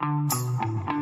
Thank you.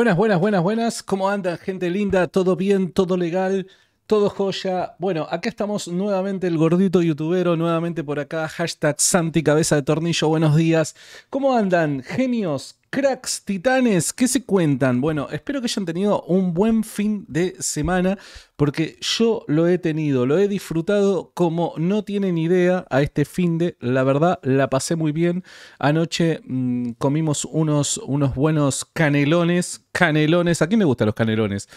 Buenas, buenas, buenas, buenas. ¿Cómo andan, gente linda? ¿Todo bien? ¿Todo legal? Todo joya. Bueno, acá estamos nuevamente el gordito youtubero, nuevamente por acá, hashtag Santi Cabeza de Tornillo, buenos días. ¿Cómo andan, genios, cracks, titanes? ¿Qué se cuentan? Bueno, espero que hayan tenido un buen fin de semana, porque yo lo he tenido, lo he disfrutado como no tienen idea a este fin de, la verdad, la pasé muy bien. Anoche mm, comimos unos, unos buenos canelones, canelones, ¿a quién le gustan los canelones?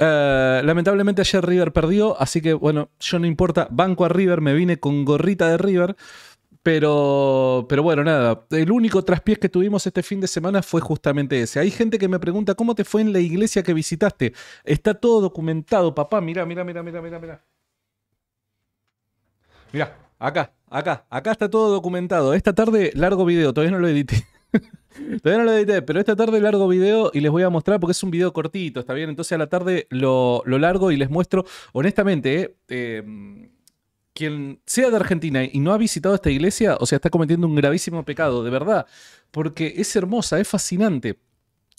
Eh, lamentablemente ayer River perdió, así que bueno, yo no importa, banco a River, me vine con gorrita de River. Pero, pero bueno, nada, el único traspiés que tuvimos este fin de semana fue justamente ese. Hay gente que me pregunta, ¿cómo te fue en la iglesia que visitaste? Está todo documentado, papá. Mira, mira, mira, mira, mira, mira. Mira, acá, acá, acá está todo documentado. Esta tarde largo video, todavía no lo edité. Todavía no lo edité, pero esta tarde largo video y les voy a mostrar porque es un video cortito, ¿está bien? Entonces a la tarde lo, largo y les muestro, honestamente, eh, em, quien sea de Argentina y no ha visitado esta iglesia, o sea, está cometiendo un gravísimo pecado, de verdad, porque es hermosa, es fascinante.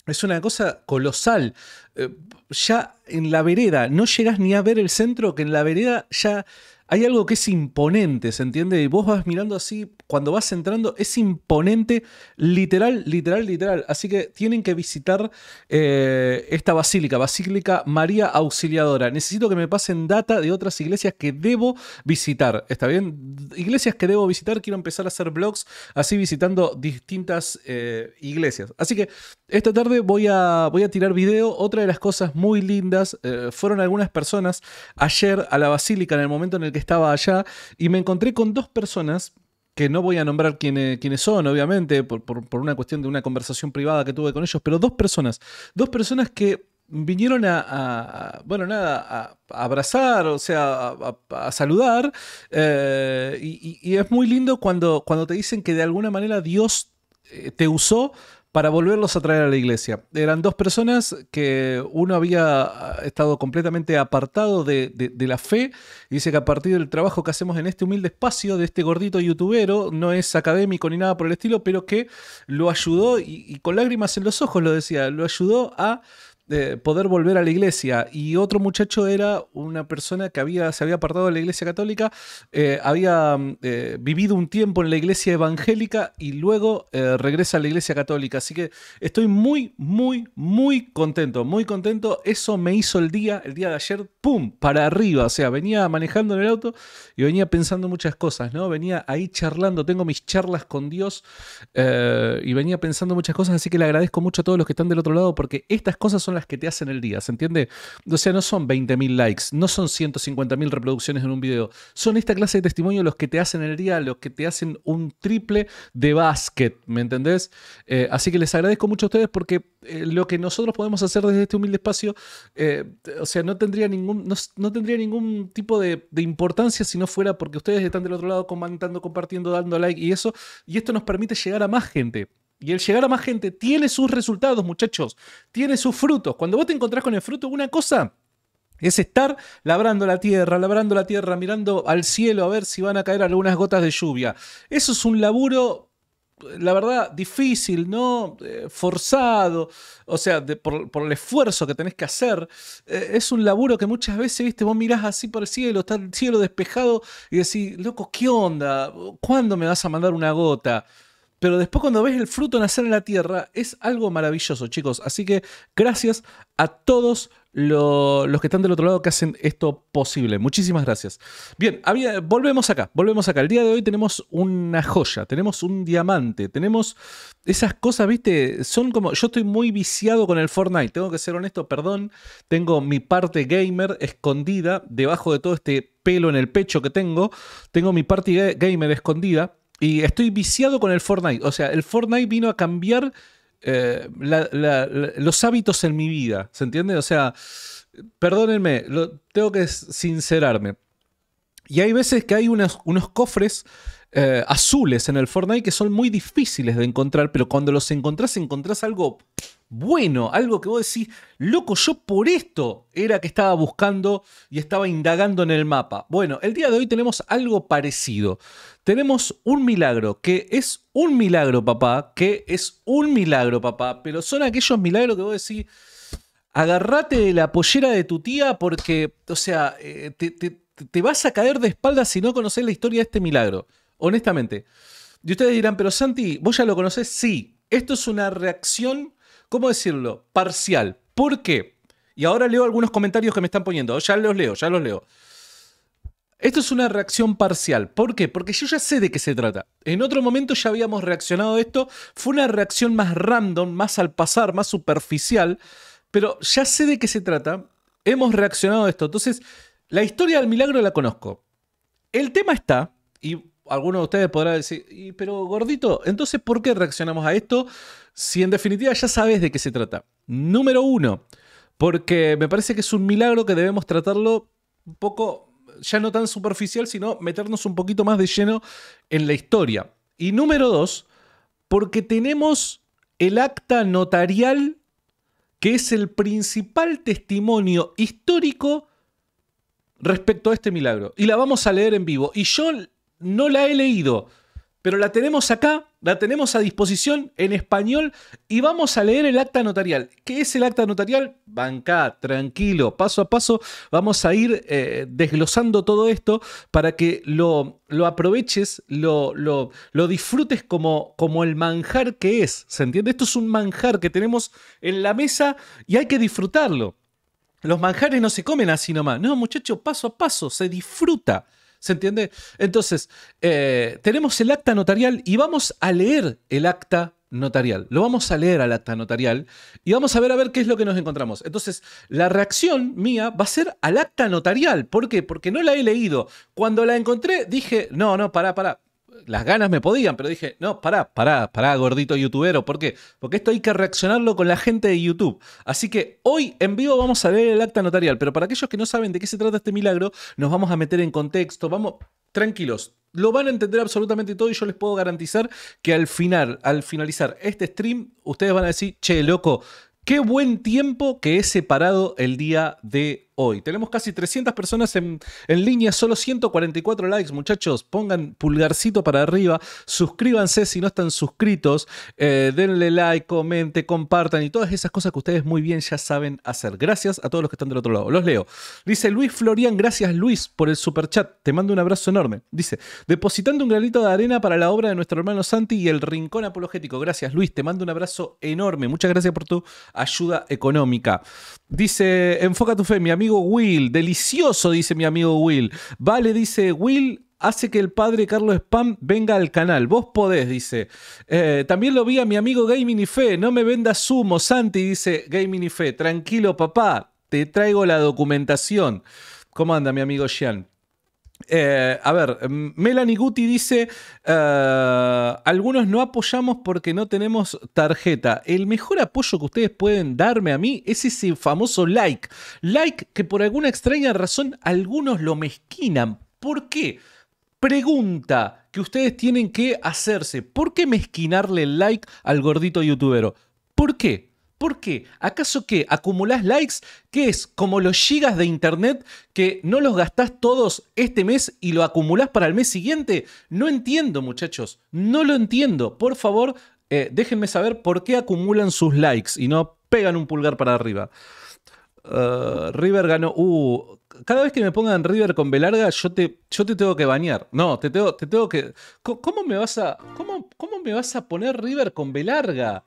Es una cosa colosal. Eh, ya en la vereda, no llegas ni a ver el centro, que en la vereda ya hay algo que es imponente, ¿se entiende? Y vos vas mirando así cuando vas entrando es imponente, literal, literal, literal. Así que tienen que visitar eh, esta basílica, Basílica María Auxiliadora. Necesito que me pasen data de otras iglesias que debo visitar, ¿está bien? Iglesias que debo visitar, quiero empezar a hacer vlogs así visitando distintas eh, iglesias. Así que esta tarde voy a, voy a tirar video. Otra de las cosas muy lindas eh, fueron algunas personas ayer a la basílica en el momento en el que estaba allá y me encontré con dos personas que no voy a nombrar quiénes, quiénes son, obviamente, por, una cuestión de una conversación privada que tuve con ellos, pero dos personas, dos personas que vinieron a, bueno, nada, a, abrazar, o sea, a, saludar, eh, y, es muy lindo cuando, cuando te dicen que de alguna manera Dios eh, te usó para volverlos a traer a la iglesia. Eran dos personas que uno había ah, estado completamente apartado de, la fe. Y dice que a partir del trabajo que hacemos en este humilde espacio de este gordito youtubero, no es académico ni nada por el estilo, pero que lo ayudó y con lágrimas en los ojos lo decía, lo ayudó a poder volver a la iglesia. Y otro muchacho era una persona que había, se había apartado de la iglesia católica, eh, había mm, eh, vivido un tiempo en la iglesia evangélica y luego eh, regresa a la iglesia católica. Así que estoy muy, muy, muy contento, muy contento. Eso me hizo el día, el día de ayer, ¡pum! para arriba. O sea, venía manejando en el auto y venía pensando muchas cosas, ¿no? Venía ahí charlando, tengo mis charlas con Dios y venía pensando muchas cosas. Así que le agradezco mucho a todos los que están del otro lado porque estas cosas son las que te hacen el día, ¿se entiende? O sea, no son 20.000 likes, no son 150.000 reproducciones en un video, son esta clase de testimonio los que te hacen el día, los que te hacen un triple de básquet, ¿me entendés? Eh, así que les agradezco mucho a ustedes porque eh, lo que nosotros podemos hacer desde este humilde espacio, eh, o sea, no tendría ningún, tendría ningún tipo de, de, importancia si no fuera porque ustedes están del otro lado comentando, compartiendo, dando like y eso, y esto nos permite llegar a más gente. Y el llegar a más gente tiene sus resultados, muchachos, tiene sus frutos. Cuando vos te encontrás con el fruto, una cosa es estar labrando la tierra, labrando la tierra, mirando al cielo a ver si van a caer algunas gotas de lluvia. Eso es un laburo la verdad, difícil, ¿no? Eh, forzado, o sea, por, el esfuerzo que tenés que hacer. Eh, es un laburo que muchas veces, viste, vos mirás así por el cielo, está el cielo despejado y decís, loco, ¿qué onda? ¿Cuándo me vas a mandar una gota? pero después cuando ves el fruto nacer en la tierra, es algo maravilloso, chicos. Así que gracias a todos los que están del otro lado que hacen esto posible. Muchísimas gracias. Bien, volvemos acá, volvemos acá. El día de hoy tenemos una joya, tenemos un diamante, tenemos esas cosas, viste, son como, yo estoy muy viciado con el Fortnite, tengo que ser honesto, perdón, tengo mi parte gamer escondida debajo de todo este pelo en el pecho que tengo, tengo mi parte gamer escondida. Y estoy viciado con el Fortnite. O sea, el Fortnite vino a cambiar eh, los hábitos en mi vida. ¿Se entiende? O sea, perdónenme, lo, tengo que sincerarme. Y hay veces que hay unos, unos cofres eh, azules en el Fortnite que son muy difíciles de encontrar, pero cuando los encontrás, encontrás algo bueno, algo que vos decís, loco, yo por esto era que estaba buscando y estaba indagando en el mapa. Bueno, el día de hoy tenemos algo parecido. Tenemos un milagro, que es un milagro, papá, que es un milagro, papá, pero son aquellos milagros que vos decís, agarrate de la pollera de tu tía porque, o sea, eh, te, te vas a caer de espaldas si no conoces la historia de este milagro honestamente. Y ustedes dirán, pero Santi, ¿vos ya lo conocés? Sí, esto es una reacción, ¿cómo decirlo? Parcial. ¿Por qué? Y ahora leo algunos comentarios que me están poniendo. Ya los leo, ya los leo. Esto es una reacción parcial. ¿Por qué? Porque yo ya sé de qué se trata. En otro momento ya habíamos reaccionado a esto. Fue una reacción más random, más al pasar, más superficial. Pero ya sé de qué se trata. Hemos reaccionado a esto. Entonces, la historia del milagro la conozco. El tema está, y alguno de ustedes podrán decir, pero gordito, entonces ¿por qué reaccionamos a esto si en definitiva ya sabes de qué se trata? Número uno, porque me parece que es un milagro que debemos tratarlo un poco, ya no tan superficial, sino meternos un poquito más de lleno en la historia. Y número dos, porque tenemos el acta notarial que es el principal testimonio histórico respecto a este milagro. Y la vamos a leer en vivo. Y yo no la he leído, pero la tenemos acá, la tenemos a disposición en español y vamos a leer el acta notarial. ¿Qué es el acta notarial? Bancá, tranquilo, paso a paso vamos a ir eh, desglosando todo esto para que lo, lo aproveches, lo, lo, lo, disfrutes como, como el manjar que es. ¿Se entiende? Esto es un manjar que tenemos en la mesa y hay que disfrutarlo. Los manjares no se comen así nomás. No, muchachos, paso a paso, se disfruta. ¿Se entiende? Entonces, eh, tenemos el acta notarial y vamos a leer el acta notarial. Lo vamos a leer al acta notarial y vamos a ver a ver qué es lo que nos encontramos. Entonces, la reacción mía va a ser al acta notarial. ¿Por qué? Porque no la he leído. Cuando la encontré dije, no, no, pará, pará las ganas me podían, pero dije, no, pará, pará, pará, gordito youtubero. ¿Por qué? Porque esto hay que reaccionarlo con la gente de YouTube. Así que hoy en vivo vamos a leer el acta notarial, pero para aquellos que no saben de qué se trata este milagro, nos vamos a meter en contexto, vamos, tranquilos. Lo van a entender absolutamente todo y yo les puedo garantizar que al final, al finalizar este stream, ustedes van a decir, che, loco, qué buen tiempo que he separado el día de hoy. Tenemos casi 300 personas en, línea, solo 144 likes, muchachos. Pongan pulgarcito para arriba, suscríbanse si no están suscritos, eh, denle like, comente, compartan y todas esas cosas que ustedes muy bien ya saben hacer. Gracias a todos los que están del otro lado. Los leo. Dice Luis Florian, gracias Luis por el super chat, Te mando un abrazo enorme. Dice, depositando un granito de arena para la obra de nuestro hermano Santi y el Rincón Apologético. Gracias Luis, te mando un abrazo enorme. Muchas gracias por tu ayuda económica. Dice, enfoca tu fe, mi amigo Will. Delicioso, dice mi amigo Will. Vale, dice Will. Hace que el padre Carlos Spam venga al canal. Vos podés, dice. Eh, también lo vi a mi amigo Gaming y Fe. No me vendas sumo, Santi, dice Gaming y Fe. Tranquilo, papá. Te traigo la documentación. ¿Cómo anda, mi amigo Jean? Eh, a ver, mm, Melanie Guti dice, eh, algunos no apoyamos porque no tenemos tarjeta. El mejor apoyo que ustedes pueden darme a mí es ese famoso like. Like que por alguna extraña razón algunos lo mezquinan. ¿Por qué? Pregunta que ustedes tienen que hacerse. ¿Por qué mezquinarle el like al gordito youtubero? ¿Por qué? ¿Por qué? ¿Acaso que acumulás likes? que es? Como los gigas de internet que no los gastás todos este mes y lo acumulás para el mes siguiente. No entiendo, muchachos. No lo entiendo. Por favor, eh, déjenme saber por qué acumulan sus likes y no pegan un pulgar para arriba. Uh, River ganó. Uh, cada vez que me pongan River con B yo te, yo te tengo que bañar. No, te tengo, te tengo que. ¿Cómo me vas a. Cómo, cómo me vas a poner River con B larga?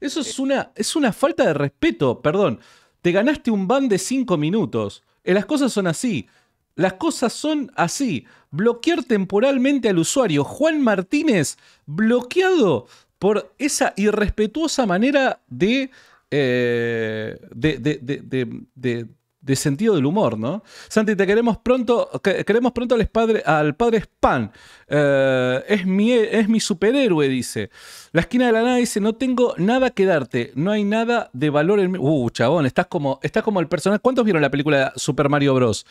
Eso es una, es una falta de respeto, perdón. Te ganaste un ban de cinco minutos. Eh, las cosas son así. Las cosas son así. Bloquear temporalmente al usuario. Juan Martínez, bloqueado por esa irrespetuosa manera de eh, de sentido del humor, ¿no? Santi, te queremos pronto, queremos pronto al padre, al padre Span. Eh, es, mi, es mi superhéroe, dice. La esquina de la nada dice, no tengo nada que darte, no hay nada de valor en mí. Uh, chabón, estás como, estás como el personaje. ¿Cuántos vieron la película Super Mario Bros?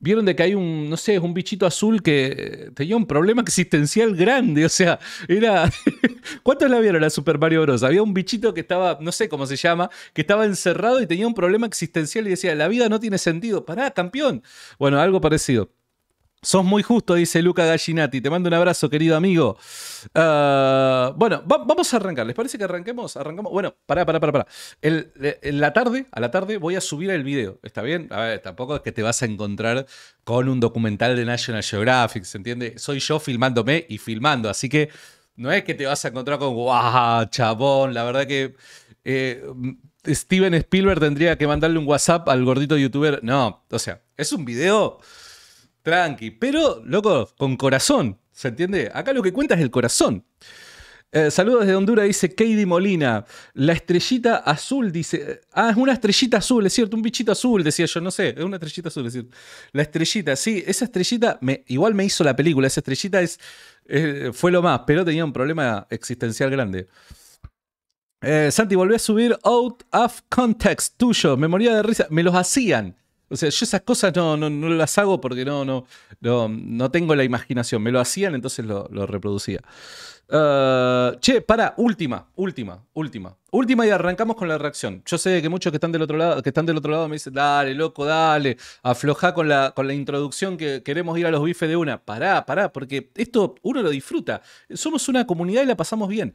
vieron de que hay un, no sé, un bichito azul que eh, tenía un problema existencial grande, o sea, era... ¿Cuántos la vieron la Super Mario Bros? Había un bichito que estaba, no sé cómo se llama, que estaba encerrado y tenía un problema existencial y decía, la vida no tiene sentido, pará, campeón. Bueno, algo parecido. Sos muy justo, dice Luca Gallinati. Te mando un abrazo, querido amigo. Ah, bueno, vamos a arrancar. ¿Les parece que arranquemos? Arrancamos. Bueno, pará, pará, pará, pará. en la tarde, a la tarde, voy a subir el video. ¿Está bien? A ver, tampoco es que te vas a encontrar con un documental de National Geographic, ¿se entiende? Soy yo filmándome y filmando, así que no es que te vas a encontrar con, ¡guau, chabón! La verdad que eh, Steven Spielberg tendría que mandarle un WhatsApp al gordito youtuber. No, o sea, es un video tranqui. Pero, loco, con corazón, ¿se entiende? Acá lo que cuenta es el corazón. Eh, saludos desde Honduras, dice Katie Molina. La estrellita azul, dice. Eh, ah, es una estrellita azul, es cierto, un bichito azul, decía yo, no sé, es una estrellita azul, es cierto. La estrellita, sí, esa estrellita me, igual me hizo la película, esa estrellita es, eh, fue lo más, pero tenía un problema existencial grande. Santi, volví a subir out of context tuyo, memoria de risa. Me los hacían. O sea, yo esas cosas no, las hago porque no, no, no, tengo la imaginación. Me lo hacían, entonces lo, reproducía. Ah, che, para, última, última, última. Última y arrancamos con la reacción. Yo sé que muchos que están del otro lado, que están del otro lado me dicen, dale, loco, dale, aflojá con la, con la introducción que queremos ir a los bifes de una. Pará, pará, porque esto uno lo disfruta. Somos una comunidad y la pasamos bien.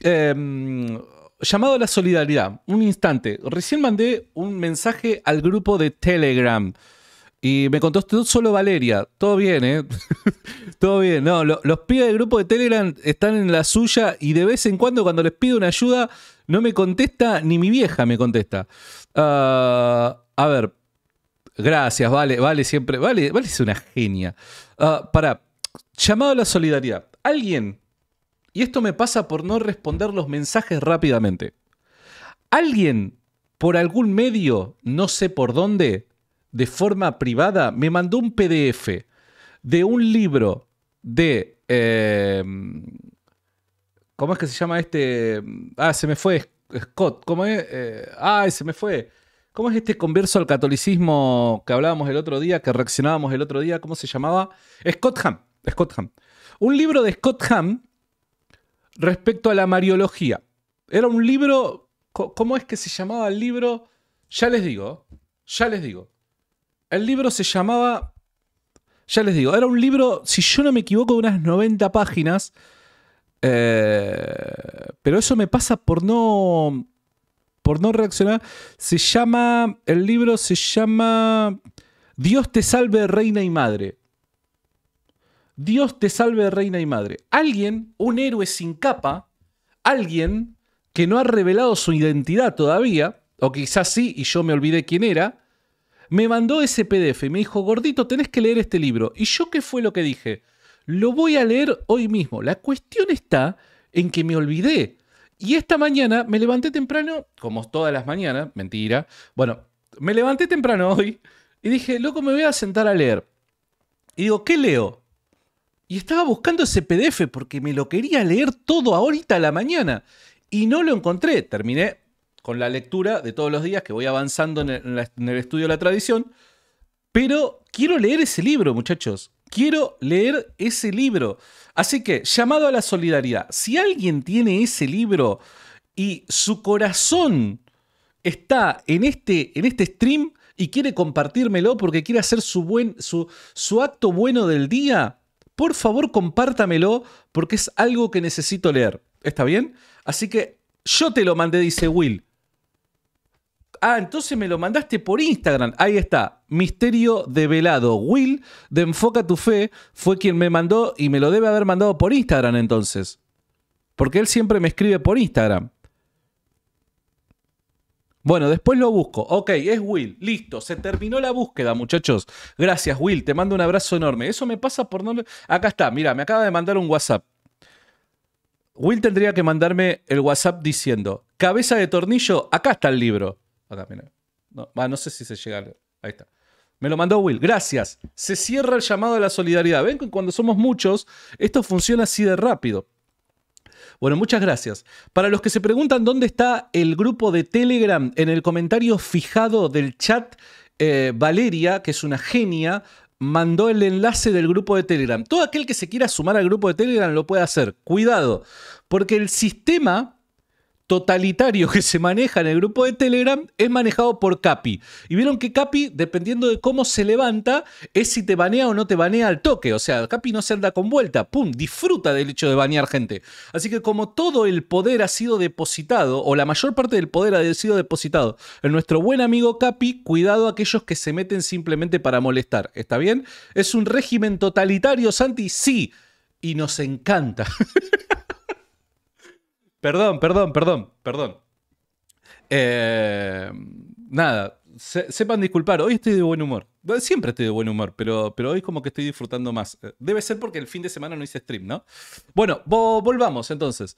Eh, llamado a la solidaridad. Un instante. Recién mandé un mensaje al grupo de Telegram. Y me contestó solo Valeria. Todo bien, ¿eh? Todo bien. No, los pibes del grupo de Telegram están en la suya y de vez en cuando cuando les pido una ayuda no me contesta ni mi vieja me contesta. Ah, a ver. Gracias, vale, vale siempre. Vale, vale es una genia. Ah, para. Llamado a la solidaridad. Alguien y esto me pasa por no responder los mensajes rápidamente. Alguien, por algún medio, no sé por dónde, de forma privada, me mandó un PDF de un libro de... Em, ¿Cómo es que se llama este? Ah, se me fue Scott. ¿Cómo es? ah, se me fue. ¿Cómo es este converso al catolicismo que hablábamos el otro día, que reaccionábamos el otro día? ¿Cómo se llamaba? Scott Ham. Scott Ham. Un libro de Scott Ham respecto a la Mariología. Era un libro, ¿cómo es que se llamaba el libro? Ya les digo, ya les digo. El libro se llamaba, ya les digo, era un libro, si yo no me equivoco, de unas 90 páginas. Eh, pero eso me pasa por no, por no reaccionar. Se llama, el libro se llama Dios te salve, reina y madre. Dios te salve, reina y madre. Alguien, un héroe sin capa, alguien que no ha revelado su identidad todavía, o quizás sí y yo me olvidé quién era, me mandó ese PDF y me dijo, gordito, tenés que leer este libro. ¿Y yo qué fue lo que dije? Lo voy a leer hoy mismo. La cuestión está en que me olvidé. Y esta mañana me levanté temprano, como todas las mañanas, mentira. Bueno, me levanté temprano hoy y dije, loco, me voy a sentar a leer. Y digo, ¿qué leo? Y estaba buscando ese PDF porque me lo quería leer todo ahorita a la mañana. Y no lo encontré. Terminé con la lectura de todos los días que voy avanzando en el, estudio de la tradición. Pero quiero leer ese libro, muchachos. Quiero leer ese libro. Así que, llamado a la solidaridad, si alguien tiene ese libro y su corazón está en este, en este stream y quiere compartírmelo porque quiere hacer su, buen, su, su acto bueno del día, por favor compártamelo porque es algo que necesito leer. ¿Está bien? Así que yo te lo mandé, dice Will. Ah, entonces me lo mandaste por Instagram. Ahí está. Misterio develado. Will de Enfoca tu Fe fue quien me mandó y me lo debe haber mandado por Instagram entonces. Porque él siempre me escribe por Instagram. Bueno, después lo busco. Ok, es Will. Listo, se terminó la búsqueda, muchachos. Gracias, Will. Te mando un abrazo enorme. Eso me pasa por no... Acá está, mira, me acaba de mandar un WhatsApp. Will tendría que mandarme el WhatsApp diciendo, cabeza de tornillo, acá está el libro. Acá, mira. No, sé si se llega. Ahí está. Me lo mandó Will. Gracias. Se cierra el llamado a la solidaridad. Ven, cuando somos muchos, esto funciona así de rápido. Bueno, muchas gracias. Para los que se preguntan dónde está el grupo de Telegram, en el comentario fijado del chat, eh, Valeria, que es una genia, mandó el enlace del grupo de Telegram. Todo aquel que se quiera sumar al grupo de Telegram lo puede hacer. Cuidado, porque el sistema totalitario que se maneja en el grupo de Telegram es manejado por Capi. Y vieron que Capi, dependiendo de cómo se levanta, es si te banea o no te banea al toque. O sea, Capi no se anda con vuelta. ¡Pum! Disfruta del hecho de banear gente. Así que como todo el poder ha sido depositado, o la mayor parte del poder ha sido depositado en nuestro buen amigo Capi, cuidado a aquellos que se meten simplemente para molestar. ¿Está bien? ¿Es un régimen totalitario, Santi? Sí. Y nos encanta. Perdón, perdón, perdón, perdón. Eh, nada, sepan disculpar, hoy estoy de buen humor. Siempre estoy de buen humor, pero, pero hoy como que estoy disfrutando más. Eh, debe ser porque el fin de semana no hice stream, ¿no? Bueno, volvamos entonces.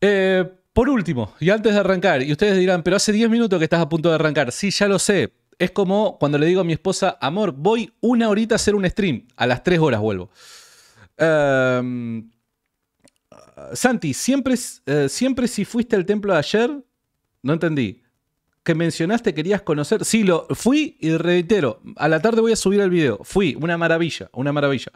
Eh, por último, y antes de arrancar, y ustedes dirán, pero hace 10 minutos que estás a punto de arrancar. Sí, ya lo sé. Es como cuando le digo a mi esposa, amor, voy una horita a hacer un stream. A las 3 horas vuelvo. Eh... Santi, siempre, eh, siempre si fuiste al templo de ayer, no entendí. Que mencionaste querías conocer. Sí, lo fui y reitero, a la tarde voy a subir el video. Fui, una maravilla, una maravilla.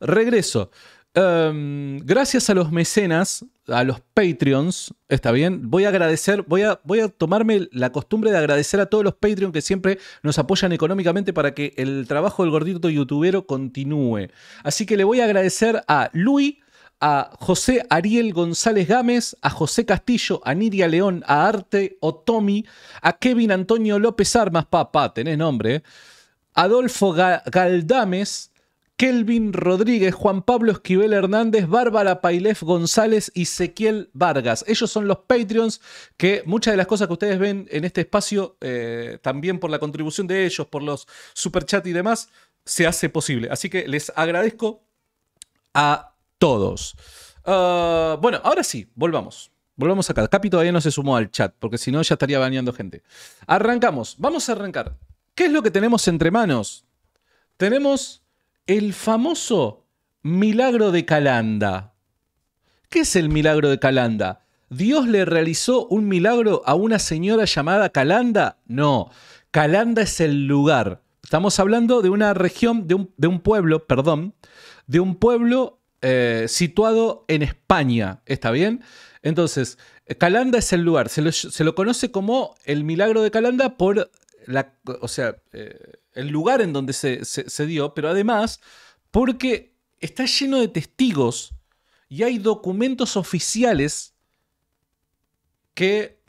Regreso. Em, gracias a los mecenas, a los Patreons, está bien. Voy a agradecer, voy a, voy a tomarme la costumbre de agradecer a todos los Patreons que siempre nos apoyan económicamente para que el trabajo del gordito youtubero continúe. Así que le voy a agradecer a Luis a José Ariel González Gámez, a José Castillo, a Nidia León, a Arte Otomi, a Kevin Antonio López Armas, papá, tenés nombre, ¿eh? Adolfo Galdámez, Galdames, Kelvin Rodríguez, Juan Pablo Esquivel Hernández, Bárbara Pailef González y Ezequiel Vargas. Ellos son los Patreons que muchas de las cosas que ustedes ven en este espacio, eh, también por la contribución de ellos, por los superchats y demás, se hace posible. Así que les agradezco a todos. Ah, bueno, ahora sí, volvamos. Volvamos acá. Capi todavía no se sumó al chat, porque si no ya estaría bañando gente. Arrancamos, vamos a arrancar. ¿Qué es lo que tenemos entre manos? Tenemos el famoso milagro de Calanda. ¿Qué es el milagro de Calanda? ¿Dios le realizó un milagro a una señora llamada Calanda? No, Calanda es el lugar. Estamos hablando de una región, de un pueblo, perdón, de un pueblo eh, situado en España, ¿está bien? Entonces, eh, Calanda es el lugar, se lo, conoce como el milagro de Calanda por la, o sea, eh, el lugar en donde se, dio, pero además porque está lleno de testigos y hay documentos oficiales que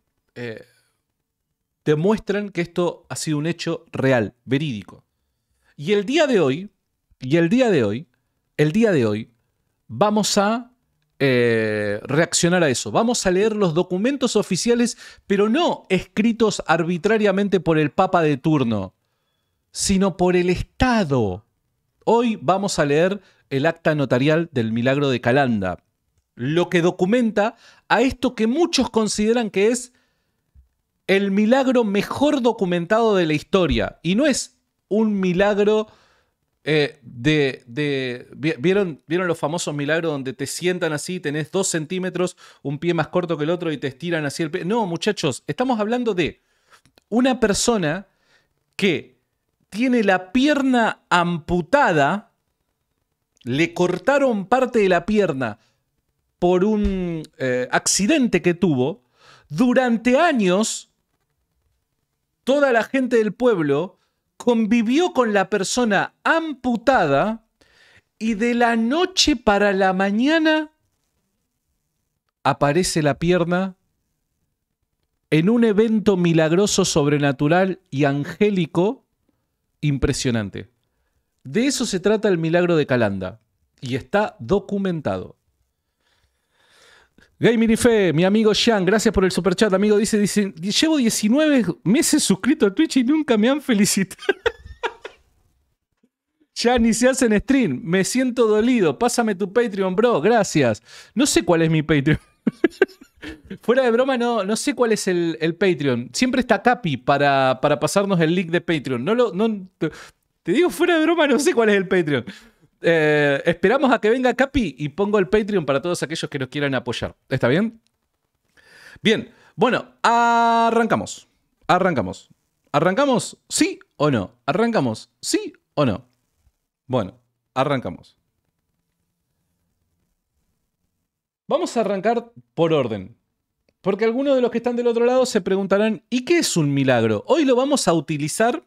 demuestran que esto ha sido un hecho real, verídico. Y el día de hoy, y el día de hoy, el día de hoy, vamos a eh, reaccionar a eso. Vamos a leer los documentos oficiales, pero no escritos arbitrariamente por el Papa de turno, sino por el Estado. Hoy vamos a leer el acta notarial del milagro de Calanda, lo que documenta a esto que muchos consideran que es el milagro mejor documentado de la historia. Y no es un milagro eh, de, ¿vieron, ¿Vieron los famosos milagros donde te sientan así, tenés dos centímetros, un pie más corto que el otro y te estiran así el pie? No, muchachos, estamos hablando de una persona que tiene la pierna amputada, le cortaron parte de la pierna por un eh, accidente que tuvo, durante años toda la gente del pueblo convivió con la persona amputada y de la noche para la mañana aparece la pierna en un evento milagroso, sobrenatural y angélico impresionante. De eso se trata el milagro de Calanda y está documentado. Gaming mi amigo Sean, gracias por el superchat, amigo. Dice, dice, llevo 19 meses suscrito a Twitch y nunca me han felicitado. ya ni se hacen stream. Me siento dolido. Pásame tu Patreon, bro. Gracias. No sé cuál es mi Patreon. Fuera de broma, no, no sé cuál es el, el Patreon. Siempre está Capi para, para, pasarnos el link de Patreon. No lo, no, te digo, fuera de broma, no sé cuál es el Patreon. Eh, esperamos a que venga Capi y pongo el Patreon para todos aquellos que nos quieran apoyar. ¿Está bien? Bien, bueno, arrancamos. Arrancamos. ¿Arrancamos sí o no? ¿Arrancamos sí o no? Bueno, arrancamos. Vamos a arrancar por orden. Porque algunos de los que están del otro lado se preguntarán, ¿y qué es un milagro? Hoy lo vamos a utilizar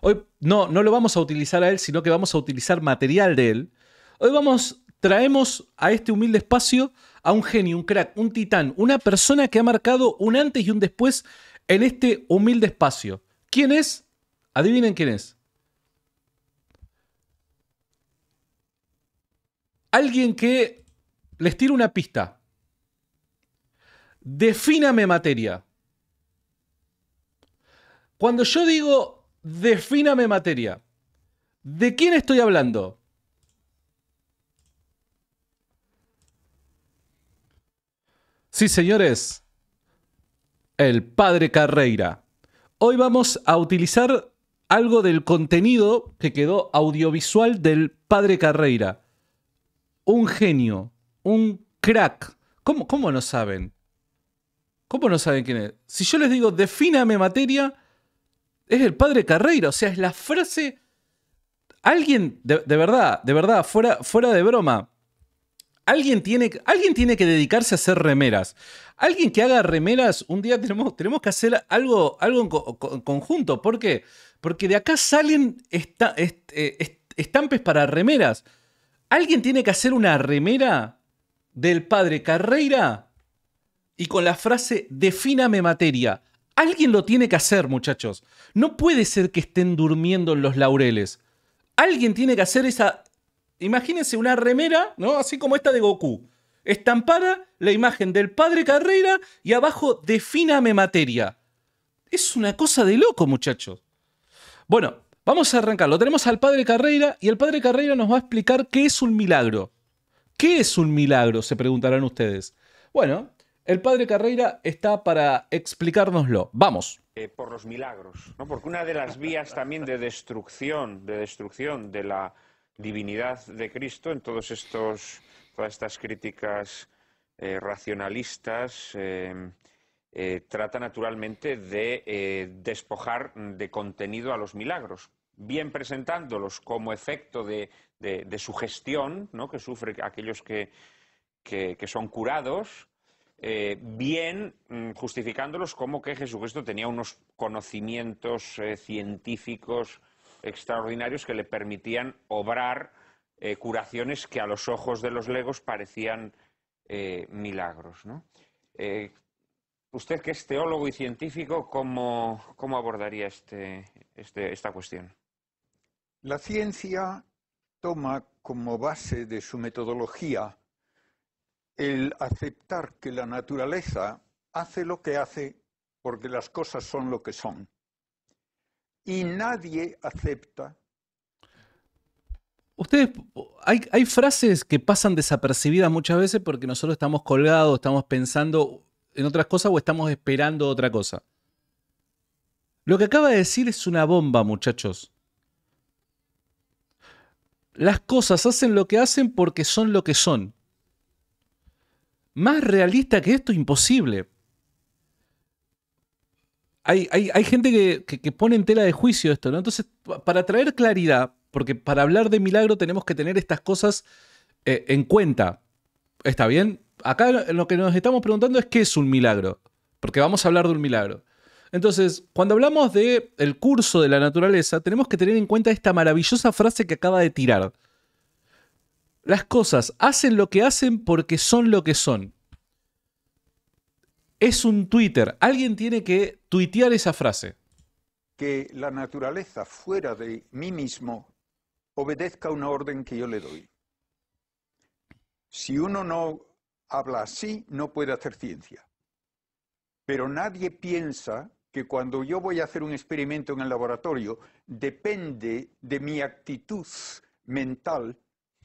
Hoy no, no lo vamos a utilizar a él, sino que vamos a utilizar material de él. Hoy vamos, traemos a este humilde espacio a un genio, un crack, un titán, una persona que ha marcado un antes y un después en este humilde espacio. ¿Quién es? Adivinen quién es. Alguien que les tira una pista. Defíname materia. Cuando yo digo Defíname materia. ¿De quién estoy hablando? Sí, señores. El padre Carreira. Hoy vamos a utilizar algo del contenido que quedó audiovisual del padre Carreira. Un genio, un crack. ¿Cómo, cómo no saben? ¿Cómo no saben quién es? Si yo les digo, defíname materia, es el padre Carreira, o sea, es la frase... Alguien, de, verdad, de verdad, fuera, fuera de broma, Alguien tiene, alguien tiene, que dedicarse a hacer remeras. Alguien que haga remeras, un día tenemos, tenemos que hacer algo, algo en, conjunto. ¿Por qué? Porque de acá salen eh, estampes para remeras. Alguien tiene que hacer una remera del padre Carreira y con la frase defíname materia. Alguien lo tiene que hacer, muchachos. No puede ser que estén durmiendo en los laureles. Alguien tiene que hacer esa. Imagínense una remera, ¿no? Así como esta de Goku. Estampada la imagen del padre Carrera y abajo defíname materia. Es una cosa de loco, muchachos. Bueno, vamos a arrancarlo. Tenemos al padre Carrera y el padre Carrera nos va a explicar qué es un milagro. ¿Qué es un milagro? Se preguntarán ustedes. Bueno, el padre Carrera está para explicárnoslo. Vamos. Eh, por los milagros, Porque una de las vías también de destrucción, de destrucción de la divinidad de Cristo en todos estos, todas estas críticas eh, racionalistas em, eh, trata naturalmente de despojar de contenido a los milagros, bien presentándolos como efecto de, de, sugestión, ¿no? que sufren aquellos que son curados, eh, bien mm, justificándolos como que Jesucristo tenía unos conocimientos eh, científicos extraordinarios que le permitían obrar eh, curaciones que a los ojos de los legos parecían milagros. usted que es teólogo y científico, ¿cómo, abordaría este, este, esta cuestión? La ciencia toma como base de su metodología el aceptar que la naturaleza hace lo que hace porque las cosas son lo que son. Y nadie acepta. Ustedes, hay, hay frases que pasan desapercibidas muchas veces porque nosotros estamos colgados, estamos pensando en otras cosas o estamos esperando otra cosa. Lo que acaba de decir es una bomba, muchachos. Las cosas hacen lo que hacen porque son lo que son. Más realista que esto, imposible. Hay, gente que, pone en tela de juicio esto, ¿no? Entonces, para traer claridad, porque para hablar de milagro tenemos que tener estas cosas eh, en cuenta. ¿Está bien? Acá lo que nos estamos preguntando es qué es un milagro, porque vamos a hablar de un milagro. Entonces, cuando hablamos del el curso de la naturaleza, tenemos que tener en cuenta esta maravillosa frase que acaba de tirar. Las cosas hacen lo que hacen porque son lo que son. Es un Twitter. Alguien tiene que tuitear esa frase. Que la naturaleza fuera de mí mismo obedezca una orden que yo le doy. Si uno no habla así, no puede hacer ciencia. Pero nadie piensa que cuando yo voy a hacer un experimento en el laboratorio, depende de mi actitud mental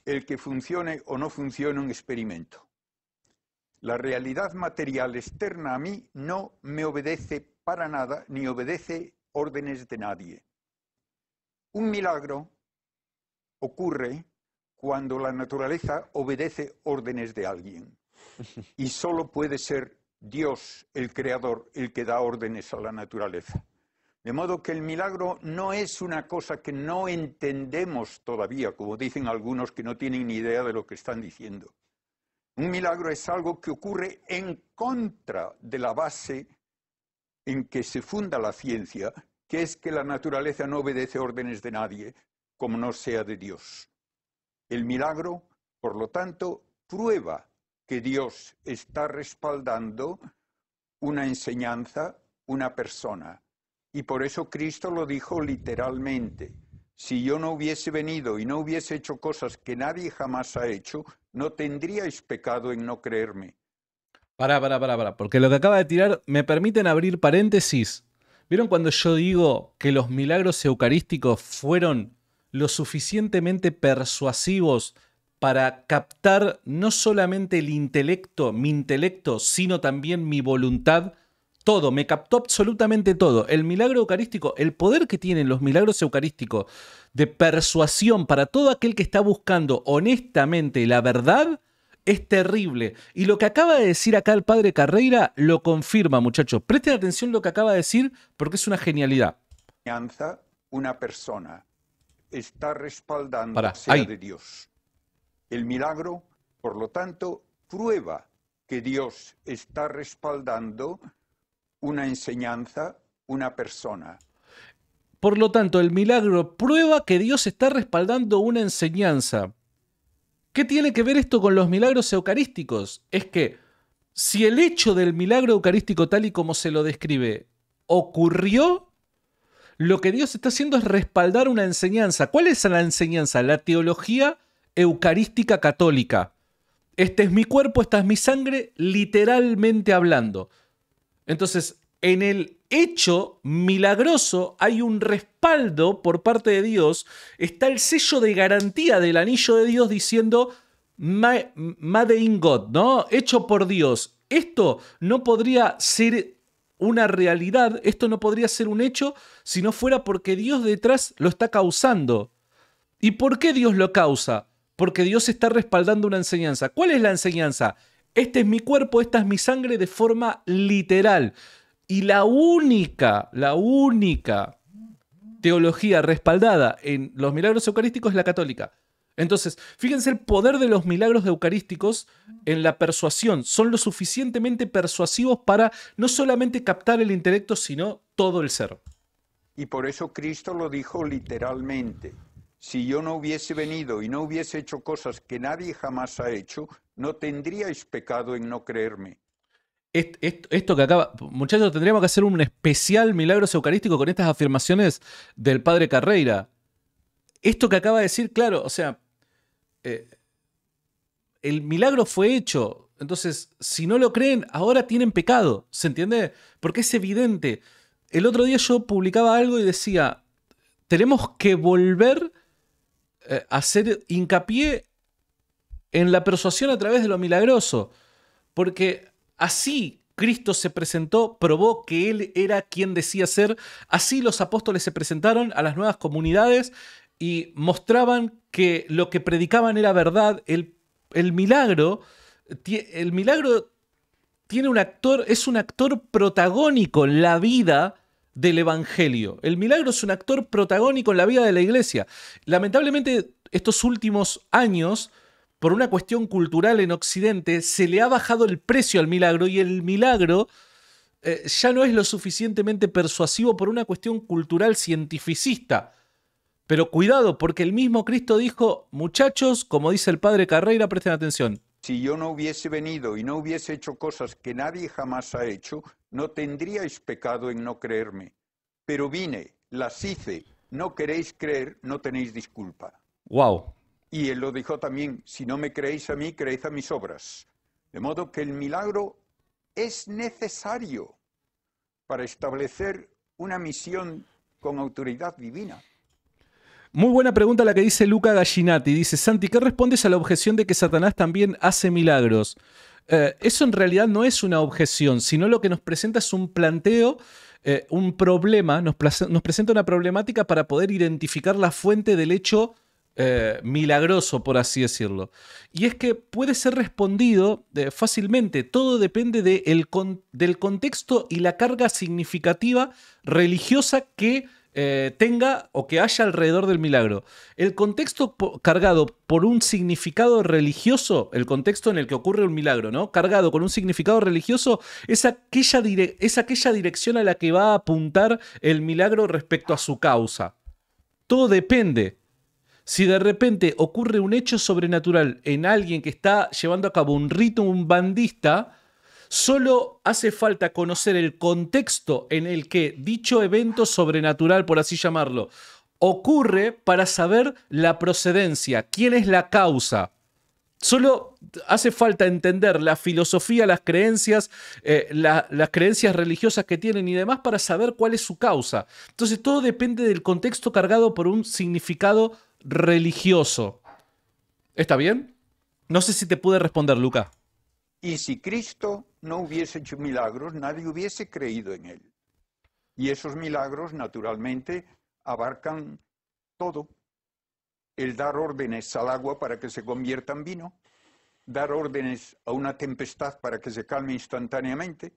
el que funcione o no funcione un experimento. La realidad material externa a mí no me obedece para nada ni obedece órdenes de nadie. Un milagro ocurre cuando la naturaleza obedece órdenes de alguien. Y solo puede ser Dios, el creador, el que da órdenes a la naturaleza. De modo que el milagro no es una cosa que no entendemos todavía, como dicen algunos que no tienen ni idea de lo que están diciendo. Un milagro es algo que ocurre en contra de la base en que se funda la ciencia, que es que la naturaleza no obedece órdenes de nadie, como no sea de Dios. El milagro, por lo tanto, prueba que Dios está respaldando una enseñanza, una persona y por eso Cristo lo dijo literalmente. Si yo no hubiese venido y no hubiese hecho cosas que nadie jamás ha hecho, no tendríais pecado en no creerme. Pará, pará, pará, pará, porque lo que acaba de tirar, me permiten abrir paréntesis. ¿Vieron cuando yo digo que los milagros eucarísticos fueron lo suficientemente persuasivos para captar no solamente el intelecto, mi intelecto, sino también mi voluntad todo, me captó absolutamente todo. El milagro eucarístico, el poder que tienen los milagros eucarísticos de persuasión para todo aquel que está buscando honestamente la verdad, es terrible. Y lo que acaba de decir acá el padre Carreira lo confirma, muchachos. Presten atención lo que acaba de decir porque es una genialidad. Una persona está respaldando para, de Dios. El milagro, por lo tanto, prueba que Dios está respaldando una enseñanza, una persona. Por lo tanto, el milagro prueba que Dios está respaldando una enseñanza. ¿Qué tiene que ver esto con los milagros eucarísticos? Es que si el hecho del milagro eucarístico tal y como se lo describe ocurrió, lo que Dios está haciendo es respaldar una enseñanza. ¿Cuál es la enseñanza? La teología eucarística católica. Este es mi cuerpo, esta es mi sangre, literalmente hablando. Entonces, en el hecho milagroso hay un respaldo por parte de Dios, está el sello de garantía del anillo de Dios diciendo Made in God, ¿no? Hecho por Dios. Esto no podría ser una realidad, esto no podría ser un hecho si no fuera porque Dios detrás lo está causando. ¿Y por qué Dios lo causa? Porque Dios está respaldando una enseñanza. ¿Cuál es la enseñanza? este es mi cuerpo, esta es mi sangre de forma literal. Y la única, la única teología respaldada en los milagros eucarísticos es la católica. Entonces, fíjense el poder de los milagros eucarísticos en la persuasión. Son lo suficientemente persuasivos para no solamente captar el intelecto, sino todo el ser. Y por eso Cristo lo dijo literalmente. Si yo no hubiese venido y no hubiese hecho cosas que nadie jamás ha hecho, no tendríais pecado en no creerme. esto que acaba, muchachos, tendríamos que hacer un especial milagro eucarístico con estas afirmaciones del padre Carreira. Esto que acaba de decir, claro, o sea, eh, el milagro fue hecho. Entonces, si no lo creen, ahora tienen pecado. ¿Se entiende? Porque es evidente. El otro día yo publicaba algo y decía, tenemos que volver eh, a hacer hincapié en la persuasión a través de lo milagroso, porque así Cristo se presentó, probó que Él era quien decía ser, así los apóstoles se presentaron a las nuevas comunidades y mostraban que lo que predicaban era verdad, el, milagro, el milagro tiene un actor, es un actor protagónico en la vida del Evangelio. El milagro es un actor protagónico en la vida de la iglesia. Lamentablemente, estos últimos años, por una cuestión cultural en Occidente, se le ha bajado el precio al milagro y el milagro eh, ya no es lo suficientemente persuasivo por una cuestión cultural cientificista. Pero cuidado, porque el mismo Cristo dijo, muchachos, como dice el padre Carreira, presten atención. Si yo no hubiese venido y no hubiese hecho cosas que nadie jamás ha hecho, no tendríais pecado en no creerme. Pero vine, las hice, no queréis creer, no tenéis disculpa. Wow, y él lo dijo también, si no me creéis a mí, creéis a mis obras. De modo que el milagro es necesario para establecer una misión con autoridad divina. Muy buena pregunta la que dice Luca Gallinati. Dice, Santi, ¿qué respondes a la objeción de que Satanás también hace milagros? Eh, eso en realidad no es una objeción, sino lo que nos presenta es un planteo, eh, un problema, nos, nos presenta una problemática para poder identificar la fuente del hecho eh, milagroso, por así decirlo. Y es que puede ser respondido eh, fácilmente, todo depende de del contexto y la carga significativa religiosa que eh, tenga o que haya alrededor del milagro. El contexto cargado por un significado religioso, el contexto en el que ocurre un milagro, ¿no? Cargado con un significado religioso, aquella, es aquella dirección a la que va a apuntar el milagro respecto a su causa. Todo depende si de repente ocurre un hecho sobrenatural en alguien que está llevando a cabo un rito, un bandista, solo hace falta conocer el contexto en el que dicho evento sobrenatural, por así llamarlo, ocurre para saber la procedencia, quién es la causa. Solo hace falta entender la filosofía, las creencias, eh, las creencias religiosas que tienen y demás para saber cuál es su causa. Entonces todo depende del contexto cargado por un significado religioso. ¿Está bien? No sé si te pude responder, Luca. Y si Cristo no hubiese hecho milagros, nadie hubiese creído en él. Y esos milagros, naturalmente, abarcan todo. El dar órdenes al agua para que se convierta en vino, dar órdenes a una tempestad para que se calme instantáneamente,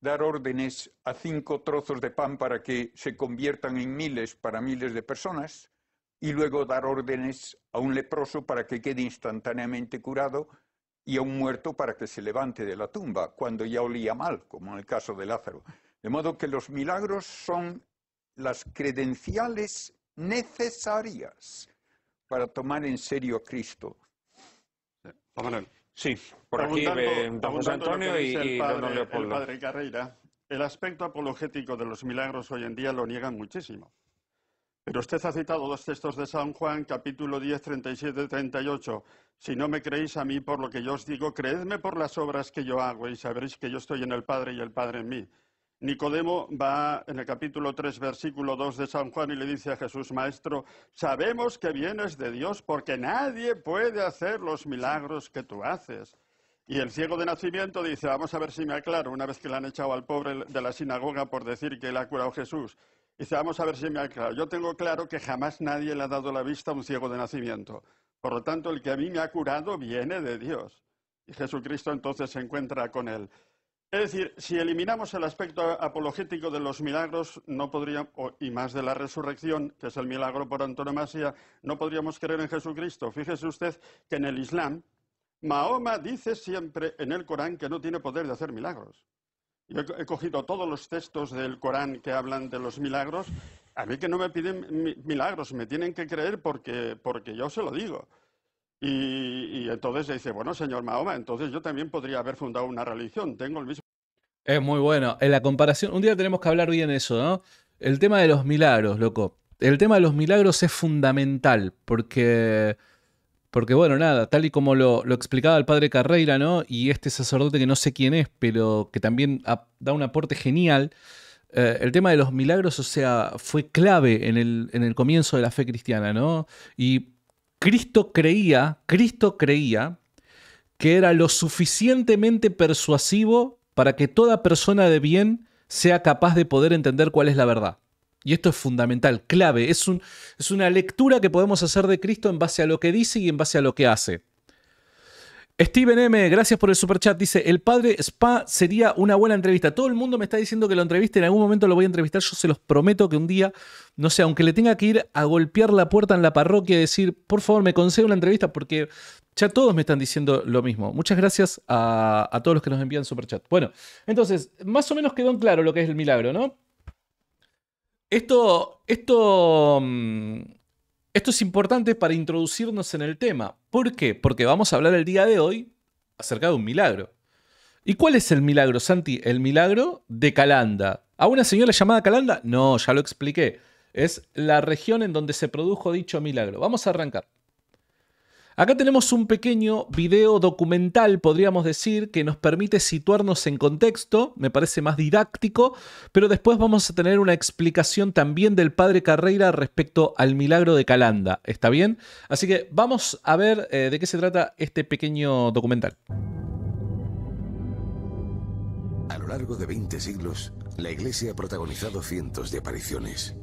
dar órdenes a cinco trozos de pan para que se conviertan en miles para miles de personas, y luego dar órdenes a un leproso para que quede instantáneamente curado y a un muerto para que se levante de la tumba, cuando ya olía mal, como en el caso de Lázaro. De modo que los milagros son las credenciales necesarias para tomar en serio a Cristo. Sí, por aquí don Antonio y el padre, padre El aspecto apologético de los milagros hoy en día lo niegan muchísimo. Pero usted ha citado dos textos de San Juan, capítulo 10, 37 y 38. Si no me creéis a mí por lo que yo os digo, creedme por las obras que yo hago y sabréis que yo estoy en el Padre y el Padre en mí. Nicodemo va en el capítulo 3, versículo 2 de San Juan y le dice a Jesús, Maestro, sabemos que vienes de Dios porque nadie puede hacer los milagros que tú haces. Y el ciego de nacimiento dice, vamos a ver si me aclaro, una vez que le han echado al pobre de la sinagoga por decir que él ha curado Jesús. Dice, vamos a ver si me ha Yo tengo claro que jamás nadie le ha dado la vista a un ciego de nacimiento. Por lo tanto, el que a mí me ha curado viene de Dios. Y Jesucristo entonces se encuentra con él. Es decir, si eliminamos el aspecto apologético de los milagros, no podríamos, y más de la resurrección, que es el milagro por antonomasia, no podríamos creer en Jesucristo. Fíjese usted que en el Islam, Mahoma dice siempre en el Corán que no tiene poder de hacer milagros. Yo he cogido todos los textos del Corán que hablan de los milagros. A mí que no me piden milagros, me tienen que creer porque, porque yo se lo digo. Y, entonces dice, bueno, señor Mahoma, entonces yo también podría haber fundado una religión, tengo el mismo... Es muy bueno. En la comparación, un día tenemos que hablar bien eso, ¿no? El tema de los milagros, loco. El tema de los milagros es fundamental porque porque bueno, nada, tal y como lo, explicaba el padre Carreira, ¿no? Y este sacerdote que no sé quién es, pero que también da un aporte genial, eh, el tema de los milagros, o sea, fue clave en el, en el comienzo de la fe cristiana, ¿no? Y Cristo creía, Cristo creía que era lo suficientemente persuasivo para que toda persona de bien sea capaz de poder entender cuál es la verdad y esto es fundamental, clave, es, un, es una lectura que podemos hacer de Cristo en base a lo que dice y en base a lo que hace. Steven M, gracias por el superchat. Dice, el padre Spa sería una buena entrevista. Todo el mundo me está diciendo que lo entreviste, en algún momento lo voy a entrevistar. Yo se los prometo que un día, no sé, aunque le tenga que ir a golpear la puerta en la parroquia y decir, por favor, me concede una entrevista, porque ya todos me están diciendo lo mismo. Muchas gracias a, a todos los que nos envían superchat. Bueno, entonces, más o menos quedó en claro lo que es el milagro, ¿no? Esto, esto, mm, esto es importante para introducirnos en el tema. ¿Por qué? Porque vamos a hablar el día de hoy acerca de un milagro. ¿Y cuál es el milagro, Santi? El milagro de Calanda. ¿A una señora llamada Calanda? No, ya lo expliqué. Es la región en donde se produjo dicho milagro. Vamos a arrancar. Acá tenemos un pequeño video documental, podríamos decir, que nos permite situarnos en contexto, me parece más didáctico, pero después vamos a tener una explicación también del padre Carreira respecto al milagro de Calanda, ¿está bien? Así que vamos a ver eh, de qué se trata este pequeño documental. A lo largo de 20 siglos, la Iglesia ha protagonizado cientos de apariciones,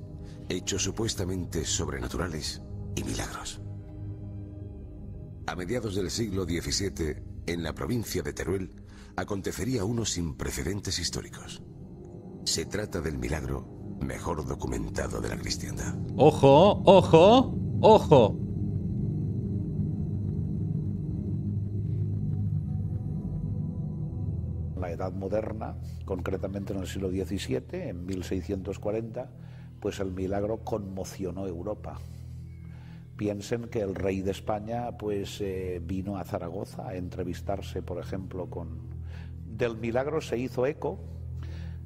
hechos supuestamente sobrenaturales y milagros. A mediados del siglo XVII, en la provincia de Teruel, acontecería uno sin precedentes históricos. Se trata del milagro mejor documentado de la cristiandad. ¡Ojo! ¡Ojo! ¡Ojo! La Edad Moderna, concretamente en el siglo XVII, en 1640, pues el milagro conmocionó Europa Piensen que el rey de España pues, eh, vino a Zaragoza a entrevistarse, por ejemplo, con... Del milagro se hizo eco,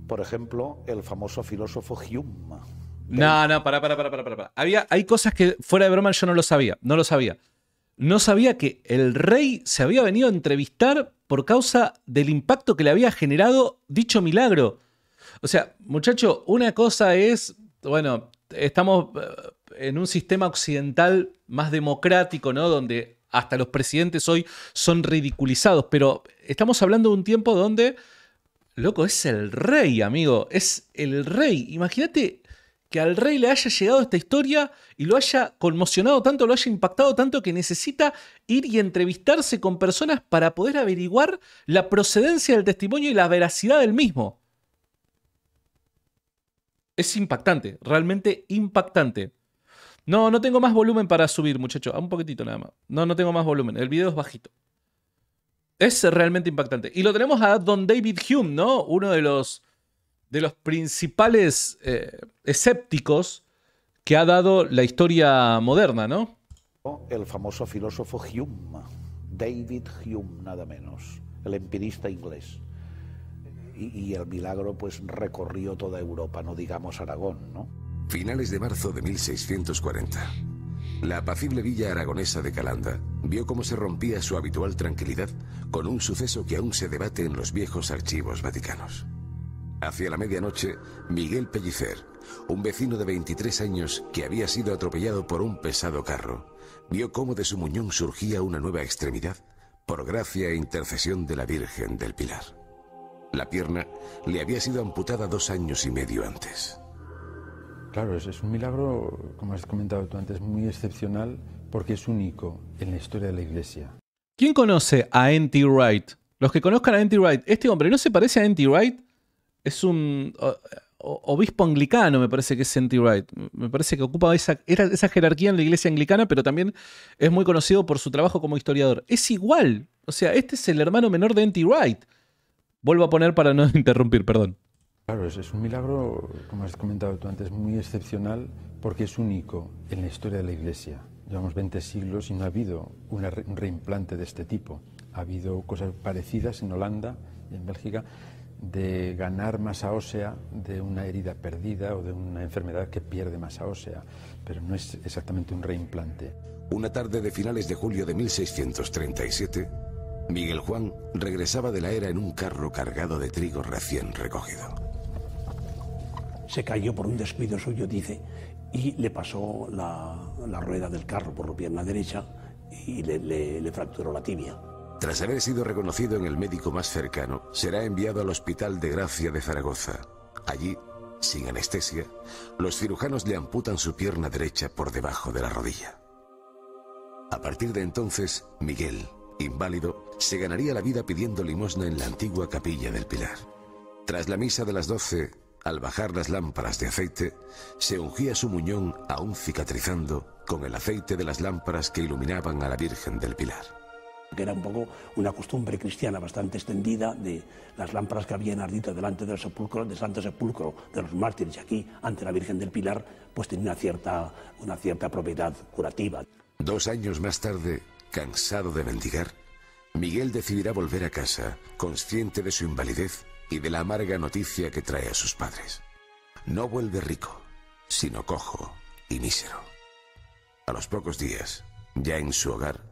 por ejemplo, el famoso filósofo Hume. No, no, para, para, para, para, para. Había, hay cosas que fuera de broma yo no lo sabía, no lo sabía. No sabía que el rey se había venido a entrevistar por causa del impacto que le había generado dicho milagro. O sea, muchacho, una cosa es, bueno, estamos eh, en un sistema occidental más democrático, ¿no? Donde hasta los presidentes hoy son ridiculizados, pero estamos hablando de un tiempo donde, loco, es el rey, amigo, es el rey. Imagínate que al rey le haya llegado esta historia y lo haya conmocionado tanto, lo haya impactado tanto que necesita ir y entrevistarse con personas para poder averiguar la procedencia del testimonio y la veracidad del mismo. Es impactante, realmente impactante. No, no tengo más volumen para subir, muchacho. Un poquitito nada más. No, no tengo más volumen. El video es bajito. Es realmente impactante. Y lo tenemos a Don David Hume, ¿no? Uno de los, de los principales eh, escépticos que ha dado la historia moderna, ¿no? El famoso filósofo Hume, David Hume, nada menos, el empirista inglés. y el milagro pues recorrió toda Europa, no digamos Aragón, ¿no? Finales de marzo de 1640. La apacible villa aragonesa de Calanda vio cómo se rompía su habitual tranquilidad con un suceso que aún se debate en los viejos archivos vaticanos. Hacia la medianoche, Miguel Pellicer, un vecino de 23 años que había sido atropellado por un pesado carro, vio cómo de su muñón surgía una nueva extremidad por gracia e intercesión de la Virgen del Pilar. La pierna le había sido amputada dos años y medio antes. Claro, es, un milagro, como has comentado tú antes, muy excepcional porque es único en la historia de la Iglesia. ¿Quién conoce a N.T. Wright? Los que conozcan a N.T. Wright, este hombre no se parece a N.T. Wright, es un obispo anglicano, me parece que es N.T. Wright. Me parece que ocupa esa, esa jerarquía en la iglesia anglicana, pero también es muy conocido por su trabajo como historiador. Es igual, o sea, este es el hermano menor de N.T. Wright. Vuelvo a poner para no interrumpir, perdón. Claro, es, un milagro, como has comentado tú antes, muy excepcional porque es único en la historia de la Iglesia. Llevamos 20 siglos y no ha habido un reimplante de este tipo. Ha habido cosas parecidas en Holanda y en Bélgica de ganar masa ósea de una herida perdida o de una enfermedad que pierde masa ósea, pero no es exactamente un reimplante. Una tarde de finales de julio de 1637, Miguel Juan regresaba de la era en un carro cargado de trigo recién recogido se cayó por un descuido suyo, dice, y le pasó la, rueda del carro por la pierna derecha y le, fracturó la tibia. Tras haber sido reconocido en el médico más cercano, será enviado al Hospital de Gracia de Zaragoza. Allí, sin anestesia, los cirujanos le amputan su pierna derecha por debajo de la rodilla. A partir de entonces, Miguel, inválido, se ganaría la vida pidiendo limosna en la antigua capilla del Pilar. Tras la misa de las doce al bajar las lámparas de aceite, se ungía su muñón aún cicatrizando con el aceite de las lámparas que iluminaban a la Virgen del Pilar. Que era un poco una costumbre cristiana bastante extendida de las lámparas que habían ardido delante del sepulcro, del Santo Sepulcro de los mártires, y aquí, ante la Virgen del Pilar, pues tenía una cierta, una cierta propiedad curativa. Dos años más tarde, cansado de mendigar, Miguel decidirá volver a casa, consciente de su invalidez y de la amarga noticia que trae a sus padres. No vuelve rico, sino cojo y mísero. A los pocos días, ya en su hogar,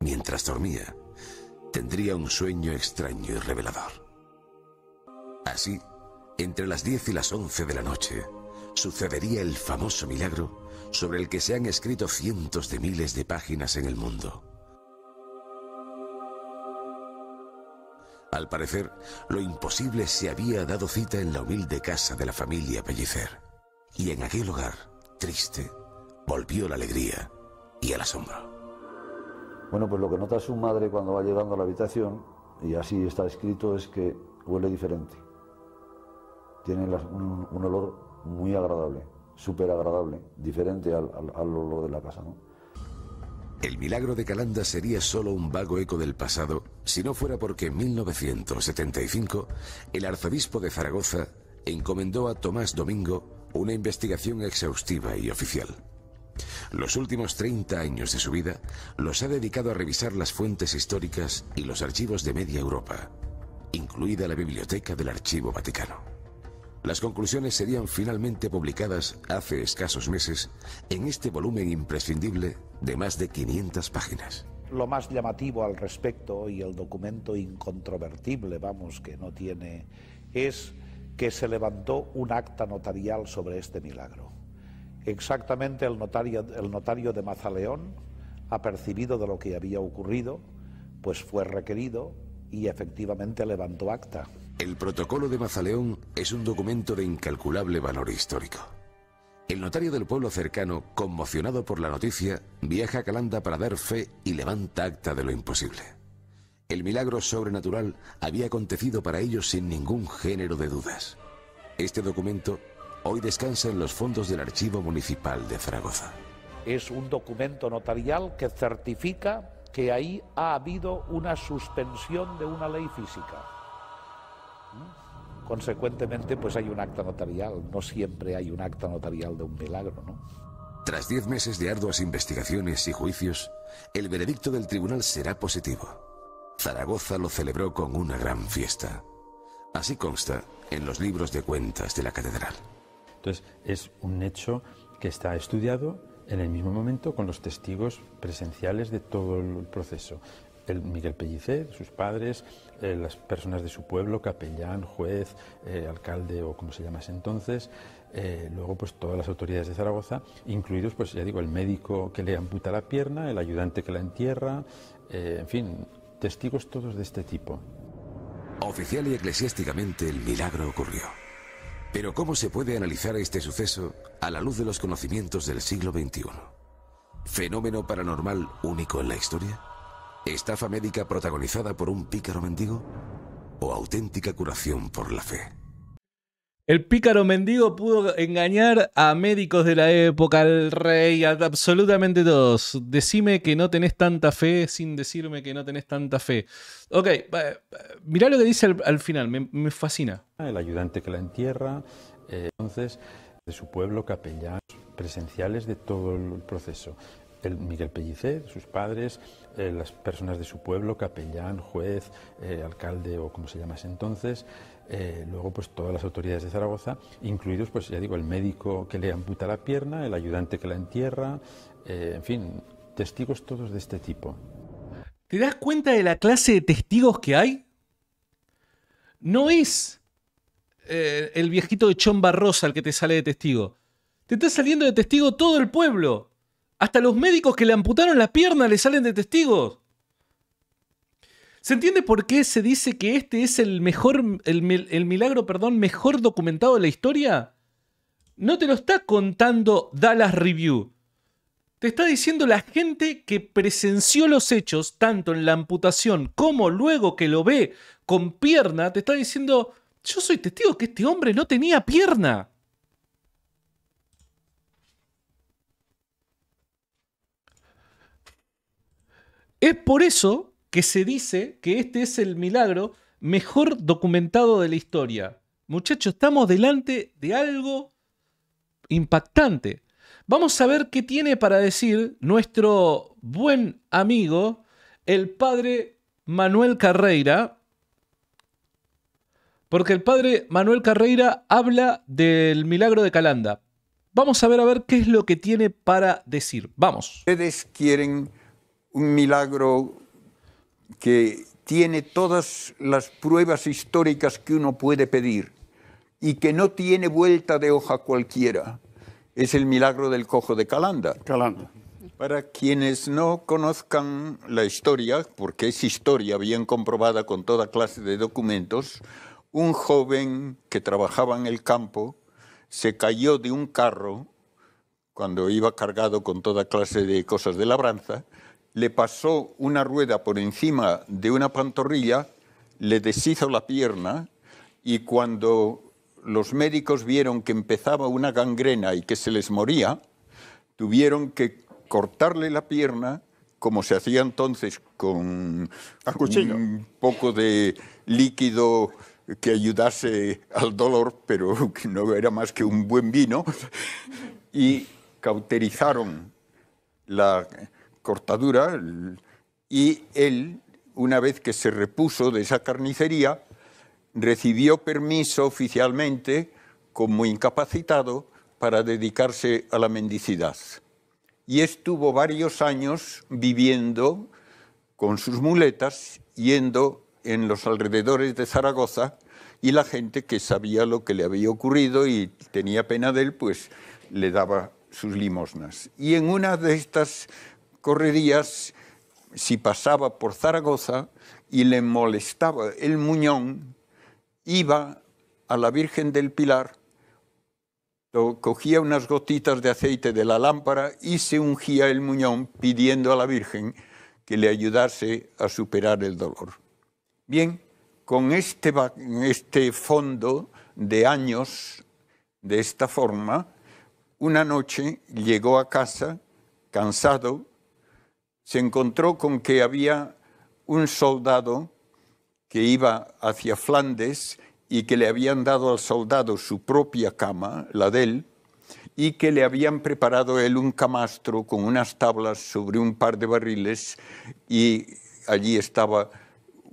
mientras dormía, tendría un sueño extraño y revelador. Así, entre las 10 y las 11 de la noche, sucedería el famoso milagro sobre el que se han escrito cientos de miles de páginas en el mundo Al parecer, lo imposible se había dado cita en la humilde casa de la familia Pellicer. Y en aquel hogar, triste, volvió la alegría y el asombro. Bueno, pues lo que nota su madre cuando va llegando a la habitación, y así está escrito, es que huele diferente. Tiene un, olor muy agradable, súper agradable, diferente al, al olor de la casa, ¿no? El milagro de Calanda sería solo un vago eco del pasado si no fuera porque en 1975 el arzobispo de Zaragoza encomendó a Tomás Domingo una investigación exhaustiva y oficial. Los últimos 30 años de su vida los ha dedicado a revisar las fuentes históricas y los archivos de media Europa, incluida la biblioteca del Archivo Vaticano. Las conclusiones serían finalmente publicadas hace escasos meses en este volumen imprescindible de más de 500 páginas. Lo más llamativo al respecto y el documento incontrovertible, vamos, que no tiene, es que se levantó un acta notarial sobre este milagro. Exactamente el notario, el notario de Mazaleón, apercibido de lo que había ocurrido, pues fue requerido y efectivamente levantó acta. El protocolo de Mazaleón es un documento de incalculable valor histórico. El notario del pueblo cercano, conmocionado por la noticia, viaja a Calanda para dar fe y levanta acta de lo imposible. El milagro sobrenatural había acontecido para ellos sin ningún género de dudas. Este documento hoy descansa en los fondos del Archivo Municipal de Zaragoza. Es un documento notarial que certifica que ahí ha habido una suspensión de una ley física Consecuentemente, pues hay un acta notarial, no siempre hay un acta notarial de un milagro, ¿no? Tras diez meses de arduas investigaciones y juicios, el veredicto del tribunal será positivo. Zaragoza lo celebró con una gran fiesta. Así consta en los libros de cuentas de la catedral. Entonces, es un hecho que está estudiado en el mismo momento con los testigos presenciales de todo el proceso. El Miguel Pellicer, sus padres, eh, las personas de su pueblo, capellán, juez, eh, alcalde o como se llamase entonces, eh, luego pues todas las autoridades de Zaragoza, incluidos pues ya digo el médico que le amputa la pierna, el ayudante que la entierra, en fin, testigos todos de este tipo. Oficial y eclesiásticamente el milagro ocurrió. Pero ¿cómo se puede analizar este suceso a la luz de los conocimientos del siglo XXI? ¿Fenómeno paranormal único en la historia? ¿Estafa médica protagonizada por un pícaro mendigo? ¿O auténtica curación por la fe? El pícaro mendigo pudo engañar a médicos de la época, al rey, a absolutamente todos. Decime que no tenés tanta fe sin decirme que no tenés tanta fe. Ok, mirá lo que dice al, final, me, fascina. El ayudante que la entierra, eh, entonces, de su pueblo, capellán presenciales de todo el proceso. Miguel Pellicer, sus padres, eh, las personas de su pueblo, capellán, juez, eh, alcalde o como se llamase entonces, eh, luego pues todas las autoridades de Zaragoza, incluidos pues ya digo el médico que le amputa la pierna, el ayudante que la entierra, en fin, testigos todos de este tipo. ¿Te das cuenta de la clase de testigos que hay? No es el viejito de Chomba Rosa el que te sale de testigo. Te está saliendo de testigo todo el pueblo. Hasta los médicos que le amputaron la pierna le salen de testigos. ¿Se entiende por qué se dice que este es el mejor, el, milagro, perdón, mejor documentado de la historia? No te lo está contando Dallas Review. Te está diciendo la gente que presenció los hechos, tanto en la amputación como luego que lo ve con pierna, te está diciendo, yo soy testigo que este hombre no tenía pierna. Es por eso que se dice que este es el milagro mejor documentado de la historia. Muchachos, estamos delante de algo impactante. Vamos a ver qué tiene para decir nuestro buen amigo, el padre Manuel Carreira, porque el padre Manuel Carreira habla del milagro de Calanda. Vamos a ver a ver qué es lo que tiene para decir. Vamos. Ustedes quieren un milagro que tiene todas las pruebas históricas que uno puede pedir y que no tiene vuelta de hoja cualquiera. Es el milagro del cojo de Calanda. Para quienes no conozcan la historia, porque es historia bien comprobada con toda clase de documentos, un joven que trabajaba en el campo se cayó de un carro cuando iba cargado con toda clase de cosas de labranza le pasó una rueda por encima de una pantorrilla, le deshizo la pierna y cuando los médicos vieron que empezaba una gangrena y que se les moría, tuvieron que cortarle la pierna, como se hacía entonces con un poco de líquido que ayudase al dolor, pero que no era más que un buen vino, y cauterizaron la, cortadura y él, una vez que se repuso de esa carnicería, recibió permiso oficialmente como incapacitado para dedicarse a la mendicidad. Y estuvo varios años viviendo con sus muletas, yendo en los alrededores de Zaragoza, y la gente que sabía lo que le había ocurrido y tenía pena de él, pues le daba sus limosnas. Y en una de estas correrías si pasaba por Zaragoza y le molestaba el muñón, iba a la Virgen del Pilar, cogía unas gotitas de aceite de la lámpara y se ungía el muñón pidiendo a la Virgen que le ayudase a superar el dolor. Bien, con este, este fondo de años, de esta forma, una noche llegó a casa cansado, se encontró con que había un soldado que iba hacia Flandes y que le habían dado al soldado su propia cama, la de él, y que le habían preparado él un camastro con unas tablas sobre un par de barriles y allí estaba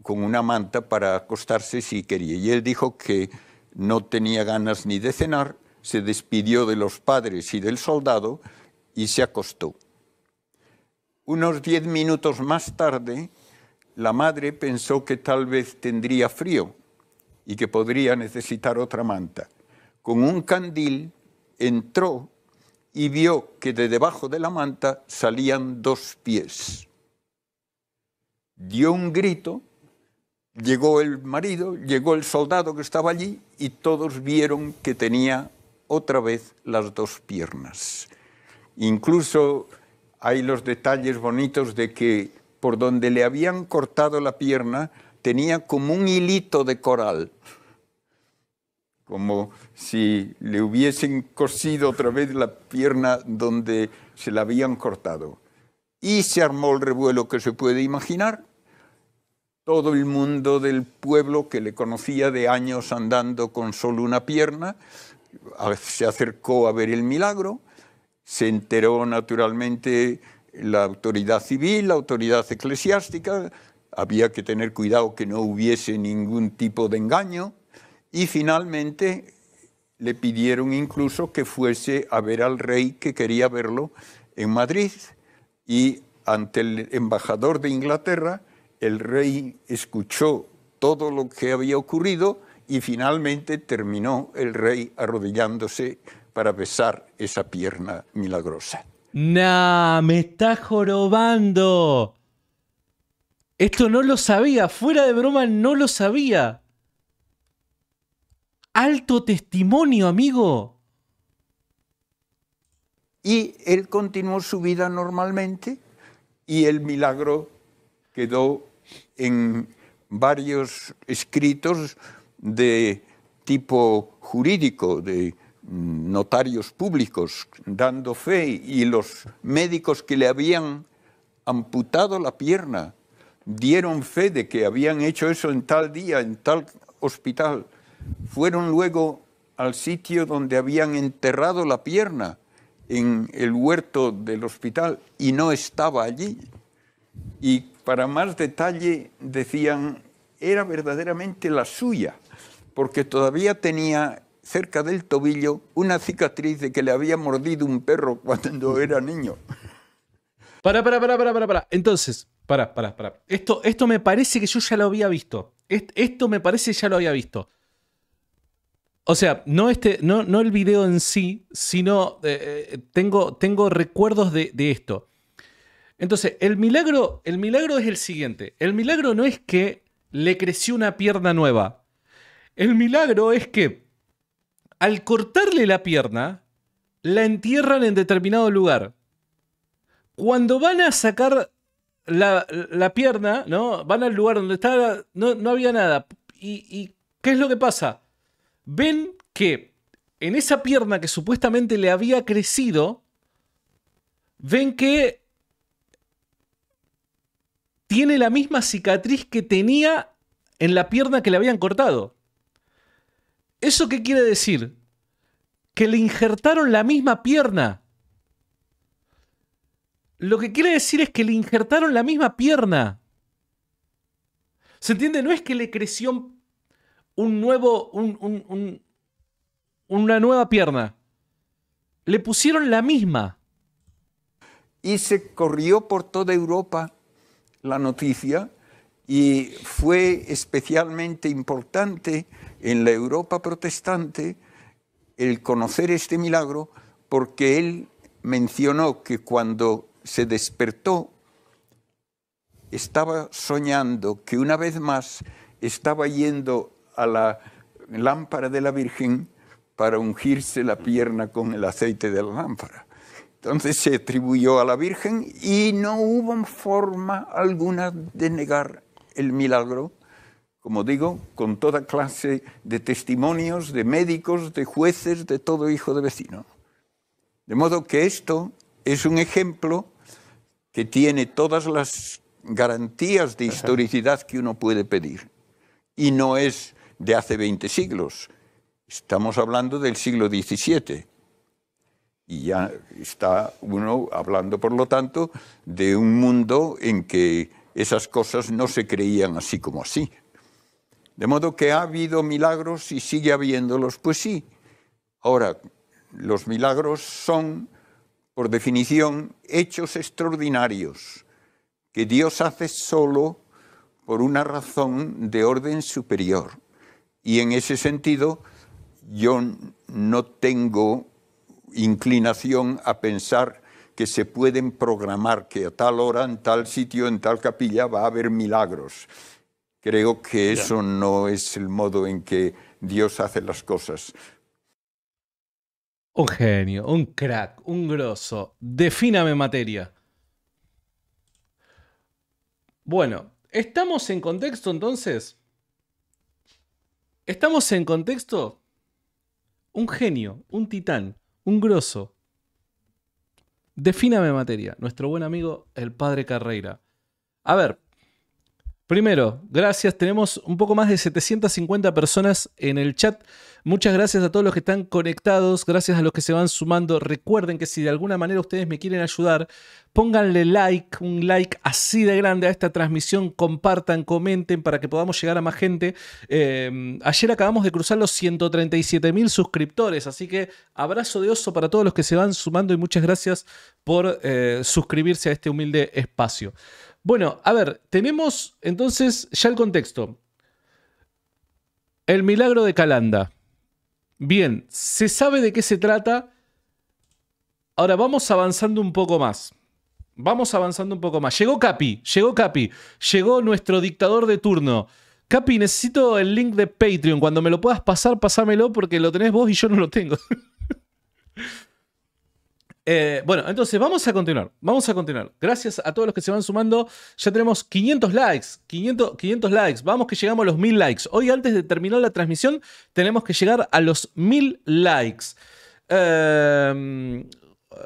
con una manta para acostarse si quería. Y él dijo que no tenía ganas ni de cenar, se despidió de los padres y del soldado y se acostó. Unos diez minutos más tarde, la madre pensó que tal vez tendría frío y que podría necesitar otra manta. Con un candil entró y vio que de debajo de la manta salían dos pies. Dio un grito, llegó el marido, llegó el soldado que estaba allí y todos vieron que tenía otra vez las dos piernas. Incluso hay los detalles bonitos de que por donde le habían cortado la pierna tenía como un hilito de coral, como si le hubiesen cosido otra vez la pierna donde se la habían cortado. Y se armó el revuelo que se puede imaginar. Todo el mundo del pueblo que le conocía de años andando con solo una pierna ah, se acercó a ver el milagro se enteró naturalmente la autoridad civil, la autoridad eclesiástica, había que tener cuidado que no hubiese ningún tipo de engaño y finalmente le pidieron incluso que fuese a ver al rey que quería verlo en Madrid y ante el embajador de Inglaterra el rey escuchó todo lo que había ocurrido y finalmente terminó el rey arrodillándose para besar esa pierna milagrosa. Nah, me está jorobando. Esto no lo sabía, fuera de broma no lo sabía. Alto testimonio, amigo. Y él continuó su vida normalmente y el milagro quedó en varios escritos de tipo jurídico, de notarios públicos dando fe y los médicos que le habían amputado la pierna dieron fe de que habían hecho eso en tal día, en tal hospital. Fueron luego al sitio donde habían enterrado la pierna, en el huerto del hospital, y no estaba allí. Y para más detalle decían, era verdaderamente la suya, porque todavía tenía cerca del tobillo una cicatriz de que le había mordido un perro cuando era niño. Para, para, para, para, para, para. Entonces, para, para, para. Esto, esto me parece que yo ya lo había visto. esto me parece que ya lo había visto. O sea, no, este, no, no el video en sí, sino eh, eh, tengo, tengo recuerdos de, de esto. Entonces, el milagro, el milagro es el siguiente. El milagro no es que le creció una pierna nueva. El milagro es que al cortarle la pierna, la entierran en determinado lugar. Cuando van a sacar la, pierna, ¿no? Van al lugar donde estaba, no, había nada. ¿Y qué es lo que pasa? Ven que en esa pierna que supuestamente le había crecido, ven que tiene la misma cicatriz que tenía en la pierna que le habían cortado. ¿Eso qué quiere decir? Que le injertaron la misma pierna. Lo que quiere decir es que le injertaron la misma pierna. ¿Se entiende? No es que le creció un nuevo. una nueva pierna. Le pusieron la misma. Y se corrió por toda Europa la noticia y fue especialmente importante en la Europa protestante el conocer este milagro porque él mencionó que cuando se despertó estaba soñando que una vez más estaba yendo a la lámpara de la Virgen para ungirse la pierna con el aceite de la lámpara. Entonces se atribuyó a la Virgen y no hubo forma alguna de negar el milagro como digo, con toda clase de testimonios, de médicos, de jueces, de todo hijo de vecino. De modo que esto es un ejemplo que tiene todas las garantías de historicidad que uno puede pedir. Y no es de hace 20 siglos, estamos hablando del siglo XVII. Y ya está uno hablando, por lo tanto, de un mundo en que esas cosas no se creían así como así. De modo que ha habido milagros y sigue habiéndolos. Pues sí. Ahora, los milagros son, por definición, hechos extraordinarios que Dios hace solo por una razón de orden superior. Y en ese sentido, yo no tengo inclinación a pensar que se pueden programar que a tal hora, en tal sitio, en tal capilla va a haber milagros. Creo que eso no es el modo en que Dios hace las cosas. Un genio, un crack, un grosso. Defíname materia. Bueno, ¿estamos en contexto entonces? ¿Estamos en contexto? Un genio, un titán, un grosso. Defíname materia, nuestro buen amigo el padre Carreira. A ver, Primero, gracias. Tenemos un poco más de 750 personas en el chat. Muchas gracias a todos los que están conectados, gracias a los que se van sumando. Recuerden que si de alguna manera ustedes me quieren ayudar, pónganle like, un like así de grande a esta transmisión, compartan, comenten para que podamos llegar a más gente. Em, ayer acabamos de cruzar los 137 mil suscriptores, así que abrazo de oso para todos los que se van sumando y muchas gracias por eh, suscribirse a este humilde espacio. Bueno, a ver, tenemos entonces ya el contexto. El milagro de Calanda. Bien, se sabe de qué se trata. Ahora vamos avanzando un poco más. Vamos avanzando un poco más. Llegó Capi, llegó Capi, llegó nuestro dictador de turno. Capi, necesito el link de Patreon. Cuando me lo puedas pasar, pasámelo porque lo tenés vos y yo no lo tengo. Eh, bueno, entonces vamos a continuar. Vamos a continuar. Gracias a todos los que se van sumando. Ya tenemos 500 likes. 500, 500 likes. Vamos que llegamos a los 1000 likes. Hoy, antes de terminar la transmisión, tenemos que llegar a los 1000 likes. Eh,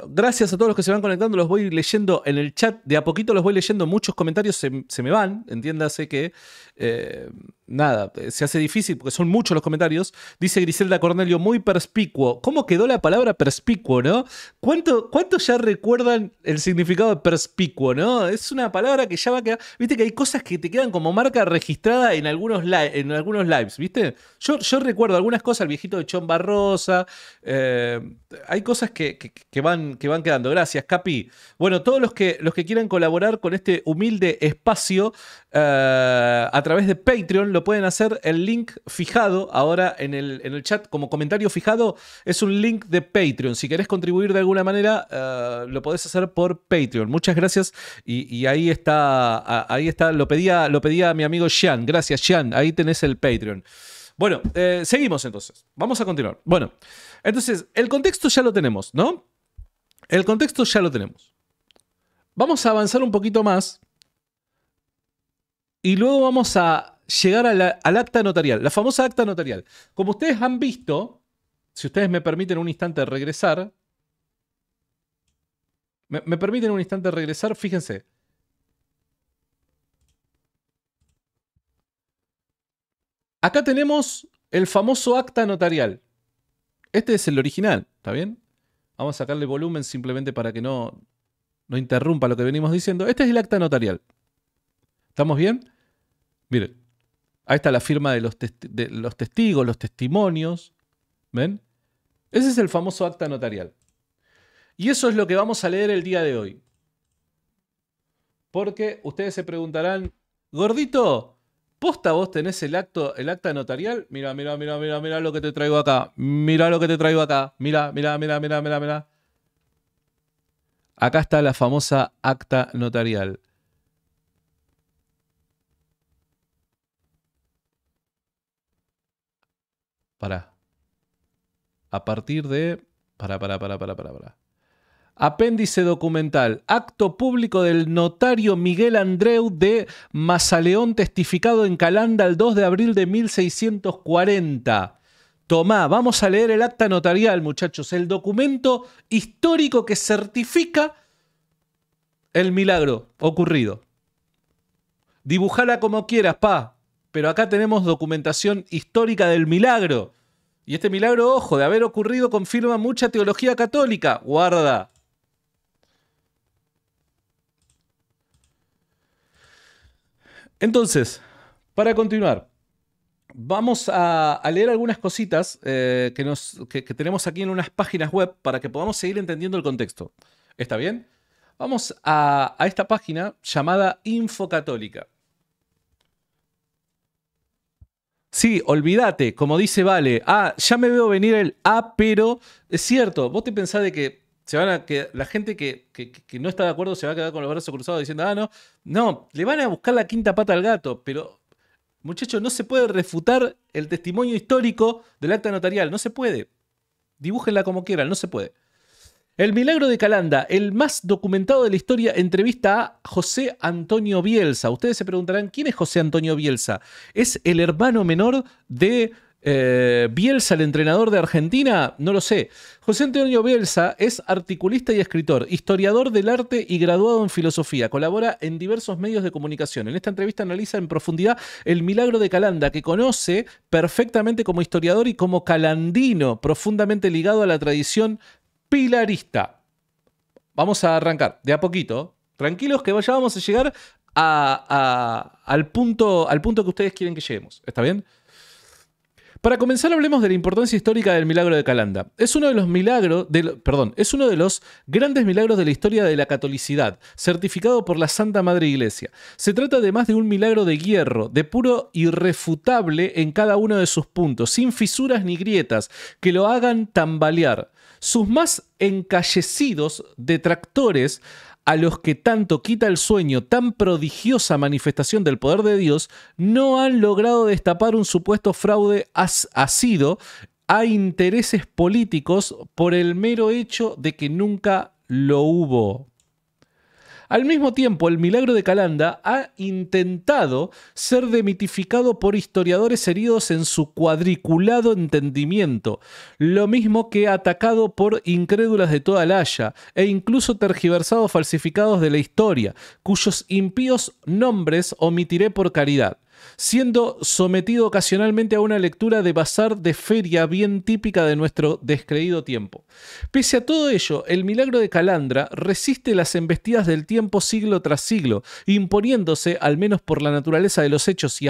gracias a todos los que se van conectando, los voy leyendo en el chat, de a poquito los voy leyendo, muchos comentarios se, me van, entiéndase que eh, nada, eh, se hace difícil porque son muchos los comentarios. Dice Griselda Cornelio, muy perspicuo. ¿Cómo quedó la palabra perspicuo, no? ¿Cuánto, ya recuerdan el significado de perspicuo, no? Es una palabra que ya va a quedar, viste que hay cosas que te quedan como marca registrada en algunos, en algunos lives, viste. Yo, yo recuerdo algunas cosas, el viejito de Chon Barrosa, eh, hay cosas que, que van que van quedando. Gracias, Capi. Bueno, todos los que, los que quieran colaborar con este humilde espacio eh, a través de Patreon lo pueden hacer. El link fijado ahora en el, en el chat como comentario fijado es un link de Patreon. Si querés contribuir de alguna manera, eh, lo podés hacer por Patreon. Muchas gracias. Y, ahí está, ahí está. Lo pedía, lo pedía mi amigo Sean. Gracias, Sean. Ahí tenés el Patreon. Bueno, eh, seguimos entonces. Vamos a continuar. Bueno, entonces, el contexto ya lo tenemos, ¿no? El contexto ya lo tenemos. Vamos a avanzar un poquito más y luego vamos a llegar a la, al acta notarial, la famosa acta notarial. Como ustedes han visto, si ustedes me permiten un instante regresar, me, me permiten un instante regresar, fíjense. Acá tenemos el famoso acta notarial. Este es el original, ¿está bien? Vamos a sacarle volumen simplemente para que no, no interrumpa lo que venimos diciendo. Este es el acta notarial. ¿Estamos bien? Miren, ahí está la firma de los, de los testigos, los testimonios. ¿Ven? Ese es el famoso acta notarial. Y eso es lo que vamos a leer el día de hoy. Porque ustedes se preguntarán, gordito, vos tenés el acto, el acta notarial. Mira, mira, mira, mira, mira lo que te traigo acá. Mira lo que te traigo acá. Mira, mira, mira, mira, mira, mira. Acá está la famosa acta notarial. Para. A partir de. Para, para, para, para, para, para. Apéndice documental. Acto público del notario Miguel Andreu de Mazaleón, testificado en Calanda el 2 de abril de 1640. Tomá, vamos a leer el acta notarial, muchachos, el documento histórico que certifica el milagro ocurrido. Dibujala como quieras, pa, pero acá tenemos documentación histórica del milagro. Y este milagro, ojo, de haber ocurrido confirma mucha teología católica. Guarda, Entonces, para continuar, vamos a, leer algunas cositas eh, que, tenemos aquí en unas páginas web para que podamos seguir entendiendo el contexto. ¿Está bien? Vamos a, esta página llamada Infocatólica. Sí, olvídate, como dice Vale. Ah, ya me veo venir el A, ah, pero es cierto, vos te pensás de que van a la gente que, que, no está de acuerdo se va a quedar con los brazos cruzados diciendo, ah, no, no, le van a buscar la quinta pata al gato, pero muchachos, no se puede refutar el testimonio histórico del acta notarial, no se puede. Dibújenla como quieran, no se puede. El milagro de Calanda, el más documentado de la historia, entrevista a José Antonio Bielsa. Ustedes se preguntarán, ¿quién es José Antonio Bielsa? Es el hermano menor de eh, Bielsa, el entrenador de Argentina, no lo sé. José Antonio Bielsa es articulista y escritor, historiador del arte y graduado en filosofía. Colabora en diversos medios de comunicación. En esta entrevista analiza en profundidad el milagro de Calanda, que conoce perfectamente como historiador y como calandino, profundamente ligado a la tradición pilarista. Vamos a arrancar de a poquito. Tranquilos que ya vamos a llegar al, punto, al punto que ustedes quieren que lleguemos. ¿Está bien? Para comenzar hablemos de la importancia histórica del milagro de Calanda. Es uno de los milagros, perdón, es uno de los grandes milagros de la historia de la catolicidad, certificado por la Santa Madre Iglesia. Se trata además de un milagro de hierro, de puro irrefutable en cada uno de sus puntos, sin fisuras ni grietas que lo hagan tambalear. Sus más encallecidos detractores a los que tanto quita el sueño tan prodigiosa manifestación del poder de Dios, no han logrado destapar un supuesto fraude asido a intereses políticos por el mero hecho de que nunca lo hubo. Al mismo tiempo, el milagro de Calanda ha intentado ser demitificado por historiadores heridos en su cuadriculado entendimiento, lo mismo que atacado por incrédulas de toda la Haya, e incluso tergiversados falsificados de la historia, cuyos impíos nombres omitiré por caridad siendo sometido ocasionalmente a una lectura de bazar de feria bien típica de nuestro descreído tiempo. Pese a todo ello, el milagro de Calandra resiste las embestidas del tiempo siglo tras siglo, imponiéndose, al menos por la naturaleza de los hechos y,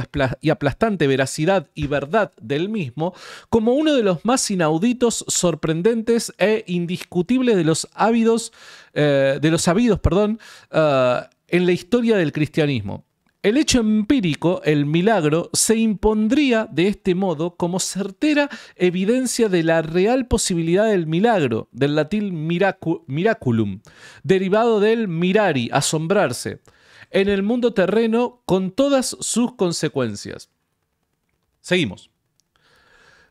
aplastante veracidad y verdad del mismo, como uno de los más inauditos, sorprendentes e indiscutibles de los ávidos, eh, de los sabidos, perdón, eh, en la historia del cristianismo. El hecho empírico, el milagro, se impondría de este modo como certera evidencia de la real posibilidad del milagro, del latín miraculum, derivado del mirari, asombrarse, en el mundo terreno con todas sus consecuencias. Seguimos.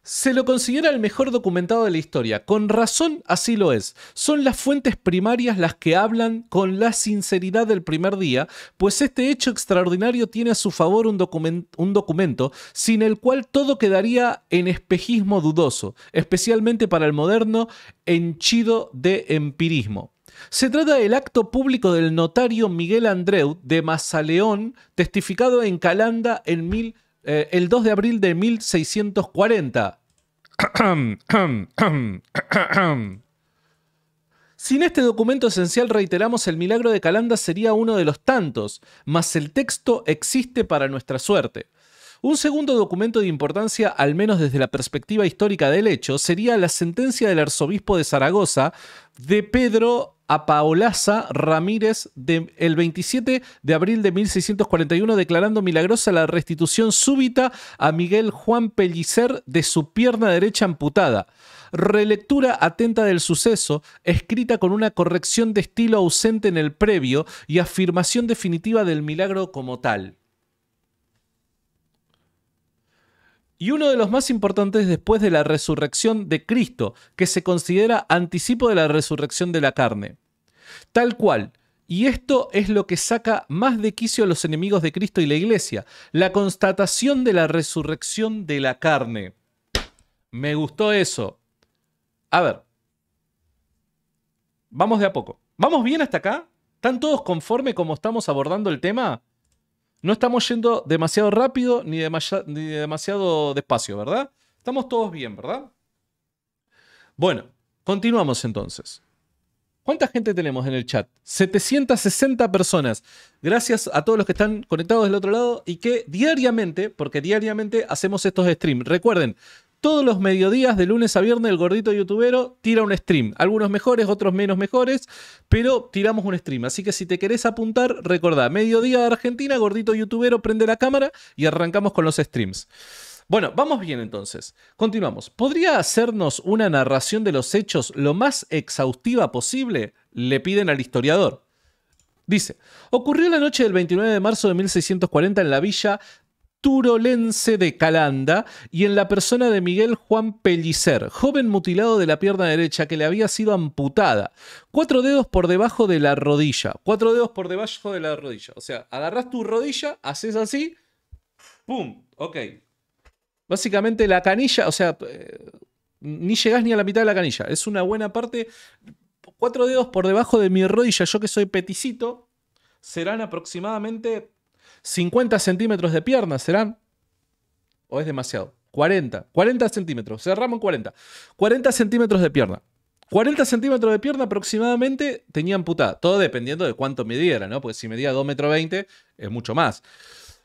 Se lo considera el mejor documentado de la historia. Con razón así lo es. Son las fuentes primarias las que hablan con la sinceridad del primer día, pues este hecho extraordinario tiene a su favor un, documento sin el cual todo quedaría en espejismo dudoso, especialmente para el moderno henchido de empirismo. Se trata del acto público del notario Miguel Andreu de Mazaleón, testificado en Calanda en 1000 eh, el 2 de abril de 1640. Sin este documento esencial, reiteramos, el milagro de Calanda sería uno de los tantos, mas el texto existe para nuestra suerte. Un segundo documento de importancia, al menos desde la perspectiva histórica del hecho, sería la sentencia del arzobispo de Zaragoza de Pedro a Paolaza Ramírez el 27 de abril de 1641 declarando milagrosa la restitución súbita a Miguel Juan Pellicer de su pierna derecha amputada. Relectura atenta del suceso, escrita con una corrección de estilo ausente en el previo y afirmación definitiva del milagro como tal. y uno de los más importantes después de la resurrección de Cristo, que se considera anticipo de la resurrección de la carne. Tal cual, y esto es lo que saca más de quicio a los enemigos de Cristo y la iglesia, la constatación de la resurrección de la carne. Me gustó eso. A ver, vamos de a poco. ¿Vamos bien hasta acá? ¿Están todos conforme como estamos abordando el tema? No estamos yendo demasiado rápido ni, demasiado despacio, ¿verdad? Estamos todos bien, ¿verdad? Bueno, continuamos entonces. ¿Cuánta gente tenemos en el chat? 760 personas. Gracias a todos los que están conectados del otro lado y que diariamente, porque diariamente hacemos estos streams. Recuerden, todos los mediodías de lunes a viernes el gordito youtubero tira un stream. Algunos mejores, otros menos mejores, pero tiramos un stream. Así que si te querés apuntar, recordá, mediodía de Argentina, gordito youtubero, prende la cámara y arrancamos con los streams. Bueno, vamos bien entonces. Continuamos. ¿Podría hacernos una narración de los hechos lo más exhaustiva posible? Le piden al historiador. Dice, ocurrió la noche del 29 de marzo de 1640 en la villa turolense de Calanda y en la persona de Miguel Juan Pellicer, joven mutilado de la pierna derecha que le había sido amputada. Cuatro dedos por debajo de la rodilla. Cuatro dedos por debajo de la rodilla. O sea, agarras tu rodilla, haces así, ¡pum! Ok. Básicamente la canilla, o sea, eh, ni llegás ni a la mitad de la canilla. Es una buena parte. Cuatro dedos por debajo de mi rodilla, yo que soy peticito, serán aproximadamente 50 centímetros de pierna ¿serán? ¿O es demasiado? 40, 40 centímetros, cerramos en 40. 40 centímetros de pierna. 40 centímetros de pierna aproximadamente tenía amputada, todo dependiendo de cuánto midiera, ¿no? Porque si medía 2,20 metros es mucho más.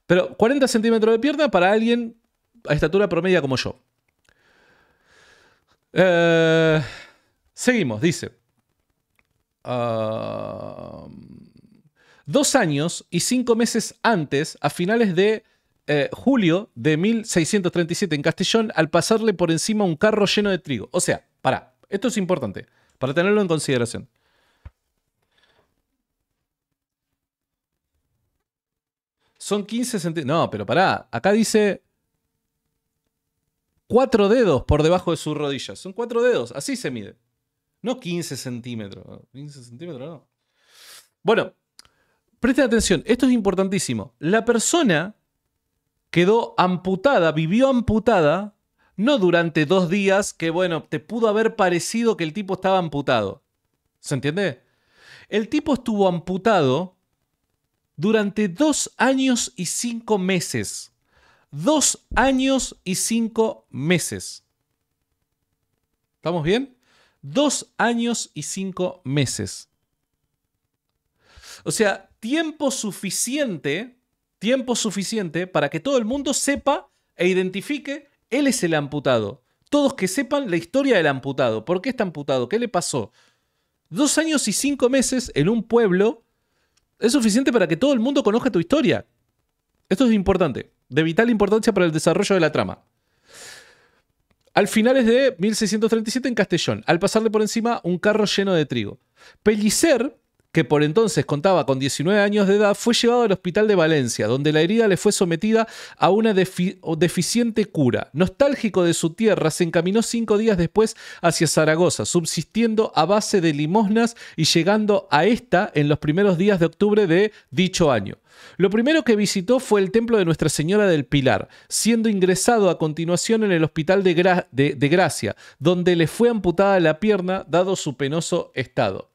Pero 40 centímetros de pierna para alguien a estatura promedia como yo. Eh, seguimos, dice. Ah dos años y cinco meses antes, a finales de eh, julio de 1637 en Castellón, al pasarle por encima un carro lleno de trigo. O sea, para, esto es importante, para tenerlo en consideración. Son 15 centímetros. No, pero pará. Acá dice. Cuatro dedos por debajo de sus rodillas. Son cuatro dedos. Así se mide. No 15 centímetros. 15 centímetros no. Bueno, Presten atención, esto es importantísimo. La persona quedó amputada, vivió amputada, no durante dos días que, bueno, te pudo haber parecido que el tipo estaba amputado. ¿Se entiende? El tipo estuvo amputado durante dos años y cinco meses. Dos años y cinco meses. ¿Estamos bien? Dos años y cinco meses. O sea, tiempo suficiente, tiempo suficiente para que todo el mundo sepa e identifique, él es el amputado. Todos que sepan la historia del amputado, por qué está amputado, qué le pasó. Dos años y cinco meses en un pueblo es suficiente para que todo el mundo conozca tu historia. Esto es importante, de vital importancia para el desarrollo de la trama. Al final es de 1637 en Castellón, al pasarle por encima un carro lleno de trigo. Pellicer que por entonces contaba con 19 años de edad, fue llevado al hospital de Valencia, donde la herida le fue sometida a una deficiente cura. Nostálgico de su tierra, se encaminó cinco días después hacia Zaragoza, subsistiendo a base de limosnas y llegando a esta en los primeros días de octubre de dicho año. Lo primero que visitó fue el templo de Nuestra Señora del Pilar, siendo ingresado a continuación en el hospital de Gracia, donde le fue amputada la pierna dado su penoso estado.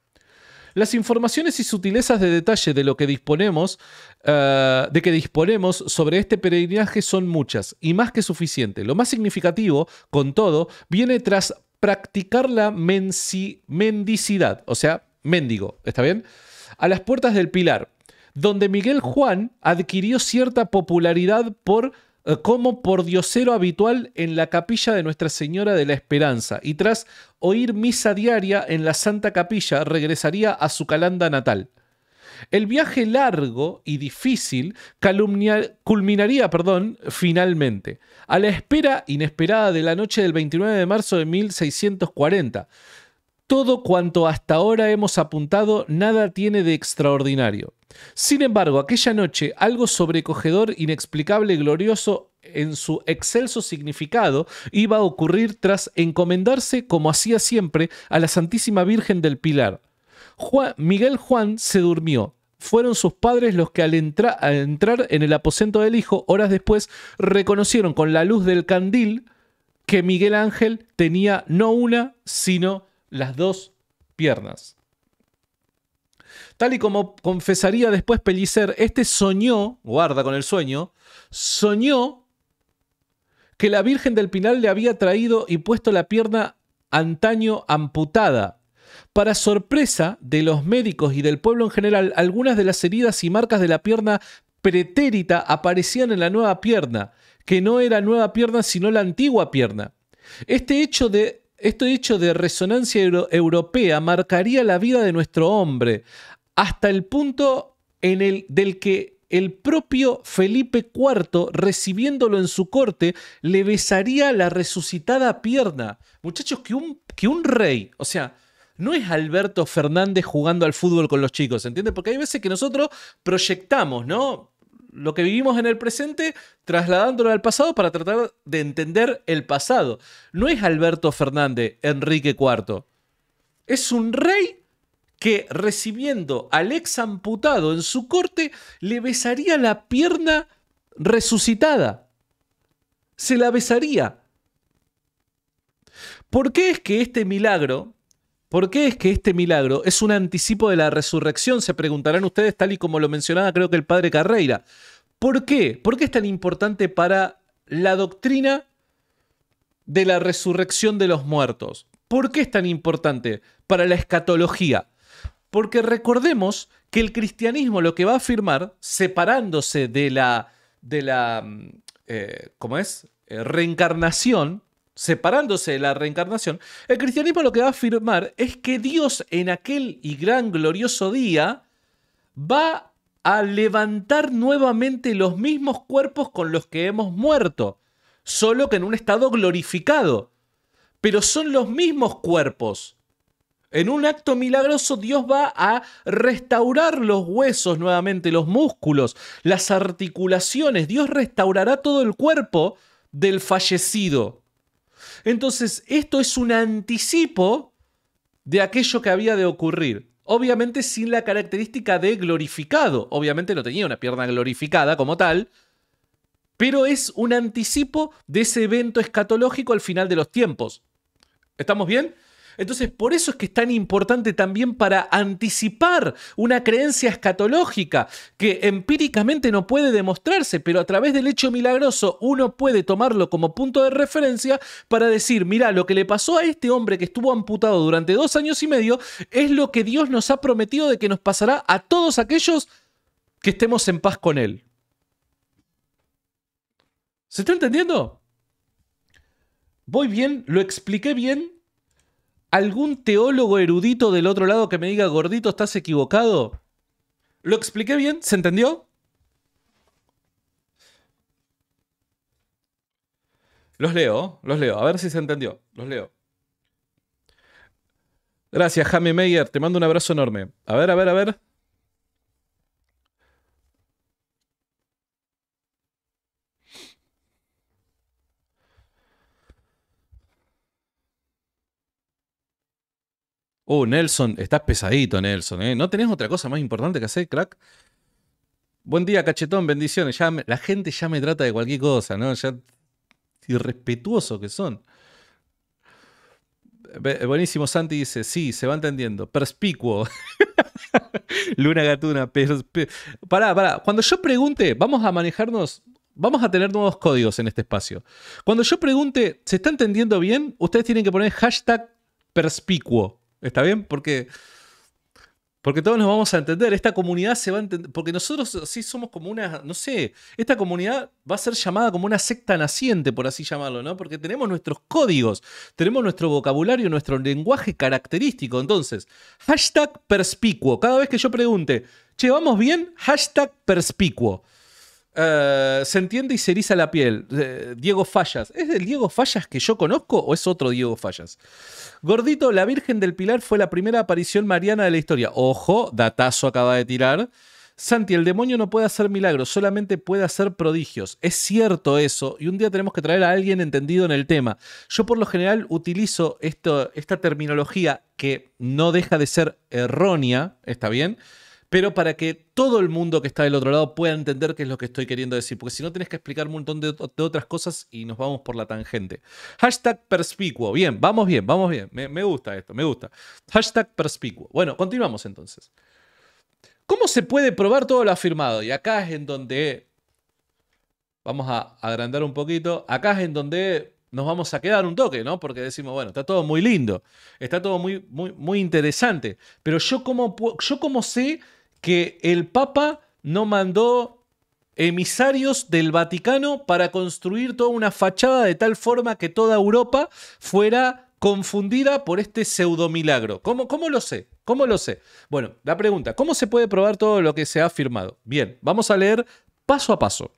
Las informaciones y sutilezas de detalle de lo que disponemos, eh, de que disponemos sobre este peregrinaje son muchas y más que suficiente. Lo más significativo, con todo, viene tras practicar la mendicidad, o sea, mendigo, ¿está bien? A las puertas del Pilar, donde Miguel Juan adquirió cierta popularidad por eh, como por diosero habitual en la capilla de Nuestra Señora de la Esperanza y tras oír misa diaria en la Santa Capilla regresaría a su calanda natal. El viaje largo y difícil culminaría perdón, finalmente, a la espera inesperada de la noche del 29 de marzo de 1640, todo cuanto hasta ahora hemos apuntado nada tiene de extraordinario. Sin embargo, aquella noche, algo sobrecogedor, inexplicable, glorioso en su excelso significado iba a ocurrir tras encomendarse, como hacía siempre, a la Santísima Virgen del Pilar. Miguel Juan se durmió. Fueron sus padres los que al, al entrar en el aposento del hijo, horas después, reconocieron con la luz del candil que Miguel Ángel tenía no una, sino las dos piernas. Tal y como confesaría después Pellicer, este soñó, guarda con el sueño, soñó que la Virgen del Pinal le había traído y puesto la pierna antaño amputada. Para sorpresa de los médicos y del pueblo en general, algunas de las heridas y marcas de la pierna pretérita aparecían en la nueva pierna, que no era nueva pierna sino la antigua pierna. Este hecho de esto hecho de resonancia europea marcaría la vida de nuestro hombre, hasta el punto en el del que el propio Felipe IV, recibiéndolo en su corte, le besaría la resucitada pierna. Muchachos, que un, que un rey, o sea, no es Alberto Fernández jugando al fútbol con los chicos, ¿entiendes? Porque hay veces que nosotros proyectamos, ¿no? lo que vivimos en el presente, trasladándolo al pasado para tratar de entender el pasado. No es Alberto Fernández, Enrique IV. Es un rey que recibiendo al ex amputado en su corte, le besaría la pierna resucitada. Se la besaría. ¿Por qué es que este milagro ¿Por qué es que este milagro es un anticipo de la resurrección? Se preguntarán ustedes, tal y como lo mencionaba creo que el padre Carreira. ¿Por qué? ¿Por qué es tan importante para la doctrina de la resurrección de los muertos? ¿Por qué es tan importante para la escatología? Porque recordemos que el cristianismo lo que va a afirmar, separándose de la, de la mm, eh, es? Eh, reencarnación, separándose de la reencarnación, el cristianismo lo que va a afirmar es que Dios en aquel y gran glorioso día va a levantar nuevamente los mismos cuerpos con los que hemos muerto, solo que en un estado glorificado. Pero son los mismos cuerpos. En un acto milagroso Dios va a restaurar los huesos nuevamente, los músculos, las articulaciones. Dios restaurará todo el cuerpo del fallecido. Entonces, esto es un anticipo de aquello que había de ocurrir. Obviamente sin la característica de glorificado. Obviamente no tenía una pierna glorificada como tal, pero es un anticipo de ese evento escatológico al final de los tiempos. ¿Estamos bien? Entonces, por eso es que es tan importante también para anticipar una creencia escatológica que empíricamente no puede demostrarse, pero a través del hecho milagroso uno puede tomarlo como punto de referencia para decir, mira, lo que le pasó a este hombre que estuvo amputado durante dos años y medio es lo que Dios nos ha prometido de que nos pasará a todos aquellos que estemos en paz con Él. ¿Se está entendiendo? ¿Voy bien? ¿Lo expliqué bien? algún teólogo erudito del otro lado que me diga, gordito, estás equivocado. ¿Lo expliqué bien? ¿Se entendió? Los leo, los leo, a ver si se entendió, los leo. Gracias, Jamie Meyer, te mando un abrazo enorme. A ver, a ver, a ver. Oh, Nelson, estás pesadito, Nelson. Eh. ¿No tenés otra cosa más importante que hacer, crack? Buen día, cachetón, bendiciones. la gente ya me trata de cualquier cosa, ¿no? Ya irrespetuosos que son. Eh, buenísimo, Santi dice, sí, se va entendiendo. Perspicuo. Luna Gatuna, pero... Pará, pará. Cuando yo pregunte, vamos a manejarnos, vamos a tener nuevos códigos en este espacio. Cuando yo pregunte, ¿se está entendiendo bien? Ustedes tienen que poner hashtag perspicuo. ¿Está bien? Porque, porque todos nos vamos a entender. Esta comunidad se va a entender. Porque nosotros sí somos como una. No sé. Esta comunidad va a ser llamada como una secta naciente, por así llamarlo, ¿no? Porque tenemos nuestros códigos, tenemos nuestro vocabulario, nuestro lenguaje característico. Entonces, hashtag perspicuo. Cada vez que yo pregunte, che, ¿vamos bien? Hashtag perspicuo. Eh, se entiende y se eriza la piel. Eh, Diego Fallas. ¿Es el Diego Fallas que yo conozco o es otro Diego Fallas? Gordito, la Virgen del Pilar fue la primera aparición mariana de la historia. Ojo, datazo acaba de tirar. Santi, el demonio no puede hacer milagros, solamente puede hacer prodigios. Es cierto eso, y un día tenemos que traer a alguien entendido en el tema. Yo por lo general utilizo esta terminología que no deja de ser errónea, ¿está bien? pero para que todo el mundo que está del otro lado pueda entender qué es lo que estoy queriendo decir, porque si no tenés que explicar un montón de, otras cosas y nos vamos por la tangente. Hashtag perspicuo, bien, vamos bien, vamos bien, me, gusta esto, me gusta. Hashtag perspicuo. Bueno, continuamos entonces. ¿Cómo se puede probar todo lo afirmado? Y acá es en donde... Vamos a agrandar un poquito. Acá es en donde nos vamos a quedar un toque, ¿no? Porque decimos, bueno, está todo muy lindo, está todo muy, muy, muy interesante, pero yo cómo yo como sé que el Papa no mandó emisarios del Vaticano para construir toda una fachada de tal forma que toda Europa fuera confundida por este pseudomilagro. ¿Cómo, ¿Cómo lo sé? ¿Cómo lo sé? Bueno, la pregunta, ¿cómo se puede probar todo lo que se ha firmado? Bien, vamos a leer paso a paso.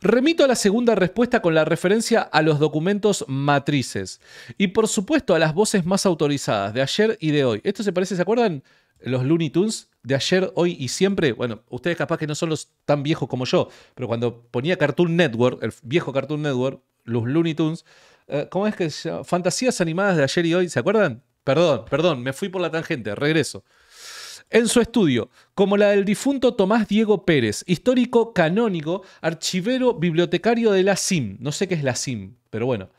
Remito a la segunda respuesta con la referencia a los documentos matrices y por supuesto a las voces más autorizadas de ayer y de hoy. Esto se parece, ¿se acuerdan? los Looney Tunes de ayer, hoy y siempre, bueno, ustedes capaz que no son los tan viejos como yo, pero cuando ponía Cartoon Network, el viejo Cartoon Network, los Looney Tunes, eh, ¿cómo es que se llama? Fantasías animadas de ayer y hoy, ¿se acuerdan? Perdón, perdón, me fui por la tangente, regreso. En su estudio, como la del difunto Tomás Diego Pérez, histórico canónico, archivero bibliotecario de la SIM, no sé qué es la SIM, pero bueno,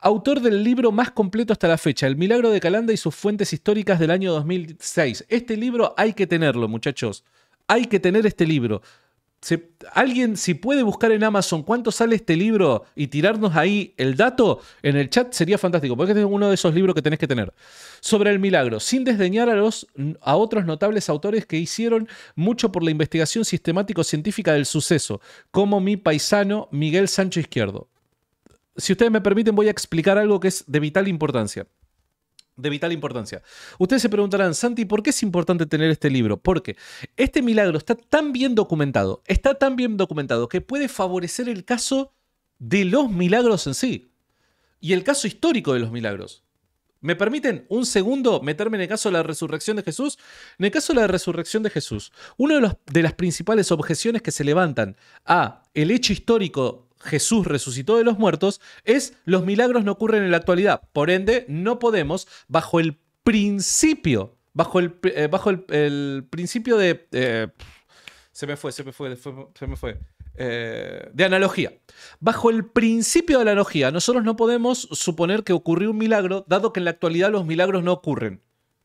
Autor del libro más completo hasta la fecha, El milagro de Calanda y sus fuentes históricas del año 2006. Este libro hay que tenerlo, muchachos. Hay que tener este libro. alguien, si puede buscar en Amazon cuánto sale este libro y tirarnos ahí el dato en el chat, sería fantástico, porque este es uno de esos libros que tenés que tener. Sobre el milagro, sin desdeñar a, los, a otros notables autores que hicieron mucho por la investigación sistemático-científica del suceso, como mi paisano Miguel Sancho Izquierdo si ustedes me permiten, voy a explicar algo que es de vital importancia. De vital importancia. Ustedes se preguntarán, Santi, ¿por qué es importante tener este libro? Porque este milagro está tan bien documentado, está tan bien documentado que puede favorecer el caso de los milagros en sí y el caso histórico de los milagros. ¿Me permiten un segundo meterme en el caso de la resurrección de Jesús? En el caso de la resurrección de Jesús, una de, los, de las principales objeciones que se levantan a el hecho histórico Jesús resucitó de los muertos es los milagros no ocurren en la actualidad. Por ende, no podemos, bajo el principio, bajo el, eh, bajo el, principio de... Eh, se me fue, se me fue, se me fue. Eh, de analogía. Bajo el principio de la analogía, nosotros no podemos suponer que ocurrió un milagro, dado que en la actualidad los milagros no ocurren.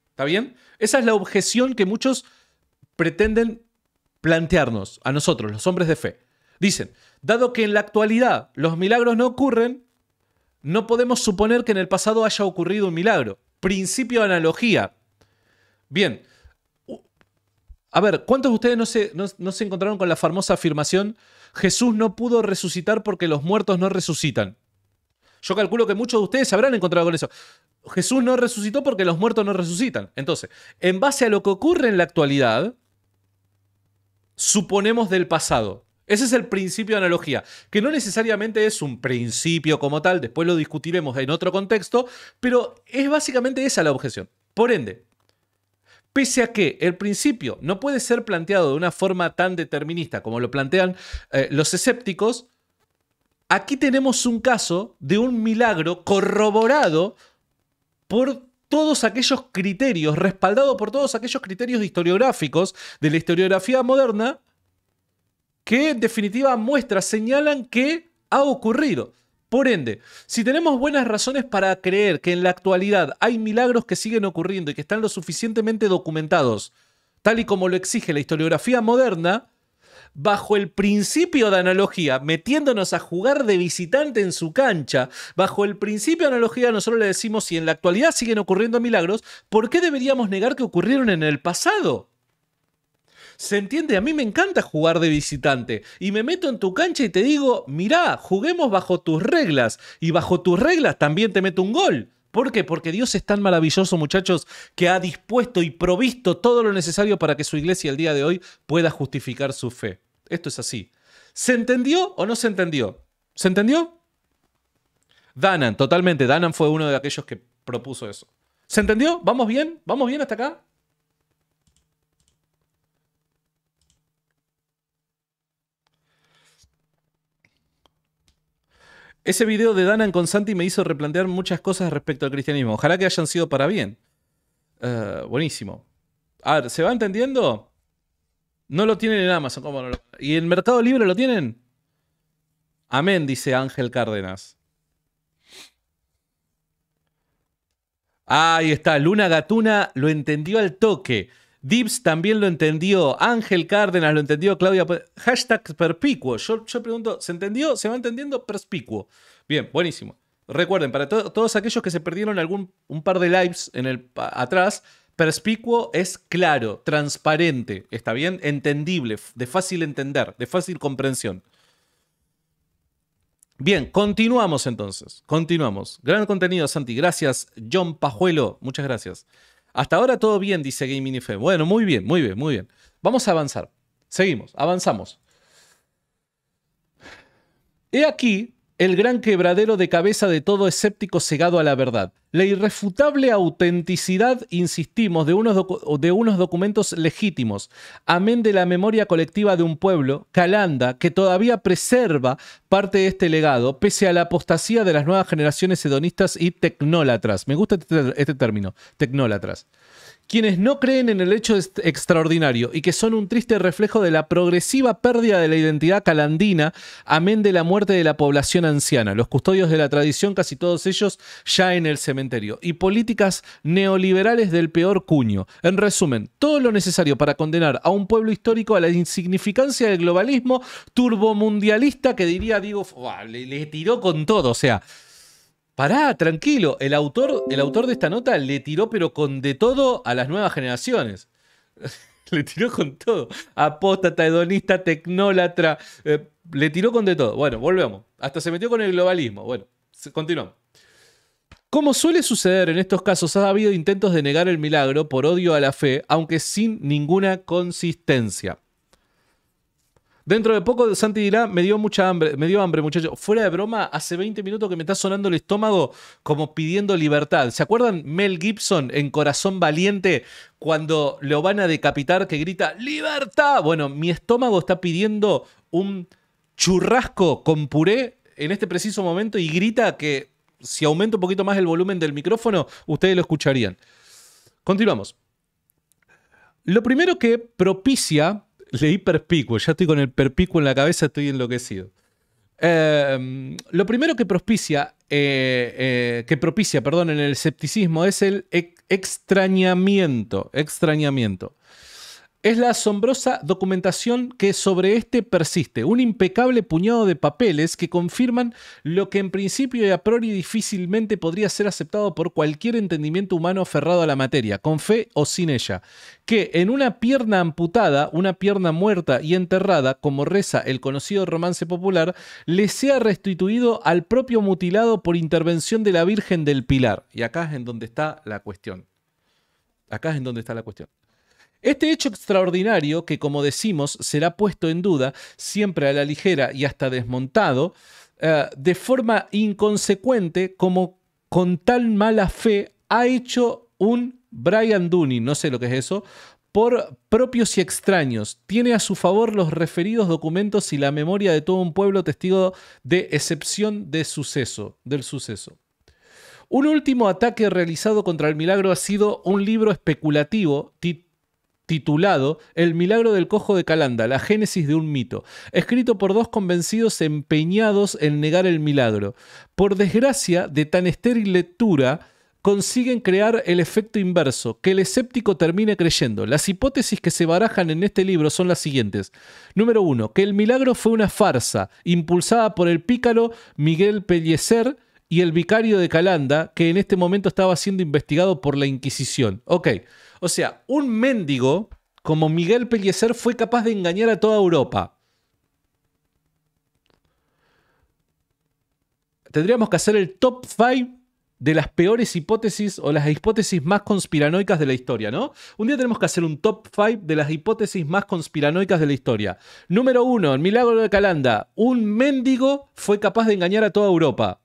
¿Está bien? Esa es la objeción que muchos pretenden plantearnos a nosotros, los hombres de fe. Dicen, dado que en la actualidad los milagros no ocurren, no podemos suponer que en el pasado haya ocurrido un milagro. Principio de analogía. Bien. A ver, ¿cuántos de ustedes no se, no, se encontraron con la famosa afirmación Jesús no pudo resucitar porque los muertos no resucitan? Yo calculo que muchos de ustedes se habrán encontrado con eso. Jesús no resucitó porque los muertos no resucitan. Entonces, en base a lo que ocurre en la actualidad, suponemos del pasado. Ese es el principio de analogía, que no necesariamente es un principio como tal, después lo discutiremos en otro contexto, pero es básicamente esa la objeción. Por ende, pese a que el principio no puede ser planteado de una forma tan determinista como lo plantean eh, los escépticos, aquí tenemos un caso de un milagro corroborado por todos aquellos criterios, respaldado por todos aquellos criterios historiográficos de la historiografía moderna, que en definitiva muestras señalan que ha ocurrido. Por ende, si tenemos buenas razones para creer que en la actualidad hay milagros que siguen ocurriendo y que están lo suficientemente documentados, tal y como lo exige la historiografía moderna, bajo el principio de analogía, metiéndonos a jugar de visitante en su cancha, bajo el principio de analogía nosotros le decimos si en la actualidad siguen ocurriendo milagros, ¿por qué deberíamos negar que ocurrieron en el pasado? ¿Se entiende? A mí me encanta jugar de visitante. Y me meto en tu cancha y te digo, mirá, juguemos bajo tus reglas. Y bajo tus reglas también te meto un gol. ¿Por qué? Porque Dios es tan maravilloso, muchachos, que ha dispuesto y provisto todo lo necesario para que su iglesia el día de hoy pueda justificar su fe. Esto es así. ¿Se entendió o no se entendió? ¿Se entendió? Danan, totalmente. Danan fue uno de aquellos que propuso eso. ¿Se entendió? ¿Vamos bien? ¿Vamos bien hasta acá? Ese video de Danan con Santi me hizo replantear muchas cosas respecto al cristianismo. Ojalá que hayan sido para bien. Eh, buenísimo. A ver, ¿se va entendiendo? No lo tienen en Amazon. ¿cómo ¿Y en Mercado Libre lo tienen? Amén, dice Ángel Cárdenas. Ahí está, Luna Gatuna lo entendió al toque. Dips también lo entendió, Ángel Cárdenas lo entendió, Claudia. Hashtag perspicuo. Yo, pregunto, ¿se entendió? ¿Se va entendiendo perspicuo? Bien, buenísimo. Recuerden, para todos aquellos que se perdieron algún un par de lives en el atrás, perspicuo es claro, transparente, está bien, entendible, de fácil entender, de fácil comprensión. Bien, continuamos entonces, continuamos. Gran contenido, Santi. Gracias, John Pajuelo. Muchas gracias. Hasta ahora todo bien, dice Mini FM. Bueno, muy bien, muy bien, muy bien. Vamos a avanzar. Seguimos, avanzamos. He aquí el gran quebradero de cabeza de todo escéptico cegado a la verdad. La irrefutable autenticidad, insistimos, de unos, de unos, documentos legítimos, amén de la memoria colectiva de un pueblo, Calanda, que todavía preserva parte de este legado, pese a la apostasía de las nuevas generaciones hedonistas y tecnólatras. Me gusta este, este término, tecnólatras. Quienes no creen en el hecho extraordinario y que son un triste reflejo de la progresiva pérdida de la identidad calandina, amén de la muerte de la población anciana. Los custodios de la tradición, casi todos ellos, ya en el cementerio y políticas neoliberales del peor cuño. En resumen, todo lo necesario para condenar a un pueblo histórico a la insignificancia del globalismo turbomundialista que diría digo, le, tiró con todo, o sea, Pará, tranquilo. El autor, el autor de esta nota le tiró, pero con de todo, a las nuevas generaciones. le tiró con todo. Apóstata, hedonista, tecnólatra. Eh, le tiró con de todo. Bueno, volvemos. Hasta se metió con el globalismo. Bueno, continuamos. Como suele suceder en estos casos, ha habido intentos de negar el milagro por odio a la fe, aunque sin ninguna consistencia. Dentro de poco, Santi dirá, me dio mucha hambre, me dio hambre, muchachos. Fuera de broma, hace 20 minutos que me está sonando el estómago como pidiendo libertad. ¿Se acuerdan Mel Gibson en Corazón Valiente cuando lo van a decapitar que grita ¡Libertad! Bueno, mi estómago está pidiendo un churrasco con puré en este preciso momento y grita que si aumento un poquito más el volumen del micrófono, ustedes lo escucharían. Continuamos. Lo primero que propicia, leí perpicuo, ya estoy con el perpicuo en la cabeza, estoy enloquecido. Eh, lo primero que propicia, eh, eh, que propicia, perdón, en el escepticismo es el extrañamiento, extrañamiento es la asombrosa documentación que sobre este persiste, un impecable puñado de papeles que confirman lo que en principio y a priori difícilmente podría ser aceptado por cualquier entendimiento humano aferrado a la materia, con fe o sin ella, que en una pierna amputada, una pierna muerta y enterrada, como reza el conocido romance popular, le sea restituido al propio mutilado por intervención de la Virgen del Pilar. Y acá es en donde está la cuestión. Acá es en donde está la cuestión. Este hecho extraordinario, que como decimos será puesto en duda, siempre a la ligera y hasta desmontado, eh, de forma inconsecuente, como con tal mala fe, ha hecho un Brian Dooney, no sé lo que es eso, por propios y extraños. Tiene a su favor los referidos documentos y la memoria de todo un pueblo testigo de excepción de suceso, del suceso. Un último ataque realizado contra el milagro ha sido un libro especulativo titulado titulado El milagro del cojo de Calanda, la génesis de un mito, escrito por dos convencidos empeñados en negar el milagro. Por desgracia, de tan estéril lectura, consiguen crear el efecto inverso, que el escéptico termine creyendo. Las hipótesis que se barajan en este libro son las siguientes. Número uno, Que el milagro fue una farsa, impulsada por el pícaro Miguel Pellecer, y el vicario de Calanda, que en este momento estaba siendo investigado por la Inquisición. Ok, o sea, un mendigo como Miguel Pellecer fue capaz de engañar a toda Europa. Tendríamos que hacer el top 5 de las peores hipótesis o las hipótesis más conspiranoicas de la historia, ¿no? Un día tenemos que hacer un top 5 de las hipótesis más conspiranoicas de la historia. Número 1, el milagro de Calanda. Un mendigo fue capaz de engañar a toda Europa.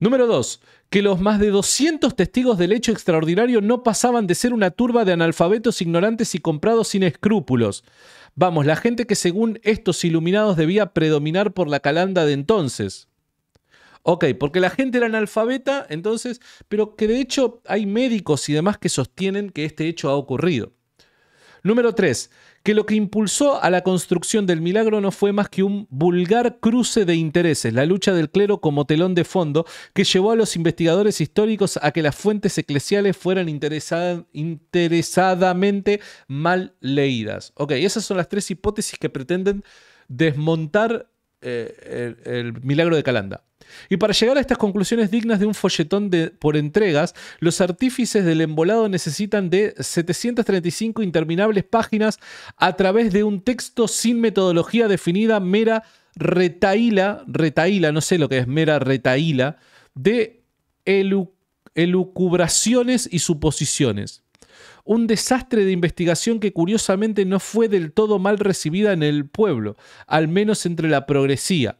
Número 2. Que los más de 200 testigos del hecho extraordinario no pasaban de ser una turba de analfabetos ignorantes y comprados sin escrúpulos. Vamos, la gente que según estos iluminados debía predominar por la calanda de entonces. Ok, porque la gente era analfabeta, entonces, pero que de hecho hay médicos y demás que sostienen que este hecho ha ocurrido. Número 3 que lo que impulsó a la construcción del milagro no fue más que un vulgar cruce de intereses, la lucha del clero como telón de fondo, que llevó a los investigadores históricos a que las fuentes eclesiales fueran interesadamente mal leídas. Ok, esas son las tres hipótesis que pretenden desmontar eh, el, milagro de Calanda. Y para llegar a estas conclusiones dignas de un folletón de, por entregas, los artífices del embolado necesitan de 735 interminables páginas a través de un texto sin metodología definida, mera retaíla, retaíla, no sé lo que es mera retaíla, de elucubraciones y suposiciones un desastre de investigación que curiosamente no fue del todo mal recibida en el pueblo, al menos entre la progresía.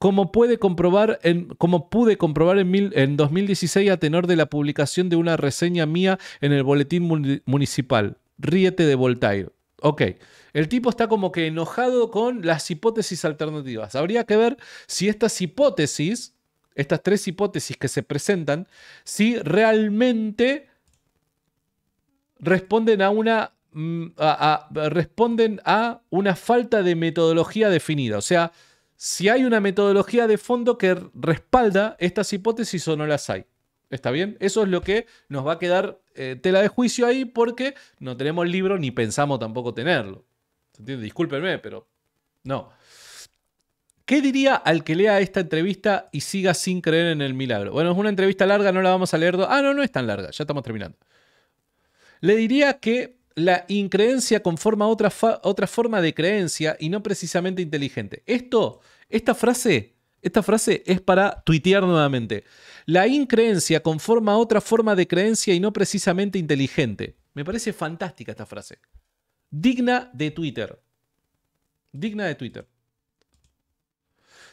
Como, puede comprobar en, como pude comprobar en, 2016 a tenor de la publicación de una reseña mía en el boletín municipal. Ríete de Voltaire. Ok, el tipo está como que enojado con las hipótesis alternativas. Habría que ver si estas hipótesis, estas tres hipótesis que se presentan, si realmente responden a una mm, responden a una falta de metodología definida. O sea, si hay una metodología de fondo que respalda estas hipótesis o no las hay. ¿Está bien? Eso es lo que nos va a quedar eh, tela de juicio ahí porque no tenemos el libro ni pensamos tampoco tenerlo. ¿Se entiende? Discúlpenme, pero no. ¿Qué diría al que lea esta entrevista y siga sin creer en el milagro? Bueno, es una entrevista larga, no la vamos a leer. Ah, no, no es tan larga, ya estamos terminando. Le diría que la increencia conforma otra, otra forma de creencia y no precisamente inteligente. Esto, esta frase, esta frase es para tuitear nuevamente. La increencia conforma otra forma de creencia y no precisamente inteligente. Me parece fantástica esta frase. Digna de Twitter. Digna de Twitter.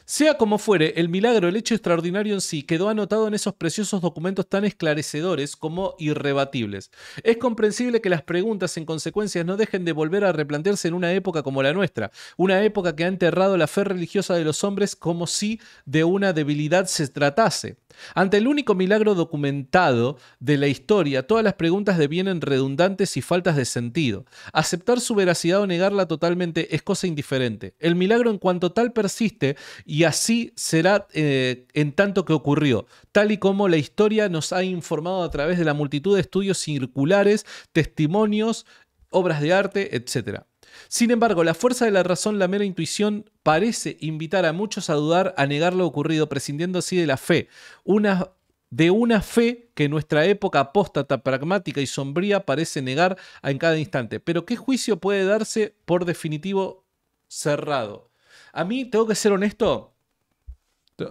Sea como fuere, el milagro, el hecho extraordinario en sí, quedó anotado en esos preciosos documentos tan esclarecedores como irrebatibles. Es comprensible que las preguntas en consecuencias no dejen de volver a replantearse en una época como la nuestra, una época que ha enterrado la fe religiosa de los hombres como si de una debilidad se tratase. Ante el único milagro documentado de la historia, todas las preguntas devienen redundantes y faltas de sentido. Aceptar su veracidad o negarla totalmente es cosa indiferente. El milagro en cuanto tal persiste y así será eh, en tanto que ocurrió, tal y como la historia nos ha informado a través de la multitud de estudios circulares, testimonios, obras de arte, etcétera. Sin embargo, la fuerza de la razón, la mera intuición, parece invitar a muchos a dudar, a negar lo ocurrido, prescindiendo así de la fe, una, de una fe que nuestra época apóstata, pragmática y sombría parece negar en cada instante. Pero ¿qué juicio puede darse por definitivo cerrado? A mí, tengo que ser honesto,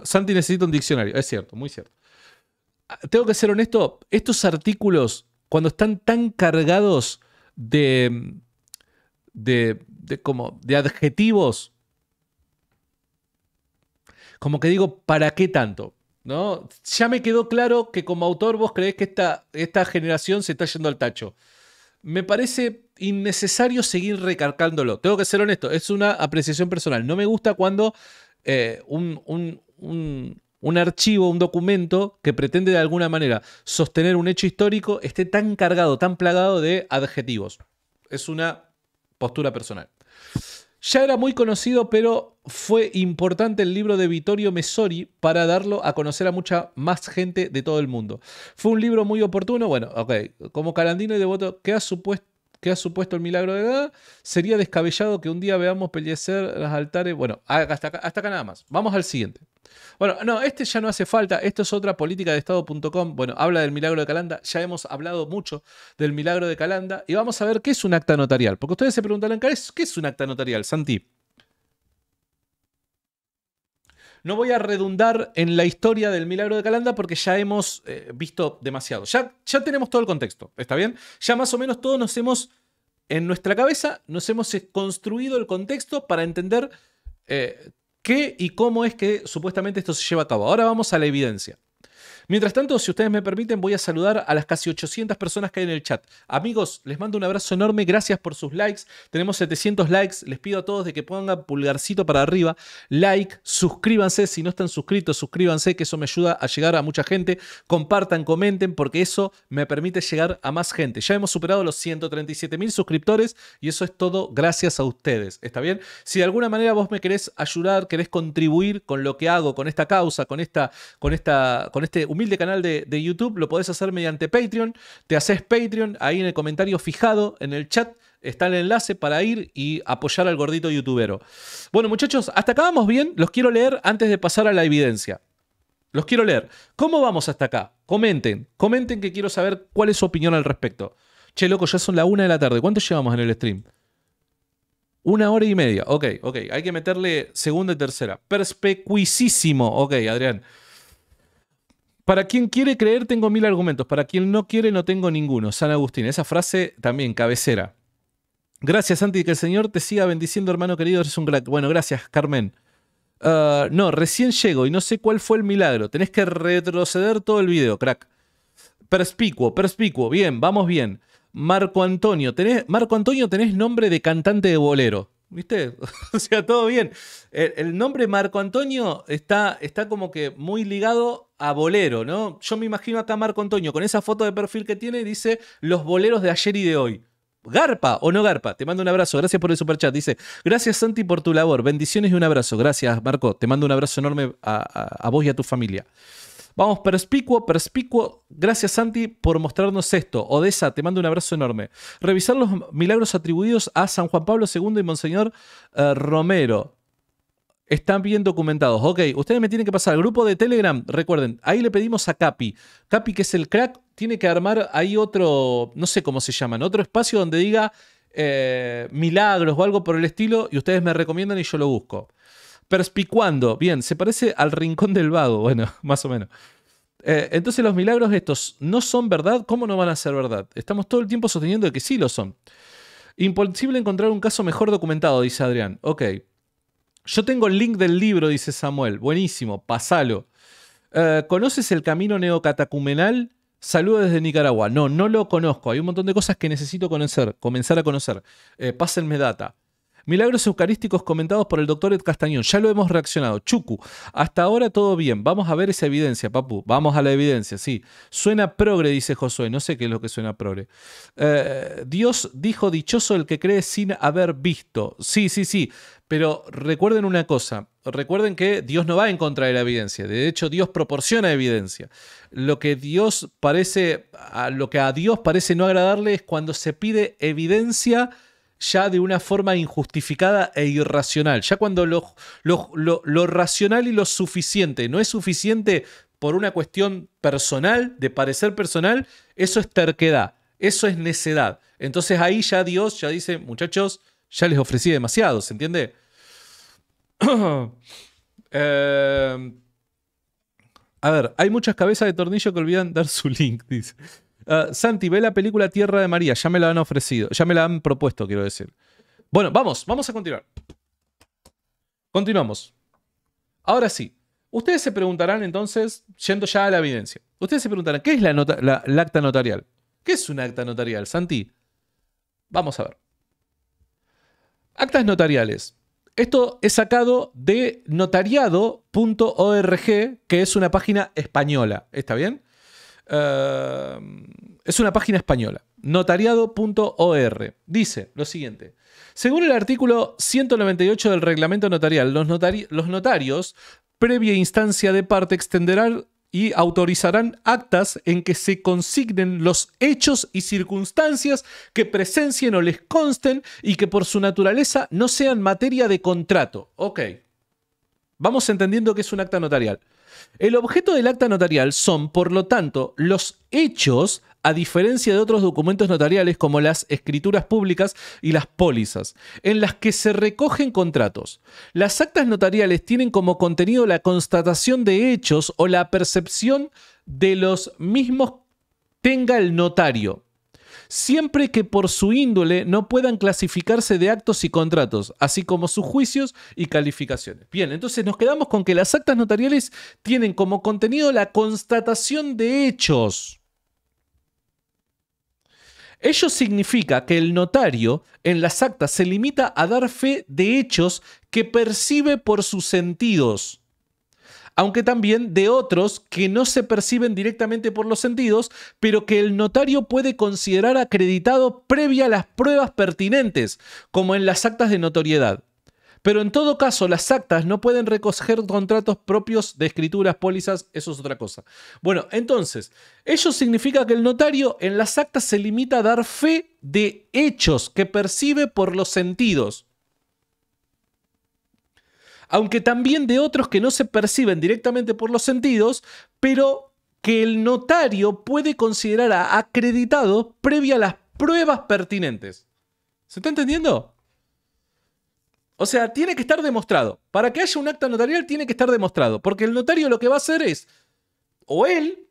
Santi necesita un diccionario, es cierto, muy cierto. Tengo que ser honesto, estos artículos, cuando están tan cargados de de, como, de adjetivos. Como que digo, ¿para qué tanto? ¿No? Ya me quedó claro que como autor vos creés que esta, esta generación se está yendo al tacho. Me parece innecesario seguir recalcándolo Tengo que ser honesto, es una apreciación personal. No me gusta cuando eh, un, un, archivo, un documento que pretende de alguna manera sostener un hecho histórico esté tan cargado, tan plagado de adjetivos. Es una postura personal. Ya era muy conocido, pero fue importante el libro de Vittorio Messori para darlo a conocer a mucha más gente de todo el mundo. Fue un libro muy oportuno, bueno, ok, como Carandino y Devoto, ¿qué ha supuesto? ha supuesto el milagro de Edad? Sería descabellado que un día veamos pellecer los altares. Bueno, hasta acá nada más. Vamos al siguiente. Bueno, no, este ya no hace falta. Esto es otra política de Estado.com. Bueno, habla del milagro de Calanda. Ya hemos hablado mucho del milagro de Calanda. Y vamos a ver qué es un acta notarial. Porque ustedes se preguntarán, ¿qué es, un acta notarial, Santi? No voy a redundar en la historia del milagro de Calanda porque ya hemos eh, visto demasiado. Ya, ya tenemos todo el contexto, ¿está bien? Ya más o menos todos nos hemos, en nuestra cabeza, nos hemos construido el contexto para entender eh, qué y cómo es que supuestamente esto se lleva a cabo. Ahora vamos a la evidencia. Mientras tanto, si ustedes me permiten, voy a saludar a las casi 800 personas que hay en el chat. Amigos, les mando un abrazo enorme, gracias por sus likes. Tenemos 700 likes, les pido a todos de que pongan pulgarcito para arriba, like, suscríbanse, si no están suscritos, suscríbanse, que eso me ayuda a llegar a mucha gente. Compartan, comenten, porque eso me permite llegar a más gente. Ya hemos superado los 137 mil suscriptores y eso es todo gracias a ustedes. ¿Está bien? Si de alguna manera vos me querés ayudar, querés contribuir con lo que hago, con esta causa, con esta, con esta, con este humilde canal de, YouTube, lo podés hacer mediante Patreon. Te haces Patreon, ahí en el comentario fijado, en el chat, está el enlace para ir y apoyar al gordito youtubero. Bueno, muchachos, hasta acá vamos bien. Los quiero leer antes de pasar a la evidencia. Los quiero leer. ¿Cómo vamos hasta acá? Comenten, comenten que quiero saber cuál es su opinión al respecto. Che, loco, ya son la una de la tarde. ¿Cuánto llevamos en el stream? Una hora y media. Ok, ok. Hay que meterle segunda y tercera. Perspecuicísimo. Ok, Adrián. Para quien quiere creer tengo mil argumentos, para quien no quiere no tengo ninguno. San Agustín, esa frase también, cabecera. Gracias, Santi, que el Señor te siga bendiciendo, hermano querido, eres un crack. Bueno, gracias, Carmen. Ah, no, recién llego y no sé cuál fue el milagro. Tenés que retroceder todo el video, crack. Perspicuo, perspicuo, bien, vamos bien. Marco Antonio, tenés, Marco Antonio, tenés nombre de cantante de bolero. ¿Viste? o sea, todo bien. El, nombre Marco Antonio está, está como que muy ligado a bolero, ¿no? Yo me imagino acá Marco Antonio con esa foto de perfil que tiene, dice los boleros de ayer y de hoy. Garpa o no Garpa, te mando un abrazo, gracias por el superchat. Dice, gracias Santi por tu labor, bendiciones y un abrazo. Gracias Marco, te mando un abrazo enorme a vos y a tu familia. Vamos, perspicuo, perspicuo. Gracias, Santi, por mostrarnos esto. Odessa, te mando un abrazo enorme. Revisar los milagros atribuidos a San Juan Pablo II y Monseñor eh, Romero. Están bien documentados. Ok, ustedes me tienen que pasar al grupo de Telegram. Recuerden, ahí le pedimos a Capi. Capi, que es el crack, tiene que armar ahí otro, no sé cómo se llaman, otro espacio donde diga eh, milagros o algo por el estilo y ustedes me recomiendan y yo lo busco. Perspicuando, bien, se parece al rincón del vago, bueno, más o menos. Eh, entonces los milagros estos no son verdad, ¿cómo no van a ser verdad? Estamos todo el tiempo sosteniendo que sí lo son. Imposible encontrar un caso mejor documentado, dice Adrián. Ok. Yo tengo el link del libro, dice Samuel. Buenísimo, pasalo. Eh, ¿Conoces el camino neocatacumenal? saludo desde Nicaragua. No, no lo conozco. Hay un montón de cosas que necesito conocer, comenzar a conocer. Eh, pásenme data. Milagros eucarísticos comentados por el doctor Ed Castañón. Ya lo hemos reaccionado. Chucu, hasta ahora todo bien. Vamos a ver esa evidencia, papu. Vamos a la evidencia, sí. Suena progre, dice Josué. No sé qué es lo que suena progre. Eh, Dios dijo dichoso el que cree sin haber visto. Sí, sí, sí. Pero recuerden una cosa, recuerden que Dios no va en contra de la evidencia, de hecho Dios proporciona evidencia. Lo que Dios parece lo que a Dios parece no agradarle es cuando se pide evidencia ya de una forma injustificada e irracional. Ya cuando lo, racional y lo suficiente no es suficiente por una cuestión personal, de parecer personal, eso es terquedad, eso es necedad. Entonces ahí ya Dios ya dice, muchachos, ya les ofrecí demasiado, ¿se entiende? Eh, a ver, hay muchas cabezas de tornillo que olvidan dar su link, dice. Ah, Santi, ve la película Tierra de María. Ya me la han ofrecido. Ya me la han propuesto, quiero decir. Bueno, vamos, vamos a continuar. Continuamos. Ahora sí. Ustedes se preguntarán entonces, yendo ya a la evidencia, ustedes se preguntarán, ¿qué es la, acta notarial? ¿Qué es una acta notarial, Santi? Vamos a ver. Actas notariales. Esto es sacado de notariado.org, que es una página española. ¿Está bien? Eh, es una página española, notariado.or. Dice lo siguiente. Según el artículo 198 del reglamento notarial, los, los notarios, previa instancia de parte, extenderán y autorizarán actas en que se consignen los hechos y circunstancias que presencien o les consten y que por su naturaleza no sean materia de contrato. Ok. Vamos entendiendo que es un acta notarial. El objeto del acta notarial son, por lo tanto, los hechos a diferencia de otros documentos notariales como las escrituras públicas y las pólizas, en las que se recogen contratos. Las actas notariales tienen como contenido la constatación de hechos o la percepción de los mismos tenga el notario siempre que por su índole no puedan clasificarse de actos y contratos, así como sus juicios y calificaciones. Bien, entonces nos quedamos con que las actas notariales tienen como contenido la constatación de hechos. Ello significa que el notario en las actas se limita a dar fe de hechos que percibe por sus sentidos aunque también de otros que no se perciben directamente por los sentidos, pero que el notario puede considerar acreditado previa a las pruebas pertinentes, como en las actas de notoriedad. Pero en todo caso, las actas no pueden recoger contratos propios de escrituras, pólizas, eso es otra cosa. Bueno, entonces, ello significa que el notario en las actas se limita a dar fe de hechos que percibe por los sentidos aunque también de otros que no se perciben directamente por los sentidos, pero que el notario puede considerar acreditado previa a las pruebas pertinentes. ¿Se está entendiendo? O sea, tiene que estar demostrado. Para que haya un acta notarial tiene que estar demostrado, porque el notario lo que va a hacer es, o él,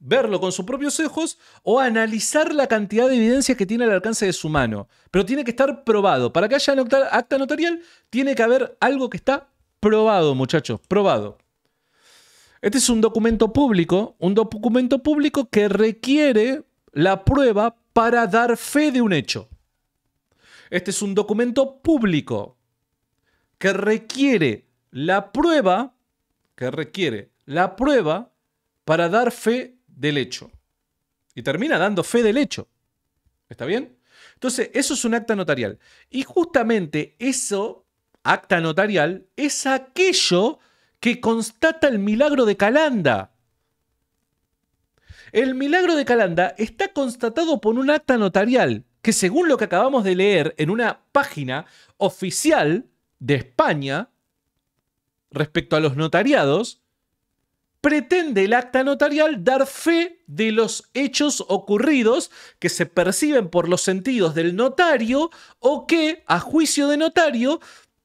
verlo con sus propios ojos o analizar la cantidad de evidencia que tiene al alcance de su mano. Pero tiene que estar probado. Para que haya acta notarial, tiene que haber algo que está Probado, muchachos, probado. Este es un documento público, un documento público que requiere la prueba para dar fe de un hecho. Este es un documento público que requiere la prueba, que requiere la prueba para dar fe del hecho. Y termina dando fe del hecho. ¿Está bien? Entonces, eso es un acta notarial. Y justamente eso acta notarial, es aquello que constata el milagro de Calanda. El milagro de Calanda está constatado por un acta notarial que según lo que acabamos de leer en una página oficial de España respecto a los notariados, pretende el acta notarial dar fe de los hechos ocurridos que se perciben por los sentidos del notario o que, a juicio de notario,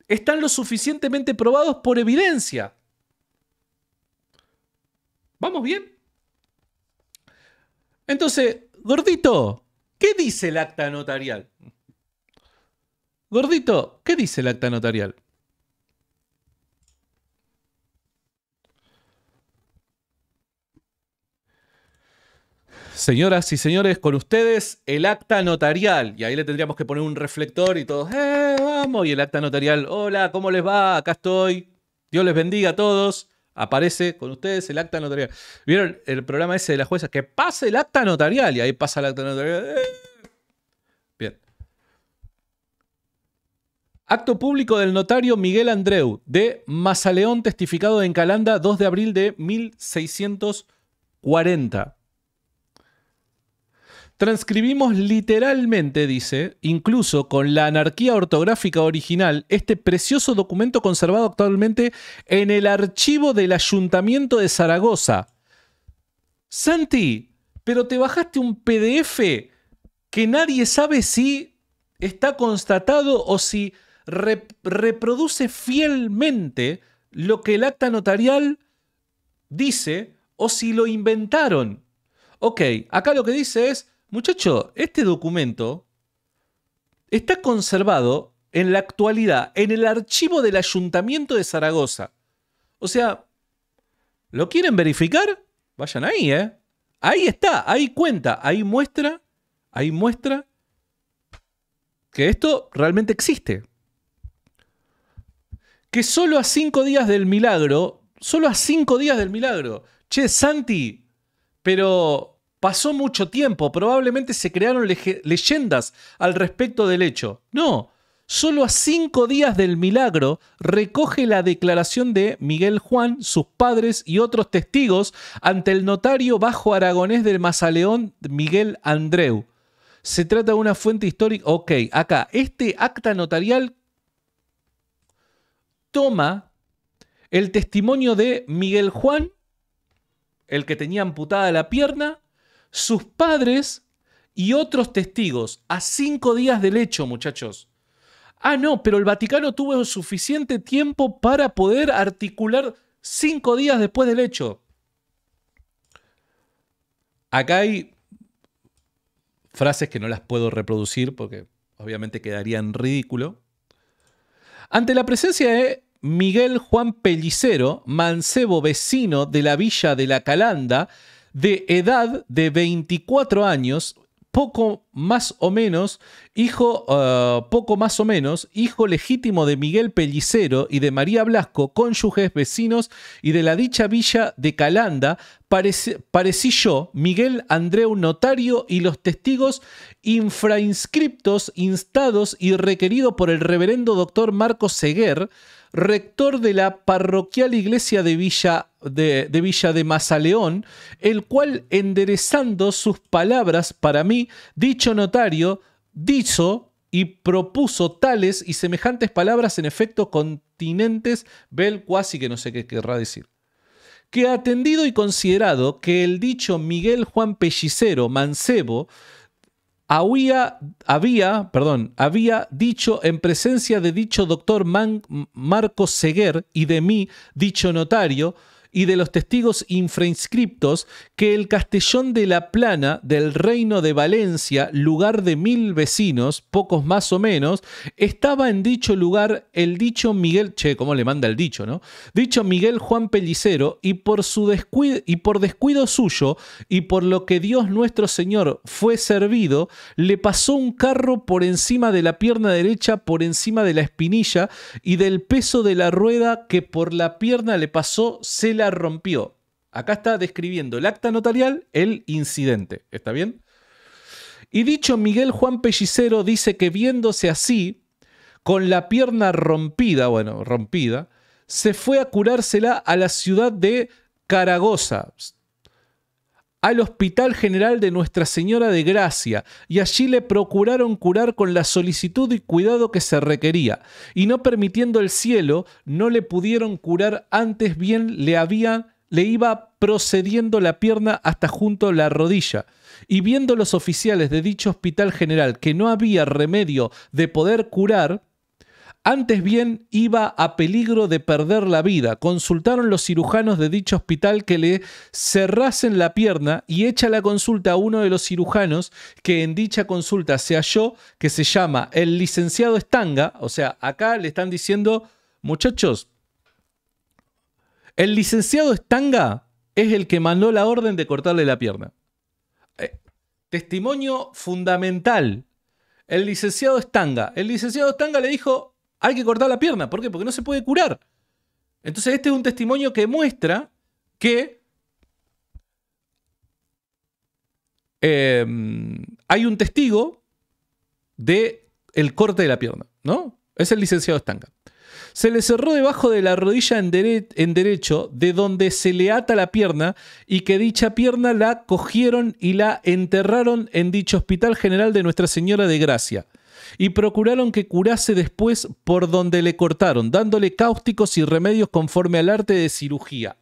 están lo suficientemente probados por evidencia. ¿Vamos bien? Entonces, gordito, ¿qué dice el acta notarial? Gordito, ¿qué dice el acta notarial? Señoras y señores, con ustedes el acta notarial. Y ahí le tendríamos que poner un reflector y todo. ¡Eh! Y el acta notarial, hola, ¿cómo les va? Acá estoy. Dios les bendiga a todos. Aparece con ustedes el acta notarial. ¿Vieron el programa ese de la jueza? Que pase el acta notarial. Y ahí pasa el acta notarial. Eh. Bien. Acto público del notario Miguel Andreu de Mazaleón, testificado en Calanda, 2 de abril de 1640. Transcribimos literalmente, dice, incluso con la anarquía ortográfica original, este precioso documento conservado actualmente en el archivo del Ayuntamiento de Zaragoza. Santi, pero te bajaste un PDF que nadie sabe si está constatado o si reproduce fielmente lo que el acta notarial dice o si lo inventaron. Ok, acá lo que dice es Muchachos, este documento está conservado en la actualidad en el archivo del Ayuntamiento de Zaragoza. O sea, ¿lo quieren verificar? Vayan ahí, ¿eh? Ahí está, ahí cuenta, ahí muestra, ahí muestra que esto realmente existe. Que solo a cinco días del milagro, solo a cinco días del milagro. Che, Santi, pero Pasó mucho tiempo, probablemente se crearon leyendas al respecto del hecho. No, solo a cinco días del milagro recoge la declaración de Miguel Juan, sus padres y otros testigos ante el notario bajo aragonés del Mazaleón Miguel Andreu. Se trata de una fuente histórica. Ok, acá, este acta notarial toma el testimonio de Miguel Juan, el que tenía amputada la pierna, sus padres y otros testigos a cinco días del hecho, muchachos. Ah, no, pero el Vaticano tuvo suficiente tiempo para poder articular cinco días después del hecho. Acá hay frases que no las puedo reproducir porque obviamente quedarían ridículo. Ante la presencia de Miguel Juan Pellicero, mancebo vecino de la villa de La Calanda, de edad de 24 años, poco más o menos, hijo, eh, poco más o menos, hijo legítimo de Miguel Pellicero y de María Blasco, cónyuges, vecinos y de la dicha villa de Calanda, parecí yo, Miguel Andreu Notario y los testigos infrainscriptos, instados y requeridos por el reverendo doctor Marco Seguer, rector de la parroquial iglesia de Villa de, Villa de Mazaleón, el cual enderezando sus palabras para mí, dicho notario, dijo y propuso tales y semejantes palabras en efecto continentes, bel cuasi que no sé qué querrá decir que atendido y considerado que el dicho Miguel Juan Pellicero Mancebo había, había, perdón, había dicho en presencia de dicho doctor Marco Marcos Seguer y de mí, dicho notario, y de los testigos infrainscriptos que el Castellón de la Plana del Reino de Valencia, lugar de mil vecinos, pocos más o menos, estaba en dicho lugar el dicho Miguel, che, cómo le manda el dicho, ¿no? Dicho Miguel Juan Pellicero y por su descuido y por descuido suyo y por lo que Dios nuestro Señor fue servido, le pasó un carro por encima de la pierna derecha, por encima de la espinilla y del peso de la rueda que por la pierna le pasó se la rompió. Acá está describiendo el acta notarial, el incidente. ¿Está bien? Y dicho Miguel Juan Pellicero dice que viéndose así, con la pierna rompida, bueno, rompida, se fue a curársela a la ciudad de Caragoza, al Hospital General de Nuestra Señora de Gracia y allí le procuraron curar con la solicitud y cuidado que se requería. Y no permitiendo el cielo, no le pudieron curar antes bien le había le iba procediendo la pierna hasta junto a la rodilla. Y viendo los oficiales de dicho hospital general que no había remedio de poder curar, antes bien iba a peligro de perder la vida. Consultaron los cirujanos de dicho hospital que le cerrasen la pierna y echa la consulta a uno de los cirujanos que en dicha consulta se halló, que se llama el licenciado Estanga. O sea, acá le están diciendo, muchachos, el licenciado Estanga es el que mandó la orden de cortarle la pierna. Eh, testimonio fundamental. El licenciado Estanga. El licenciado Estanga le dijo, hay que cortar la pierna. ¿Por qué? Porque no se puede curar. Entonces este es un testimonio que muestra que em, hay un testigo de el corte de la pierna, ¿no? Es el licenciado Estanga. Se le cerró debajo de la rodilla en, derecho, de donde se le ata la pierna, y que dicha pierna la cogieron y la enterraron en dicho Hospital General de Nuestra Señora de Gracia y procuraron que curase después por donde le cortaron, dándole cáusticos y remedios conforme al arte de cirugía.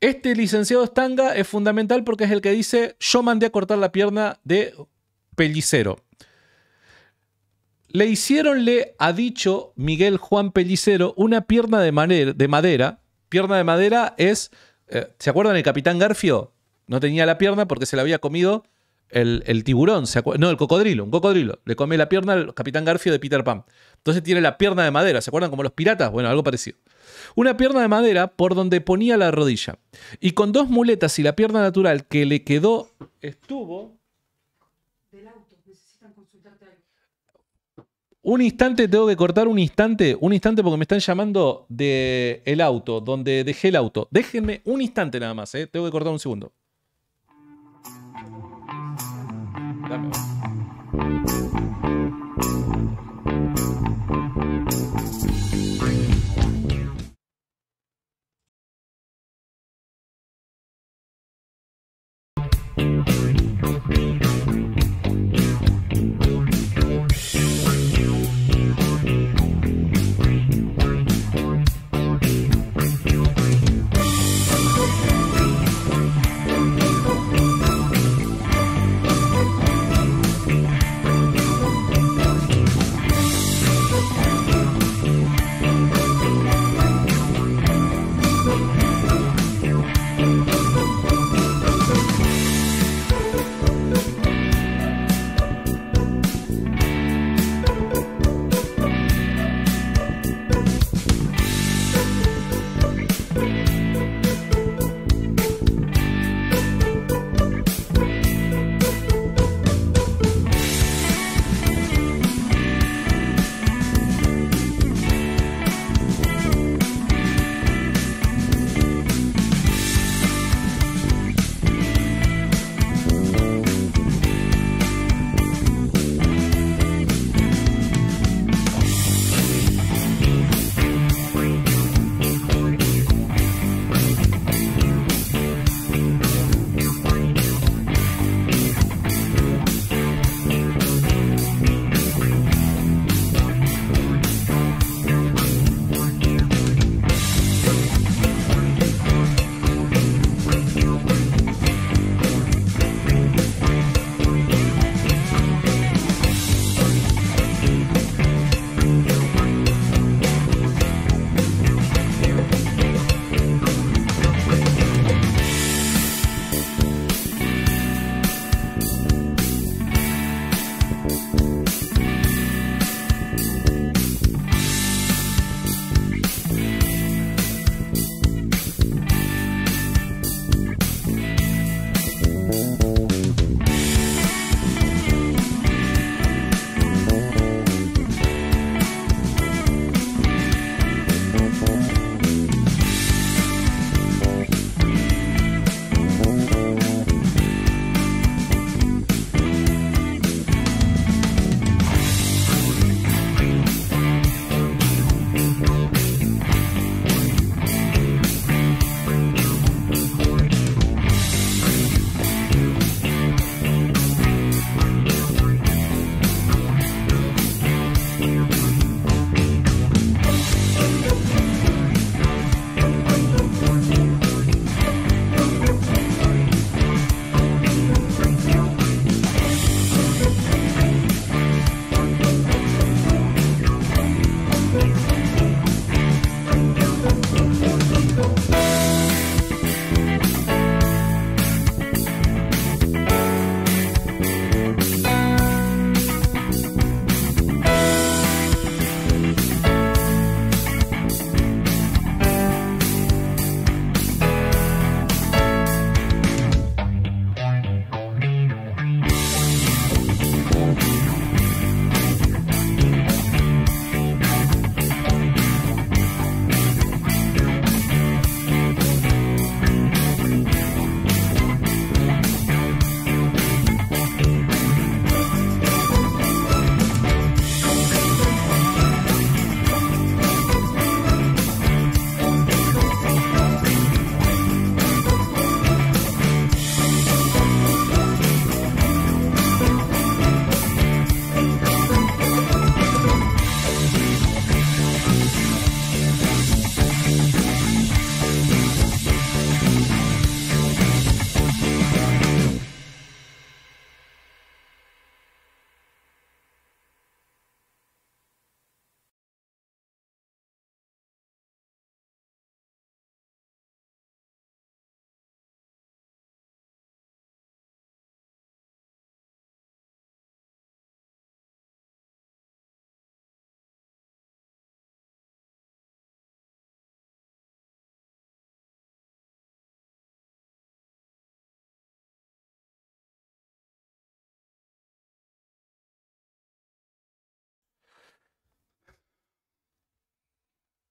Este licenciado Stanga es fundamental porque es el que dice, yo mandé a cortar la pierna de Pellicero. Le hicieronle, ha dicho Miguel Juan Pellicero, una pierna de, madera. Pierna de madera es, eh, ¿se acuerdan el capitán Garfio? No tenía la pierna porque se la había comido el, tiburón, ¿se no, el cocodrilo, un cocodrilo, le come la pierna al capitán Garfio de Peter Pan. Entonces tiene la pierna de madera, ¿se acuerdan? Como los piratas, bueno, algo parecido. Una pierna de madera por donde ponía la rodilla. Y con dos muletas y la pierna natural que le quedó, estuvo... Del auto, necesitan consultarte Un instante, tengo que cortar un instante, un instante porque me están llamando del el auto, donde dejé el auto. Déjenme un instante nada más, ¿eh? tengo que cortar un segundo. Obrigado.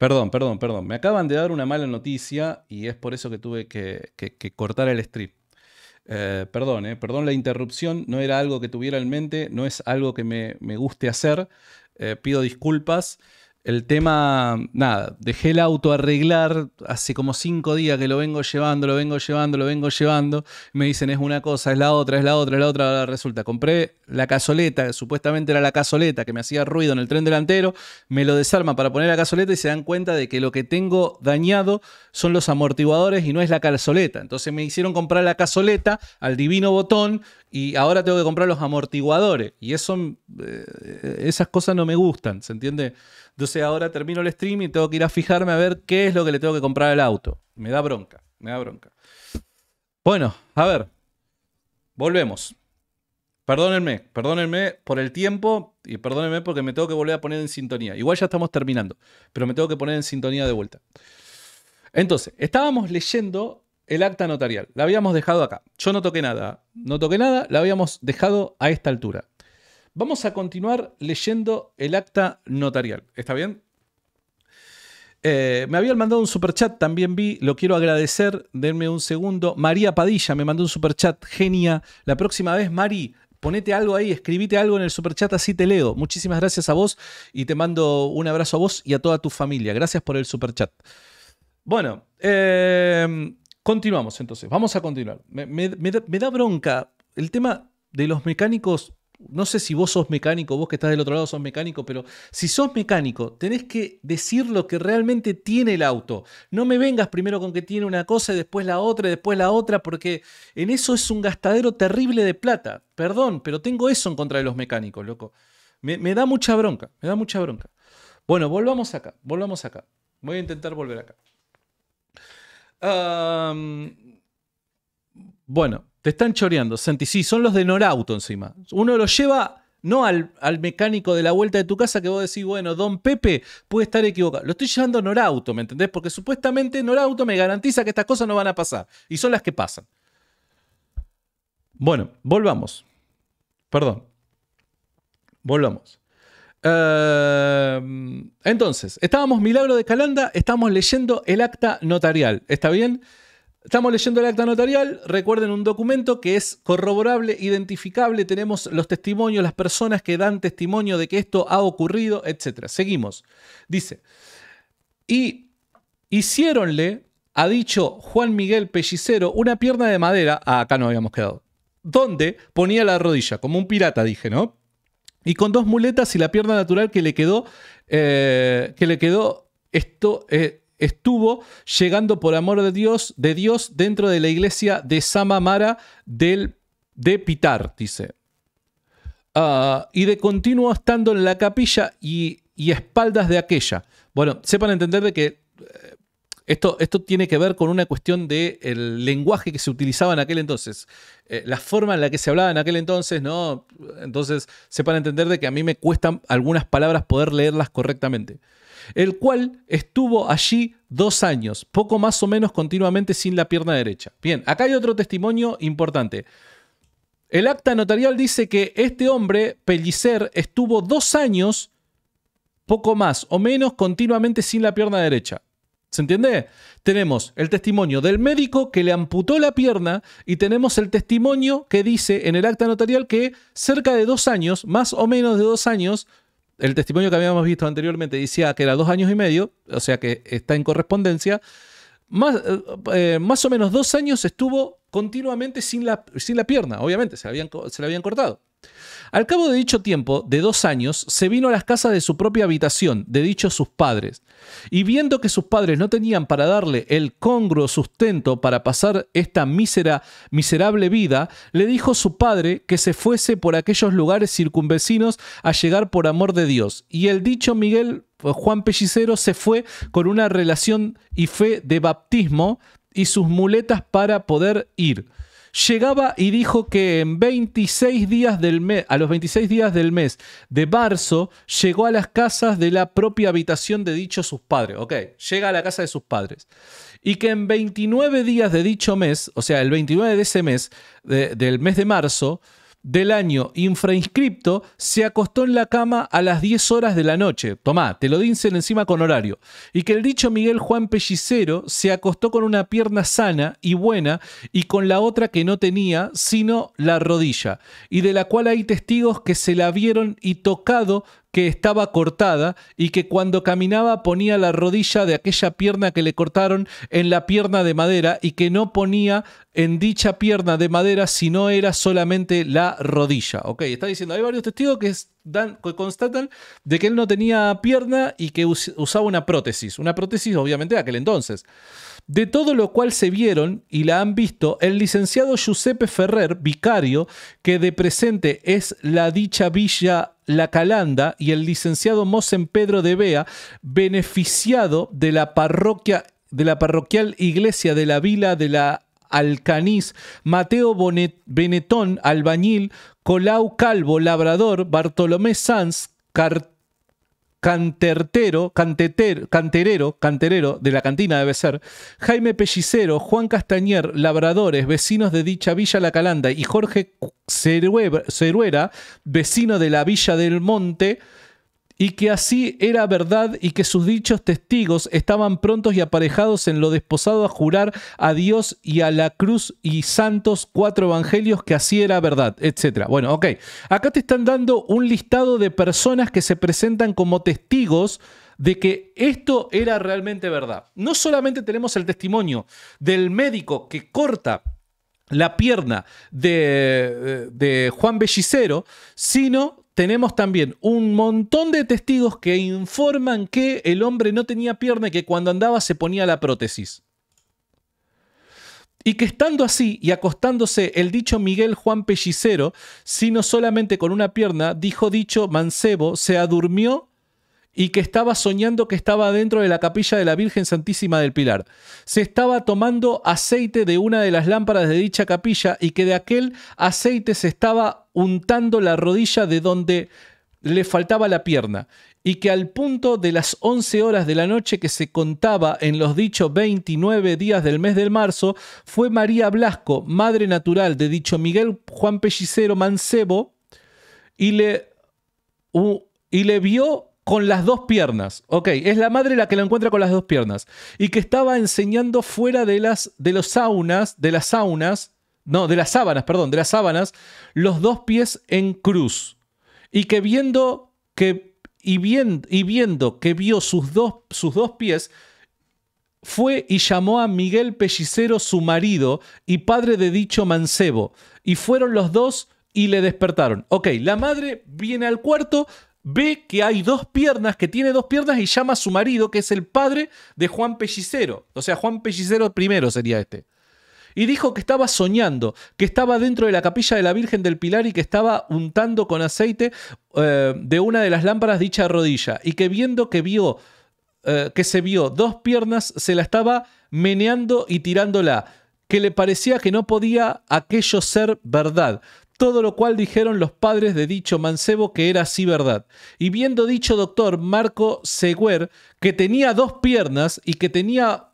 Perdón, perdón, perdón. Me acaban de dar una mala noticia y es por eso que tuve que, cortar el strip. Eh, perdón, eh. perdón la interrupción, no era algo que tuviera en mente, no es algo que me, guste hacer. Eh, pido disculpas. El tema, nada, dejé el auto arreglar, hace como cinco días que lo vengo llevando, lo vengo llevando, lo vengo llevando. Me dicen es una cosa, es la otra, es la otra, es la otra. Ahora resulta, compré la cazoleta, supuestamente era la cazoleta que me hacía ruido en el tren delantero, me lo desarma para poner la cazoleta y se dan cuenta de que lo que tengo dañado son los amortiguadores y no es la cazoleta. Entonces me hicieron comprar la cazoleta al divino botón, y ahora tengo que comprar los amortiguadores. Y eso, eh, eh, esas cosas no me gustan, ¿se entiende? Entonces ahora termino el stream y tengo que ir a fijarme a ver qué es lo que le tengo que comprar al auto. Me da bronca, me da bronca. Bueno, a ver, volvemos. Perdónenme, perdónenme por el tiempo y perdónenme porque me tengo que volver a poner en sintonía. Igual ya estamos terminando, pero me tengo que poner en sintonía de vuelta. Entonces, estábamos leyendo el acta notarial. La habíamos dejado acá. Yo no toqué nada. No toqué nada, la habíamos dejado a esta altura. Vamos a continuar leyendo el acta notarial. ¿Está bien? Eh, me habían mandado un superchat, también vi, lo quiero agradecer, denme un segundo. María Padilla me mandó un superchat, genia. La próxima vez, Mari, ponete algo ahí, escribite algo en el superchat, así te leo. Muchísimas gracias a vos y te mando un abrazo a vos y a toda tu familia. Gracias por el superchat. Bueno, eh, Continuamos entonces, vamos a continuar. Me, da, da, bronca el tema de los mecánicos. No sé si vos sos mecánico, vos que estás del otro lado sos mecánico, pero si sos mecánico, tenés que decir lo que realmente tiene el auto. No me vengas primero con que tiene una cosa y después la otra y después la otra, porque en eso es un gastadero terrible de plata. Perdón, pero tengo eso en contra de los mecánicos, loco. me da mucha bronca, me da mucha bronca. Bueno, volvamos acá, volvamos acá. Voy a intentar volver acá bueno, te están choreando, Santi. Sí, son los de Norauto encima. Uno los lleva no al, al, mecánico de la vuelta de tu casa que vos decís, bueno, don Pepe puede estar equivocado. Lo estoy llevando a Norauto, ¿me entendés? Porque supuestamente Norauto me garantiza que estas cosas no van a pasar. Y son las que pasan. Bueno, volvamos. Perdón. Volvamos. Em, entonces, estábamos Milagro de Calanda, estamos leyendo el acta notarial, ¿está bien? Estamos leyendo el acta notarial, recuerden un documento que es corroborable, identificable, tenemos los testimonios, las personas que dan testimonio de que esto ha ocurrido, etc. Seguimos. Dice, y hicieronle, ha dicho Juan Miguel Pellicero, una pierna de madera, ah, acá no habíamos quedado, donde ponía la rodilla, como un pirata, dije, ¿no? y con dos muletas y la pierna natural que le quedó, eh, que le quedó esto, eh, estuvo llegando por amor de Dios, de Dios dentro de la iglesia de Samamara del, de Pitar, dice. Ah, y de continuo estando en la capilla y, y espaldas de aquella. Bueno, sepan entender de que esto, tiene que ver con una cuestión del lenguaje que se utilizaba en aquel entonces, eh, la forma en la que se hablaba en aquel entonces, ¿no? Entonces sepan entender de que a mí me cuestan algunas palabras poder leerlas correctamente. El cual estuvo allí dos años, poco más o menos continuamente sin la pierna derecha. Bien, acá hay otro testimonio importante. El acta notarial dice que este hombre, Pellicer, estuvo dos años, poco más o menos, continuamente sin la pierna derecha. ¿Se entiende? Tenemos el testimonio del médico que le amputó la pierna y tenemos el testimonio que dice en el acta notarial que cerca de dos años, más o menos de dos años, el testimonio que habíamos visto anteriormente decía que era dos años y medio, o sea que está en correspondencia, más, eh, más o menos dos años estuvo continuamente sin la, sin la pierna, obviamente, se, habían, se la habían cortado. Al cabo de dicho tiempo, de dos años, se vino a las casas de su propia habitación, de dichos sus padres, y viendo que sus padres no tenían para darle el congruo sustento para pasar esta mísera, miserable vida, le dijo su padre que se fuese por aquellos lugares circunvecinos a llegar por amor de Dios. Y el dicho Miguel eh, Juan Pellicero se fue con una relación y fe de baptismo y sus muletas para poder ir llegaba y dijo que en 26 días del mes, a los 26 días del mes de marzo, llegó a las casas de la propia habitación de dichos sus padres. Ok, llega a la casa de sus padres. Y que en 29 días de dicho mes, o sea, el 29 de ese mes, del mes de marzo, del año infrainscripto se acostó en la cama a las 10 horas de la noche. Tomá, te lo dicen encima con horario. Y que el dicho Miguel Juan Pellicero se acostó con una pierna sana y buena y con la otra que no tenía, sino la rodilla, y de la cual hay testigos que se la vieron y tocado que estaba cortada y que cuando caminaba ponía la rodilla de aquella pierna que le cortaron en la pierna de madera y que no ponía en dicha pierna de madera si no era solamente la rodilla. Ok, está diciendo, hay varios testigos que, dan, que constatan de que él no tenía pierna y que usaba una prótesis, una prótesis obviamente de aquel entonces. De todo lo cual se vieron y la han visto el licenciado Giuseppe Ferrer, vicario, que de presente es la dicha villa la Calanda y el licenciado Mosen Pedro de Bea, beneficiado de la parroquia de la parroquial iglesia de la Vila de la Alcaniz, Mateo Benetón, albañil, Colau Calvo, labrador, Bartolomé Sanz, Cart cantertero, canterero, canterero, de la cantina debe ser, Jaime Pellicero, Juan Castañer, labradores, vecinos de dicha Villa La Calanda, y Jorge Ceruera, vecino de la Villa del Monte, y que así era verdad y que sus dichos testigos estaban prontos y aparejados en lo desposado a jurar a Dios y a la cruz y santos cuatro evangelios que así era verdad, etc. Bueno, ok, acá te están dando un listado de personas que se presentan como testigos de que esto era realmente verdad. No solamente tenemos el testimonio del médico que corta la pierna de, de Juan Bellicero, sino tenemos también un montón de testigos que informan que el hombre no tenía pierna y que cuando andaba se ponía la prótesis. Y que estando así y acostándose el dicho Miguel Juan Pellicero, sino solamente con una pierna, dijo dicho mancebo, se adurmió y que estaba soñando que estaba dentro de la capilla de la Virgen Santísima del Pilar. Se estaba tomando aceite de una de las lámparas de dicha capilla y que de aquel aceite se estaba untando la rodilla de donde le faltaba la pierna, y que al punto de las 11 horas de la noche que se contaba en los dichos 29 días del mes del marzo, fue María Blasco, madre natural de dicho Miguel Juan Pellicero Mancebo, y le, y le vio con las dos piernas. Ok, es la madre la que la encuentra con las dos piernas. Y que estaba enseñando fuera de las de los saunas, de las saunas no, de las sábanas, perdón, de las sábanas, los dos pies en cruz, y que viendo que, y, viendo que vio sus dos, sus dos pies, fue y llamó a Miguel Pellicero su marido y padre de dicho mancebo, y fueron los dos y le despertaron. Ok, la madre viene al cuarto, ve que hay dos piernas, que tiene dos piernas y llama a su marido, que es el padre de Juan Pellicero. O sea, Juan Pellicero primero sería este y dijo que estaba soñando, que estaba dentro de la capilla de la Virgen del Pilar y que estaba untando con aceite eh, de una de las lámparas dicha rodilla, y que viendo que vio, eh, que se vio dos piernas, se la estaba meneando y tirándola, que le parecía que no podía aquello ser verdad. Todo lo cual dijeron los padres de dicho mancebo que era así verdad. Y viendo dicho doctor Marco Seguer que tenía dos piernas y que tenía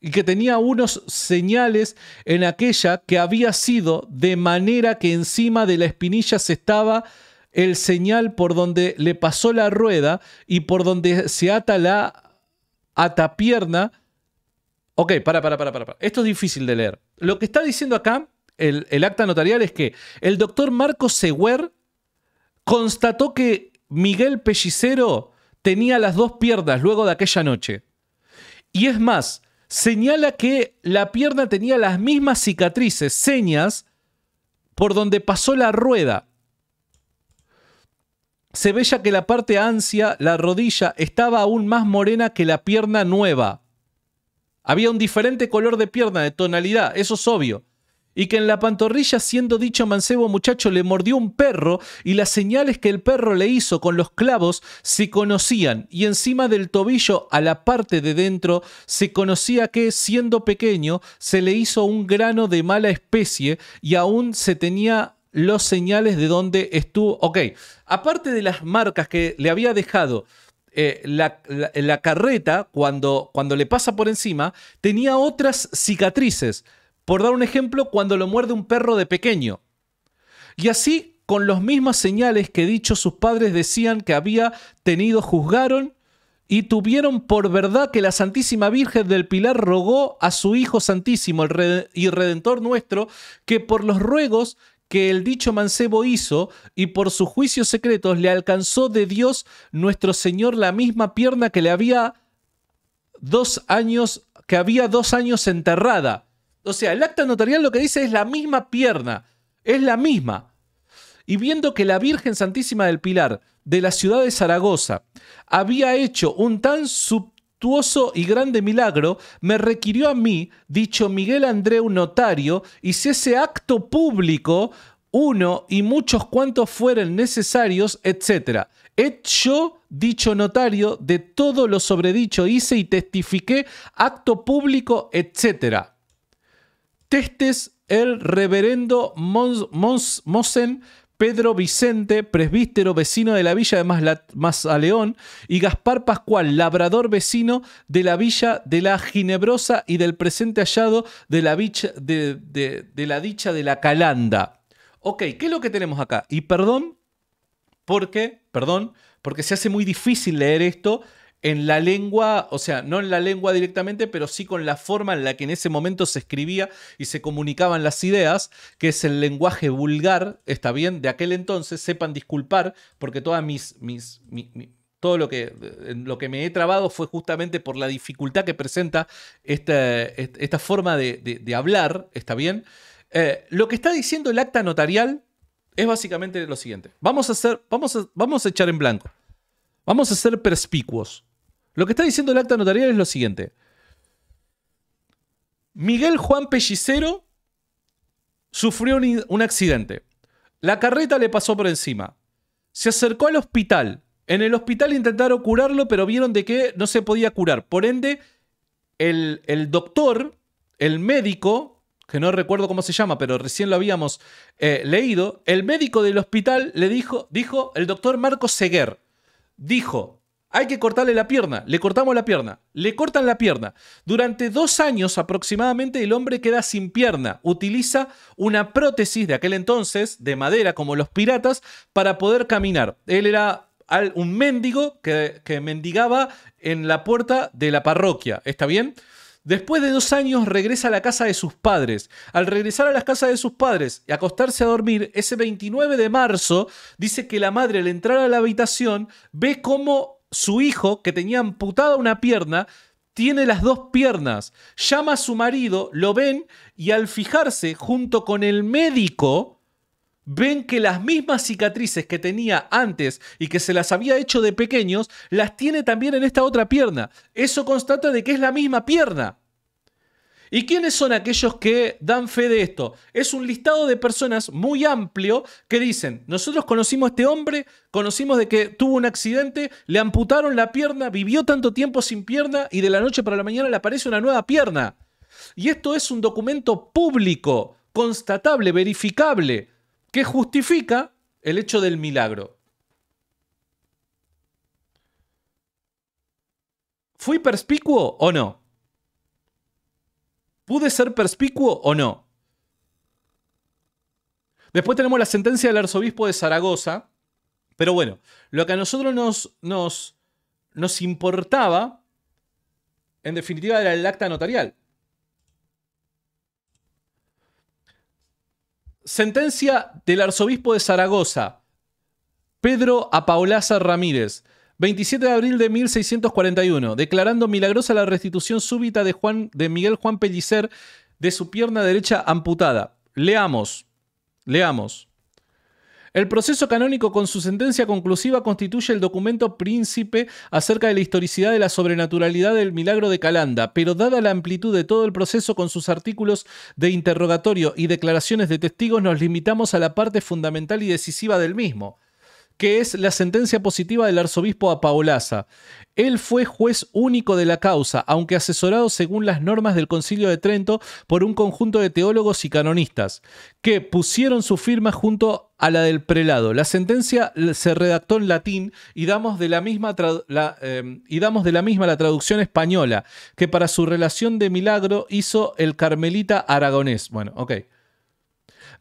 y que tenía unos señales en aquella que había sido, de manera que encima de la espinilla se estaba el señal por donde le pasó la rueda y por donde se ata la atapierna. Ok, para, para, para, para. Esto es difícil de leer. Lo que está diciendo acá el, el acta notarial es que el doctor Marco Seguer constató que Miguel Pellicero tenía las dos piernas luego de aquella noche. Y es más, señala que la pierna tenía las mismas cicatrices, señas, por donde pasó la rueda. Se ve ya que la parte ansia, la rodilla, estaba aún más morena que la pierna nueva. Había un diferente color de pierna, de tonalidad, eso es obvio y que en la pantorrilla, siendo dicho mancebo muchacho, le mordió un perro y las señales que el perro le hizo con los clavos se conocían y encima del tobillo a la parte de dentro se conocía que, siendo pequeño, se le hizo un grano de mala especie y aún se tenía los señales de dónde estuvo. Ok, aparte de las marcas que le había dejado eh, la, carreta, cuando, cuando le pasa por encima, tenía otras cicatrices por dar un ejemplo, cuando lo muerde un perro de pequeño. Y así, con las mismas señales que dichos sus padres decían que había tenido, juzgaron y tuvieron por verdad que la Santísima Virgen del Pilar rogó a su Hijo Santísimo y Redentor nuestro que por los ruegos que el dicho mancebo hizo y por sus juicios secretos le alcanzó de Dios nuestro Señor la misma pierna que le había dos años que había dos años enterrada o sea, el acta notarial lo que dice es la misma pierna, es la misma. Y viendo que la Virgen Santísima del Pilar de la ciudad de Zaragoza había hecho un tan subtuoso y grande milagro, me requirió a mí, dicho Miguel Andreu notario, ese acto público uno y muchos cuantos fueren necesarios, etc. Hecho dicho notario de todo lo sobredicho hice y testifiqué acto público, etc testes el reverendo Mons, Mosen Pedro Vicente, presbítero vecino de la villa de Mazaleón, y Gaspar Pascual, labrador vecino de la villa de la Ginebrosa y del presente hallado de la, de, la dicha de la Calanda. Ok, ¿qué es lo que tenemos acá? Y perdón, porque, perdón, porque se hace muy difícil leer esto en la lengua, o sea, no en la lengua directamente, pero sí con la forma en la que en ese momento se escribía y se comunicaban las ideas, que es el lenguaje vulgar, está bien, de aquel entonces, sepan disculpar, porque todas mis, mis, todo lo que, lo que me he trabado fue justamente por la dificultad que presenta esta, esta forma de, hablar, ¿está bien? Eh, lo que está diciendo el acta notarial es básicamente lo siguiente. Vamos a, hacer, vamos vamos a echar en blanco. Vamos a ser perspicuos. Lo que está diciendo el acta notarial es lo siguiente. Miguel Juan Pellicero sufrió un, accidente. La carreta le pasó por encima. Se acercó al hospital. En el hospital intentaron curarlo, pero vieron de que no se podía curar. Por ende, el, doctor, el médico, que no recuerdo cómo se llama, pero recién lo habíamos eh, leído, el médico del hospital le dijo, dijo, el doctor Marco Seguer, dijo, hay que cortarle la pierna. Le cortamos la pierna. Le cortan la pierna. Durante dos años aproximadamente el hombre queda sin pierna. Utiliza una prótesis de aquel entonces, de madera, como los piratas, para poder caminar. Él era un mendigo que, mendigaba en la puerta de la parroquia. ¿Está bien? Después de dos años regresa a la casa de sus padres. Al regresar a la casa de sus padres y acostarse a dormir, ese 29 de marzo dice que la madre al entrar a la habitación ve cómo su hijo, que tenía amputada una pierna, tiene las dos piernas. Llama a su marido, lo ven y al fijarse junto con el médico, ven que las mismas cicatrices que tenía antes y que se las había hecho de pequeños, las tiene también en esta otra pierna. Eso constata de que es la misma pierna. ¿Y quiénes son aquellos que dan fe de esto? Es un listado de personas muy amplio que dicen, nosotros conocimos a este hombre, conocimos de que tuvo un accidente, le amputaron la pierna, vivió tanto tiempo sin pierna y de la noche para la mañana le aparece una nueva pierna. Y esto es un documento público, constatable, verificable, que justifica el hecho del milagro. ¿Fui perspicuo o no? ¿Pude ser perspicuo o no? Después tenemos la sentencia del arzobispo de Zaragoza. Pero bueno, lo que a nosotros nos, nos, nos importaba, en definitiva, era el acta notarial. Sentencia del arzobispo de Zaragoza, Pedro Apaulaza Ramírez, 27 de abril de 1641, declarando milagrosa la restitución súbita de, Juan, de Miguel Juan Pellicer de su pierna derecha amputada. Leamos, leamos. El proceso canónico con su sentencia conclusiva constituye el documento príncipe acerca de la historicidad de la sobrenaturalidad del milagro de Calanda, pero dada la amplitud de todo el proceso con sus artículos de interrogatorio y declaraciones de testigos, nos limitamos a la parte fundamental y decisiva del mismo que es la sentencia positiva del arzobispo Apaolaza. Él fue juez único de la causa, aunque asesorado según las normas del Concilio de Trento por un conjunto de teólogos y canonistas, que pusieron su firma junto a la del prelado. La sentencia se redactó en latín y damos de la misma, em, y damos de la, misma la traducción española, que para su relación de milagro hizo el carmelita aragonés. Bueno, ok.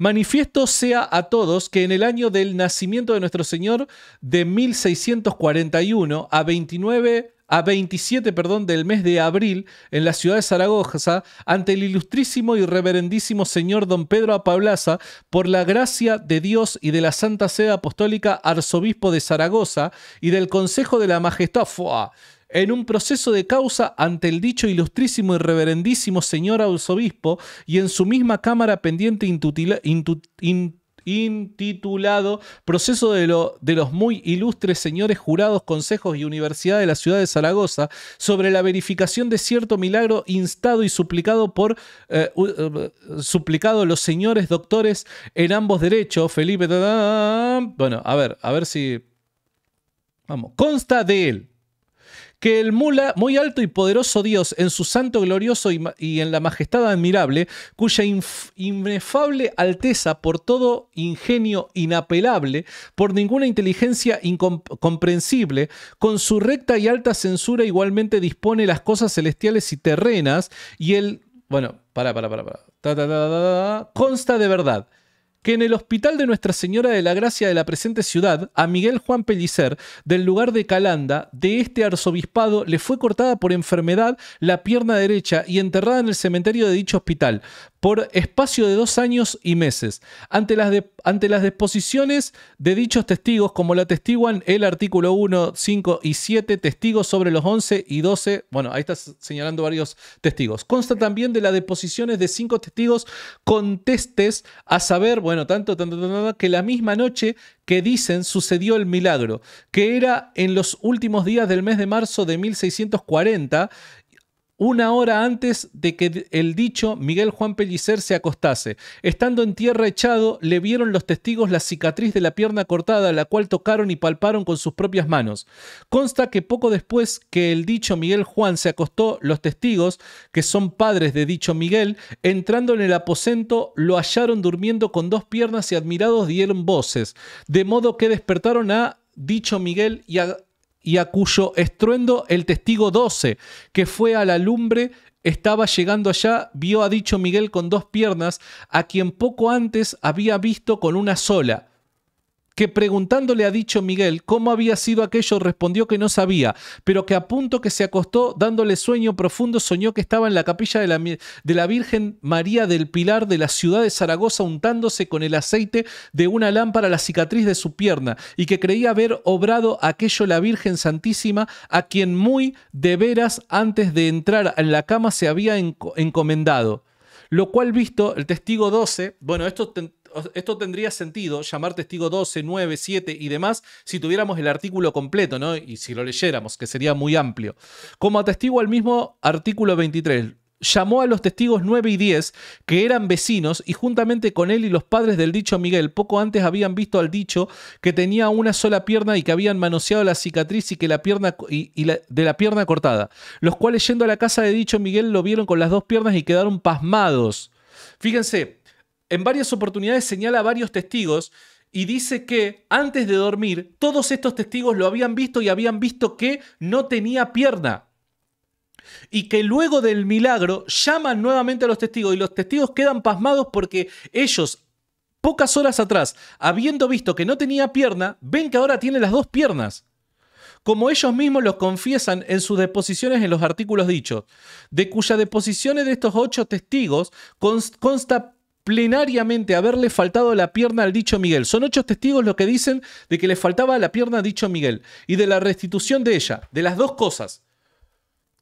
Manifiesto sea a todos que en el año del nacimiento de nuestro Señor de 1641 a 29 a 27 perdón, del mes de abril en la ciudad de Zaragoza, ante el ilustrísimo y reverendísimo señor don Pedro Apablaza, por la gracia de Dios y de la Santa Sede Apostólica, arzobispo de Zaragoza, y del Consejo de la Majestad, ¡fua! en un proceso de causa ante el dicho ilustrísimo y reverendísimo señor arzobispo y en su misma cámara pendiente intitulado Proceso de, los muy ilustres señores jurados, consejos y universidad de la ciudad de Zaragoza sobre la verificación de cierto milagro instado y suplicado por eh, eh, suplicado los señores doctores en ambos derechos. Felipe, bueno, a ver, a ver si vamos. Consta de él que el mula, muy alto y poderoso Dios, en su santo glorioso y, en la majestad admirable, cuya inefable alteza por todo ingenio inapelable, por ninguna inteligencia incomprensible, con su recta y alta censura igualmente dispone las cosas celestiales y terrenas, y el... Bueno, para, para, para, para. consta de verdad que en el hospital de Nuestra Señora de la Gracia de la presente ciudad, a Miguel Juan Pellicer, del lugar de Calanda, de este arzobispado, le fue cortada por enfermedad la pierna derecha y enterrada en el cementerio de dicho hospital, por espacio de dos años y meses, ante las, ante las disposiciones de dichos testigos, como la atestiguan el artículo 1, 5 y 7, testigos sobre los 11 y 12, bueno, ahí estás señalando varios testigos. Consta también de las deposiciones de cinco testigos contestes, a saber, bueno, tanto, tanto, tanto, que la misma noche que dicen sucedió el milagro, que era en los últimos días del mes de marzo de 1640, una hora antes de que el dicho Miguel Juan Pellicer se acostase. Estando en tierra echado, le vieron los testigos la cicatriz de la pierna cortada, la cual tocaron y palparon con sus propias manos. Consta que poco después que el dicho Miguel Juan se acostó, los testigos, que son padres de dicho Miguel, entrando en el aposento, lo hallaron durmiendo con dos piernas y admirados dieron voces, de modo que despertaron a dicho Miguel y a y a cuyo estruendo el testigo 12, que fue a la lumbre, estaba llegando allá, vio a dicho Miguel con dos piernas, a quien poco antes había visto con una sola que preguntándole a dicho Miguel cómo había sido aquello, respondió que no sabía, pero que a punto que se acostó, dándole sueño profundo, soñó que estaba en la capilla de la, Virgen María del Pilar de la ciudad de Zaragoza, untándose con el aceite de una lámpara la cicatriz de su pierna, y que creía haber obrado aquello la Virgen Santísima, a quien muy de veras antes de entrar en la cama se había encomendado lo cual visto el testigo 12, bueno, esto esto tendría sentido llamar testigo 12, 9, 7 y demás si tuviéramos el artículo completo, ¿no? Y si lo leyéramos, que sería muy amplio. Como testigo al mismo artículo 23, llamó a los testigos 9 y 10, que eran vecinos, y juntamente con él y los padres del dicho Miguel, poco antes habían visto al dicho que tenía una sola pierna y que habían manoseado la cicatriz y que la pierna y, de la pierna cortada, los cuales yendo a la casa de dicho Miguel lo vieron con las dos piernas y quedaron pasmados. Fíjense, en varias oportunidades señala varios testigos y dice que antes de dormir todos estos testigos lo habían visto y habían visto que no tenía pierna. Y que luego del milagro llaman nuevamente a los testigos y los testigos quedan pasmados porque ellos pocas horas atrás, habiendo visto que no tenía pierna, ven que ahora tiene las dos piernas. Como ellos mismos los confiesan en sus deposiciones en los artículos dichos, de cuya deposiciones de estos ocho testigos consta plenariamente haberle faltado la pierna al dicho Miguel. Son ocho testigos los que dicen de que le faltaba la pierna al dicho Miguel y de la restitución de ella, de las dos cosas.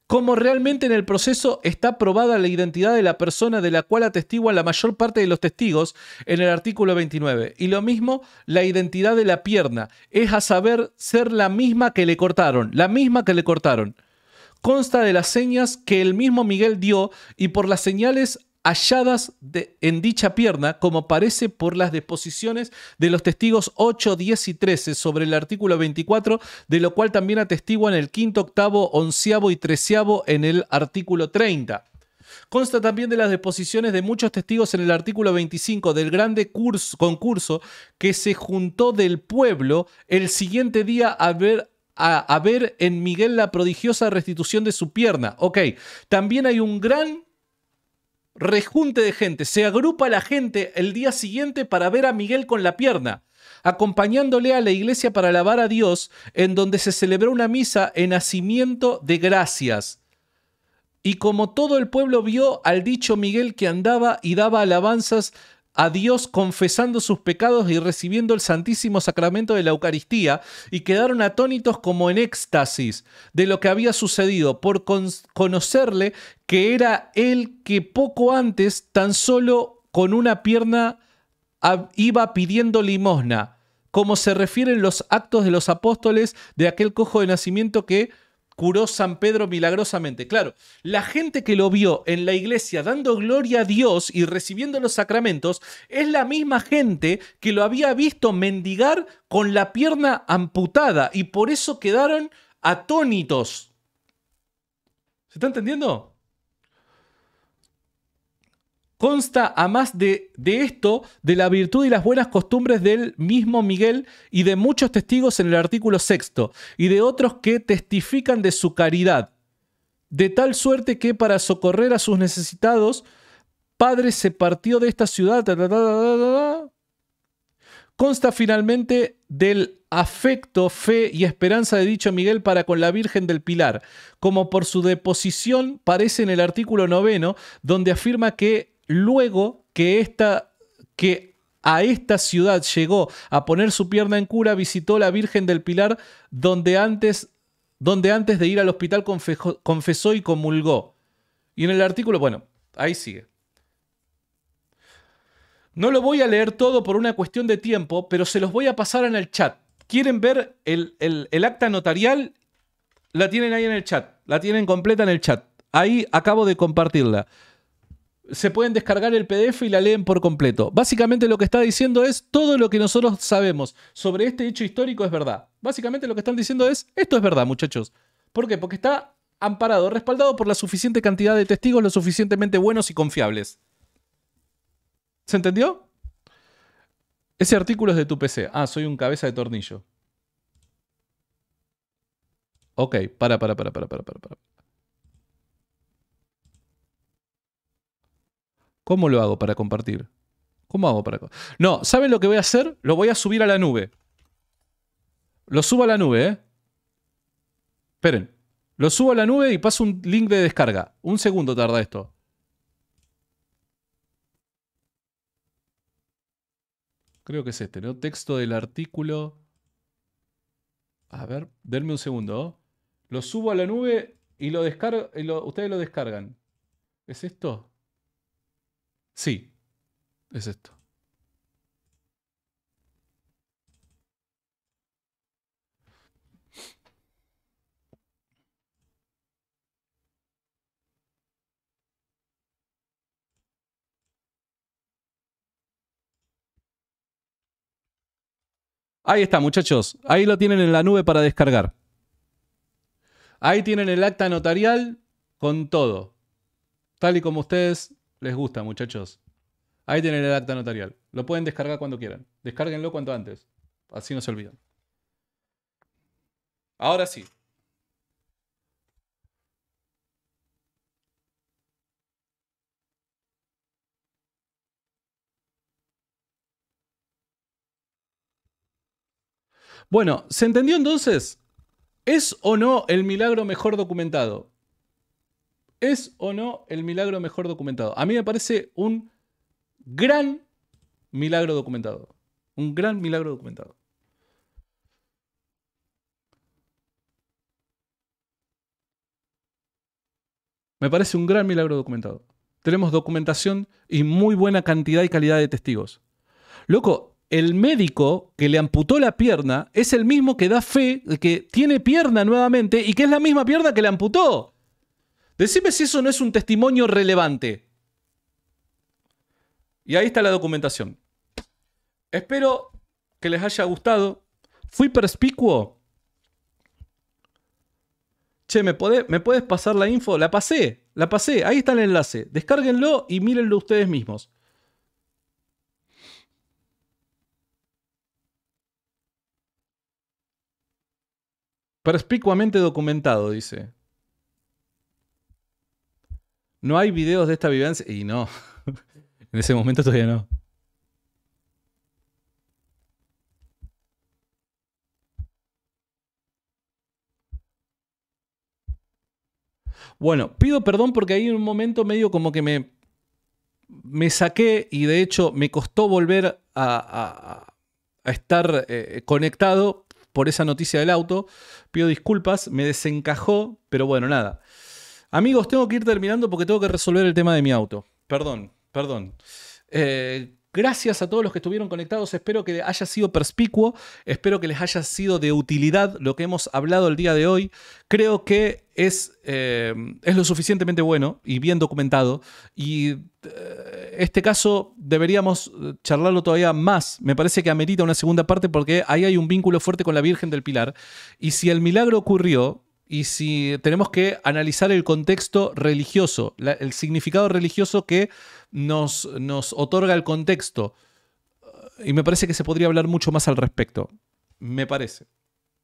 Como realmente en el proceso está probada la identidad de la persona de la cual atestiguan la mayor parte de los testigos en el artículo 29. Y lo mismo, la identidad de la pierna, es a saber ser la misma que le cortaron, la misma que le cortaron consta de las señas que el mismo Miguel dio y por las señales halladas en dicha pierna, como parece por las deposiciones de los testigos 8, 10 y 13 sobre el artículo 24, de lo cual también atestiguan el quinto, octavo, onceavo y treceavo en el artículo 30. Consta también de las deposiciones de muchos testigos en el artículo 25 del grande concurso que se juntó del pueblo el siguiente día a ver, a ver en Miguel la prodigiosa restitución de su pierna. Ok, también hay un gran rejunte de gente. Se agrupa la gente el día siguiente para ver a Miguel con la pierna, acompañándole a la iglesia para alabar a Dios, en donde se celebró una misa en nacimiento de gracias. Y como todo el pueblo vio al dicho Miguel que andaba y daba alabanzas a Dios confesando sus pecados y recibiendo el Santísimo Sacramento de la Eucaristía y quedaron atónitos como en éxtasis de lo que había sucedido por conocerle que era Él que poco antes tan solo con una pierna iba pidiendo limosna, como se refieren los actos de los apóstoles de aquel cojo de nacimiento que curó San Pedro milagrosamente. Claro, la gente que lo vio en la iglesia dando gloria a Dios y recibiendo los sacramentos es la misma gente que lo había visto mendigar con la pierna amputada y por eso quedaron atónitos. ¿Se está entendiendo? consta, además de, de esto, de la virtud y las buenas costumbres del mismo Miguel y de muchos testigos en el artículo sexto, y de otros que testifican de su caridad, de tal suerte que para socorrer a sus necesitados, Padre se partió de esta ciudad. consta finalmente del afecto, fe y esperanza de dicho Miguel para con la Virgen del Pilar, como por su deposición parece en el artículo noveno, donde afirma que luego que, esta, que a esta ciudad llegó a poner su pierna en cura, visitó la Virgen del Pilar, donde antes, donde antes de ir al hospital confesó y comulgó. Y en el artículo, bueno, ahí sigue. No lo voy a leer todo por una cuestión de tiempo, pero se los voy a pasar en el chat. ¿Quieren ver el acta notarial? La tienen ahí en el chat. La tienen completa en el chat. Ahí acabo de compartirla se pueden descargar el PDF y la leen por completo. Básicamente lo que está diciendo es todo lo que nosotros sabemos sobre este hecho histórico es verdad. Básicamente lo que están diciendo es esto es verdad, muchachos. ¿Por qué? Porque está amparado, respaldado por la suficiente cantidad de testigos lo suficientemente buenos y confiables. ¿Se entendió? Ese artículo es de tu PC. Ah, soy un cabeza de tornillo. Ok, para, para, para, para, para, para, para. ¿Cómo lo hago para compartir? ¿Cómo hago para.? No, ¿saben lo que voy a hacer? Lo voy a subir a la nube. Lo subo a la nube, ¿eh? Esperen. Lo subo a la nube y paso un link de descarga. Un segundo tarda esto. Creo que es este, ¿no? Texto del artículo. A ver, denme un segundo. ¿oh? Lo subo a la nube y lo descargo. ustedes lo descargan. ¿Es esto? Sí, es esto. Ahí está, muchachos. Ahí lo tienen en la nube para descargar. Ahí tienen el acta notarial con todo. Tal y como ustedes les gusta, muchachos. Ahí tienen el acta notarial. Lo pueden descargar cuando quieran. Descárguenlo cuanto antes. Así no se olvidan. Ahora sí. Bueno, ¿se entendió entonces? ¿Es o no el milagro mejor documentado? ¿Es o no el milagro mejor documentado? A mí me parece un gran milagro documentado. Un gran milagro documentado. Me parece un gran milagro documentado. Tenemos documentación y muy buena cantidad y calidad de testigos. Loco, el médico que le amputó la pierna es el mismo que da fe, que tiene pierna nuevamente y que es la misma pierna que le amputó. Decime si eso no es un testimonio relevante. Y ahí está la documentación. Espero que les haya gustado. Fui perspicuo. Che, ¿me, puedes pasar la info? La pasé, la pasé. Ahí está el enlace. Descárguenlo y mírenlo ustedes mismos. Perspicuamente documentado, dice. ¿No hay videos de esta vivencia? Y no. en ese momento todavía no. Bueno, pido perdón porque ahí en un momento medio como que me, me saqué y de hecho me costó volver a, estar eh, conectado por esa noticia del auto. Pido disculpas, me desencajó, pero bueno, nada. Amigos, tengo que ir terminando porque tengo que resolver el tema de mi auto. Perdón, perdón. Eh, gracias a todos los que estuvieron conectados. Espero que haya sido perspicuo. Espero que les haya sido de utilidad lo que hemos hablado el día de hoy. Creo que es, eh, es lo suficientemente bueno y bien documentado. Y eh, este caso deberíamos charlarlo todavía más. Me parece que amerita una segunda parte porque ahí hay un vínculo fuerte con la Virgen del Pilar. Y si el milagro ocurrió, y si tenemos que analizar el contexto religioso, el significado religioso que nos, nos otorga el contexto. Y me parece que se podría hablar mucho más al respecto. Me parece.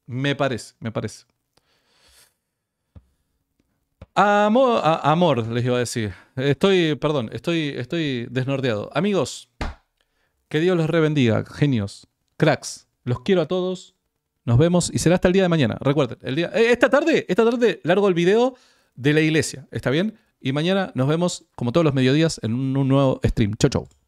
Me parece, me parece. Amor, amor, les iba a decir. Estoy, perdón, estoy, estoy Amigos, que Dios los rebendiga, genios, cracks. Los quiero a todos. Nos vemos y será hasta el día de mañana. Recuerden, el día, eh, esta tarde, esta tarde largo el video de la iglesia, ¿está bien? Y mañana nos vemos como todos los mediodías en un, un nuevo stream. Chau, chau.